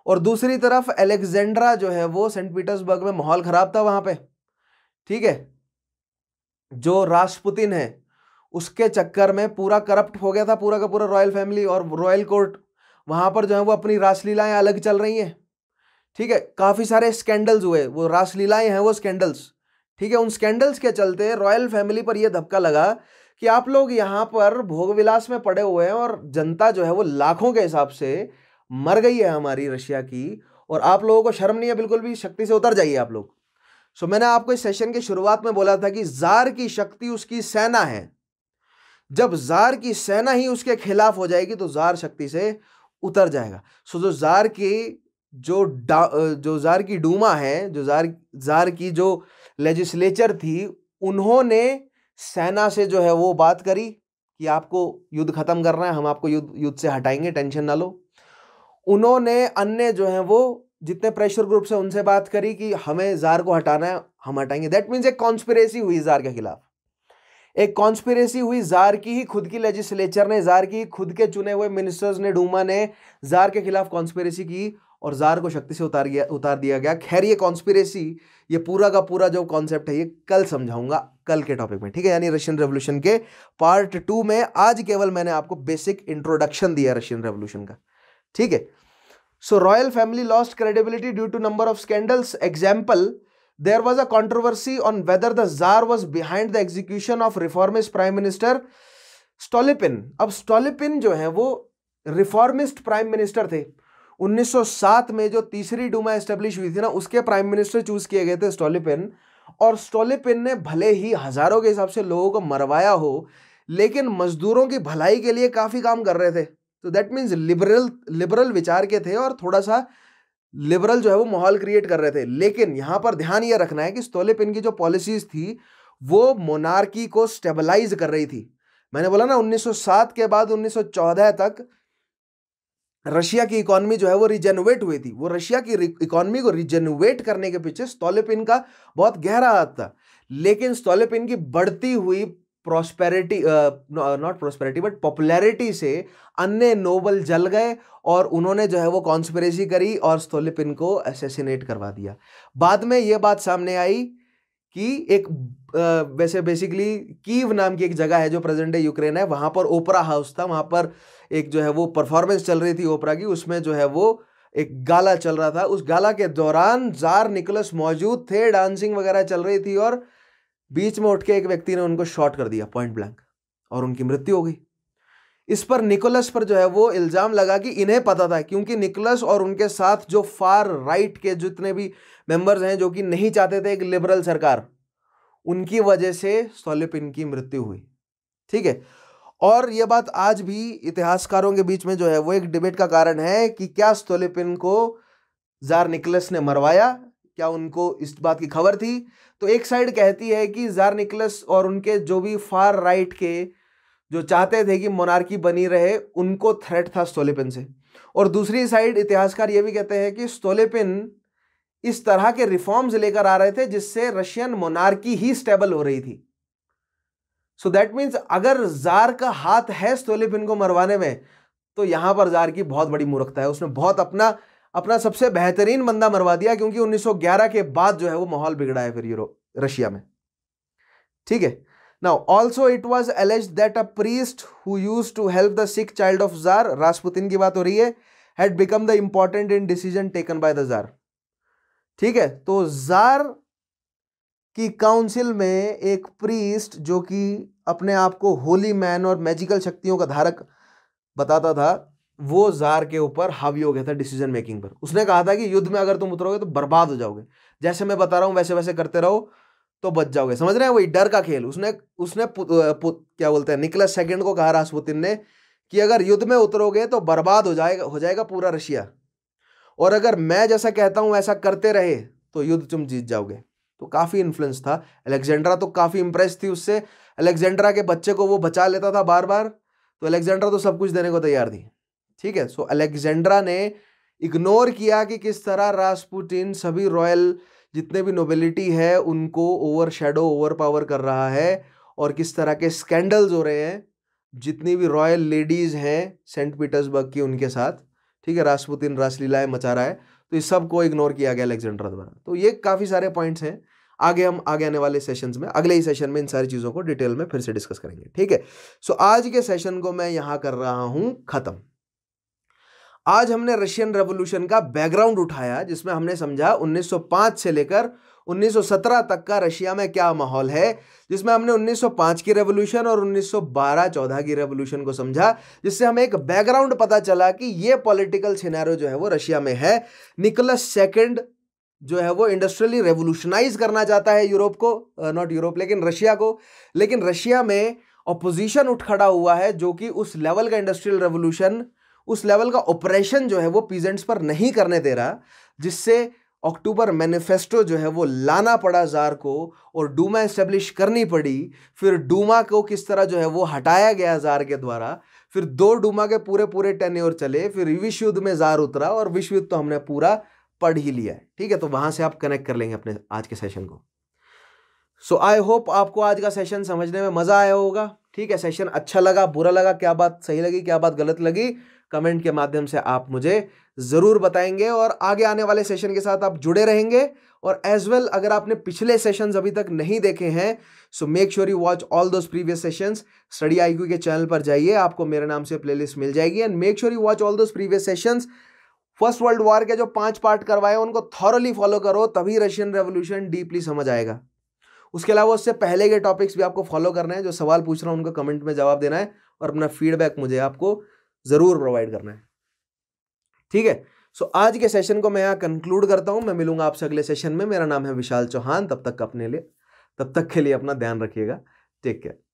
और दूसरी तरफ एलेक्जेंड्रा जो है वो सेंट पीटर्सबर्ग में माहौल ख़राब था वहां पे ठीक है जो राष्ट्रपुतिन है उसके चक्कर में पूरा करप्ट हो गया था पूरा का पूरा रॉयल फैमिली और रॉयल कोर्ट वहां पर जो है वो अपनी रासलीलाएं अलग चल रही हैं ठीक है काफ़ी सारे स्कैंडल्स हुए वो रासलीलाएं हैं वो स्कैंडल्स ठीक है उन स्कैंडल्स के चलते रॉयल फैमिली पर यह धक्का लगा कि आप लोग यहाँ पर भोग विलास में पड़े हुए हैं और जनता जो है वो लाखों के हिसाब से मर गई है हमारी रशिया की और आप लोगों को शर्म नहीं है बिल्कुल भी शक्ति से उतर जाइए आप लोग सो मैंने आपको इस सेशन के शुरुआत में बोला था कि जार की शक्ति उसकी सेना है जब जार की सेना ही उसके खिलाफ हो जाएगी तो जार शक्ति से उतर जाएगा सो जो जार की जो जो जार की डूमा है जो जार जार की जो लेजिस्लेचर थी उन्होंने सेना से जो है वो बात करी कि आपको युद्ध खत्म करना है हम आपको युद्ध युद्ध से हटाएंगे टेंशन ना लो उन्होंने अन्य जो है वो जितने प्रेशर ग्रुप से उनसे बात करी कि हमें जार को हटाना है हम हटाएंगे दैट मीन्स एक कॉन्स्पिरेसी हुई जार के खिलाफ एक कॉन्स्पिरेसी हुई जार की ही खुद की लेजिस्लेचर ने जार की खुद के चुने हुए मिनिस्टर्स ने डूमा ने जार के खिलाफ कॉन्स्पिरेसी की और जार को शक्ति से उतार गया उतार दिया गया खैर ये कॉन्स्पिरेसी ये पूरा का पूरा जो कॉन्सेप्ट है ये कल समझाऊंगा कल के टॉपिक में ठीक है यानी रशियन रेवोल्यूशन के पार्ट टू में आज केवल मैंने आपको बेसिक इंट्रोडक्शन दिया रशियन रेवोल्यूशन का ठीक है so royal family lost credibility due to number of scandals example there was a controversy on whether the tsar was behind the execution of reformist prime minister Stolypin अब स्टॉलिपिन जो है वो रिफॉर्मिस्ट प्राइम मिनिस्टर थे 1907 में जो तीसरी डूमा एस्टेब्लिश हुई थी ना उसके प्राइम मिनिस्टर चूज किए गए थे स्टोलिपिन और स्टोलिपिन ने भले ही हजारों के हिसाब से लोगों को मरवाया हो लेकिन मजदूरों की भलाई के लिए काफ़ी काम कर रहे थे तो दैट मीन्स लिबरल लिबरल विचार के थे और थोड़ा सा लिबरल जो है वो माहौल क्रिएट कर रहे थे लेकिन यहाँ पर ध्यान ये रखना है कि स्टोलेपिन की जो पॉलिसीज थी वो मोनार्की को स्टेबलाइज कर रही थी मैंने बोला ना 1907 के बाद 1914 तक रशिया की इकोनॉमी जो है वो रिजेनोवेट हुई थी वो रशिया की इकोनॉमी को रिजेनोवेट करने के पीछे स्टोलेपिन का बहुत गहरा हाथ था लेकिन स्टोलेपिन की बढ़ती हुई prosperity not prosperity but popularity से अन्य नोबल जल गए और उन्होंने जो है वो कॉन्स्परेसी करी और स्थोलिपिन को असेसिनेट करवा दिया बाद में ये बात सामने आई कि एक uh, वैसे बेसिकली कीव नाम की एक जगह है जो प्रेजेंट यूक्रेन है वहाँ पर ओपरा हाउस था वहाँ पर एक जो है वो परफॉर्मेंस चल रही थी ओपरा की उसमें जो है वो एक गाला चल रहा था उस गाला के दौरान जार निकोलस मौजूद थे डांसिंग वगैरह चल रही थी और बीच में उठ के एक व्यक्ति ने उनको शॉट कर दिया पॉइंट ब्लैंक और उनकी मृत्यु हो गई इस पर निकोलस पर जो है वो इल्ज़ाम लगा कि इन्हें पता था क्योंकि निकोलस और उनके साथ जो फार राइट के जितने भी मेंबर्स हैं जो कि नहीं चाहते थे एक लिबरल सरकार उनकी वजह से सोलिपिन की मृत्यु हुई ठीक है और ये बात आज भी इतिहासकारों के बीच में जो है वो एक डिबेट का कारण है कि क्या स्तोलिपिन को जार निकलस ने मरवाया क्या उनको इस बात की खबर थी तो एक साइड कहती है कि जार निकलस और उनके जो भी फार राइट के जो चाहते थे कि मोनार्की बनी रहे उनको थ्रेट था स्टोलेपिन से और दूसरी साइड इतिहासकार ये भी कहते हैं कि स्टोलेपिन इस तरह के रिफॉर्म्स लेकर आ रहे थे जिससे रशियन मोनार्की ही स्टेबल हो रही थी सो दैट मीन्स अगर जार का हाथ है स्टोलेपिन को मरवाने में तो यहां पर जार की बहुत बड़ी मूर्खता है उसने बहुत अपना अपना सबसे बेहतरीन बंदा मरवा दिया क्योंकि 1911 के बाद जो है वो माहौल बिगड़ा है फिर यूरो रशिया में ठीक है now also it was alleged that a priest who use to help the sick child of tsar Rasputin की बात हो रही had become the important in decision taken by the tsar ठीक है तो जार की काउंसिल में एक प्रीस्ट जो कि अपने आप को होली मैन और मैजिकल शक्तियों का धारक बताता था वो जार के ऊपर हावी हो गया था डिसीजन मेकिंग पर उसने कहा था कि युद्ध में अगर तुम उतरोगे तो बर्बाद हो जाओगे जैसे मैं बता रहा हूँ वैसे वैसे करते रहो तो बच जाओगे समझ रहे हैं वही डर का खेल उसने उसने पु, पु, क्या बोलते हैं निकलस सेकंड को कहा रासपुतिन ने कि अगर युद्ध में उतरोगे तो बर्बाद हो जाएगा हो जाएगा पूरा रशिया और अगर मैं जैसा कहता हूँ ऐसा करते रहे तो युद्ध तुम जीत जाओगे तो काफ़ी इन्फ्लुएंस था अलेक्जेंड्रा तो काफ़ी इंप्रेस थी उससे अलेक्जेंड्रा के बच्चे को वो बचा लेता था बार बार तो अलेक्जेंड्रा तो सब कुछ देने को तैयार थी ठीक है सो अलेक्जेंड्रा ने इग्नोर किया कि किस तरह रासपुटिन सभी रॉयल जितने भी नोबेलिटी है उनको ओवर शेडो ओवर पावर कर रहा है और किस तरह के स्कैंडल्स हो रहे हैं जितनी भी रॉयल लेडीज़ हैं सेंट पीटर्सबर्ग की उनके साथ ठीक है रासपुतिन रासलीलाएं मचा रहा है तो इस सब को इग्नोर किया गया अलेक्जेंड्रा द्वारा तो ये काफ़ी सारे पॉइंट्स हैं आगे हम आगे आने वाले सेशंस में अगले ही सेशन में इन सारी चीज़ों को डिटेल में फिर से डिस्कस करेंगे ठीक है सो आज के सेशन को मैं यहाँ कर रहा हूँ ख़त्म आज हमने रशियन रेवोल्यूशन का बैकग्राउंड उठाया जिसमें हमने समझा 1905 से लेकर 1917 तक का रशिया में क्या माहौल है जिसमें हमने 1905 की रेवोल्यूशन और 1912-14 की रेवोल्यूशन को समझा जिससे हमें एक बैकग्राउंड पता चला कि ये पॉलिटिकल सिनेरियो जो है वो रशिया में है निकोलस सेकेंड जो है वो इंडस्ट्रियली रेवोल्यूशनाइज करना चाहता है यूरोप को नॉट यूरोप लेकिन रशिया को लेकिन रशिया में अपोजिशन उठ खड़ा हुआ है जो कि उस लेवल का इंडस्ट्रियल रेवोल्यूशन उस लेवल का ऑपरेशन जो है वो पीजेंट्स पर नहीं करने दे रहा जिससे अक्टूबर मैनिफेस्टो जो है वो लाना पड़ा जार को और डूमा इस्टेब्लिश करनी पड़ी फिर डूमा को किस तरह जो है वो हटाया गया जार के द्वारा फिर दो डूमा के पूरे पूरे टेन ओर चले फिर विश्व युद्ध में जार उतरा और विश्व युद्ध तो हमने पूरा पढ़ ही लिया है ठीक है तो वहां से आप कनेक्ट कर लेंगे अपने आज के सेशन को सो आई होप आपको आज का सेशन समझने में मज़ा आया होगा ठीक है सेशन अच्छा लगा बुरा लगा क्या बात सही लगी क्या बात गलत लगी कमेंट के माध्यम से आप मुझे ज़रूर बताएंगे और आगे आने वाले सेशन के साथ आप जुड़े रहेंगे और एज वेल well, अगर आपने पिछले सेशन अभी तक नहीं देखे हैं so make sure you watch all those previous sessions study I के चैनल पर जाइए आपको मेरे नाम से प्लेलिस्ट मिल जाएगी and make sure you watch all those previous sessions first world war के जो पांच पार्ट करवाए उनको थॉरली फॉलो करो तभी रशियन रेवोल्यूशन डीपली समझ आएगा उसके अलावा उससे पहले के टॉपिक्स भी आपको फॉलो करना है जो सवाल पूछ रहा हूँ उनको कमेंट में जवाब देना है और अपना फीडबैक मुझे आपको ज़रूर प्रोवाइड करना है ठीक है सो so, आज के सेशन को मैं यहाँ कंक्लूड करता हूँ मैं मिलूंगा आपसे अगले सेशन में मेरा नाम है विशाल चौहान तब तक अपने लिए तब तक के लिए अपना ध्यान रखिएगा टेक केयर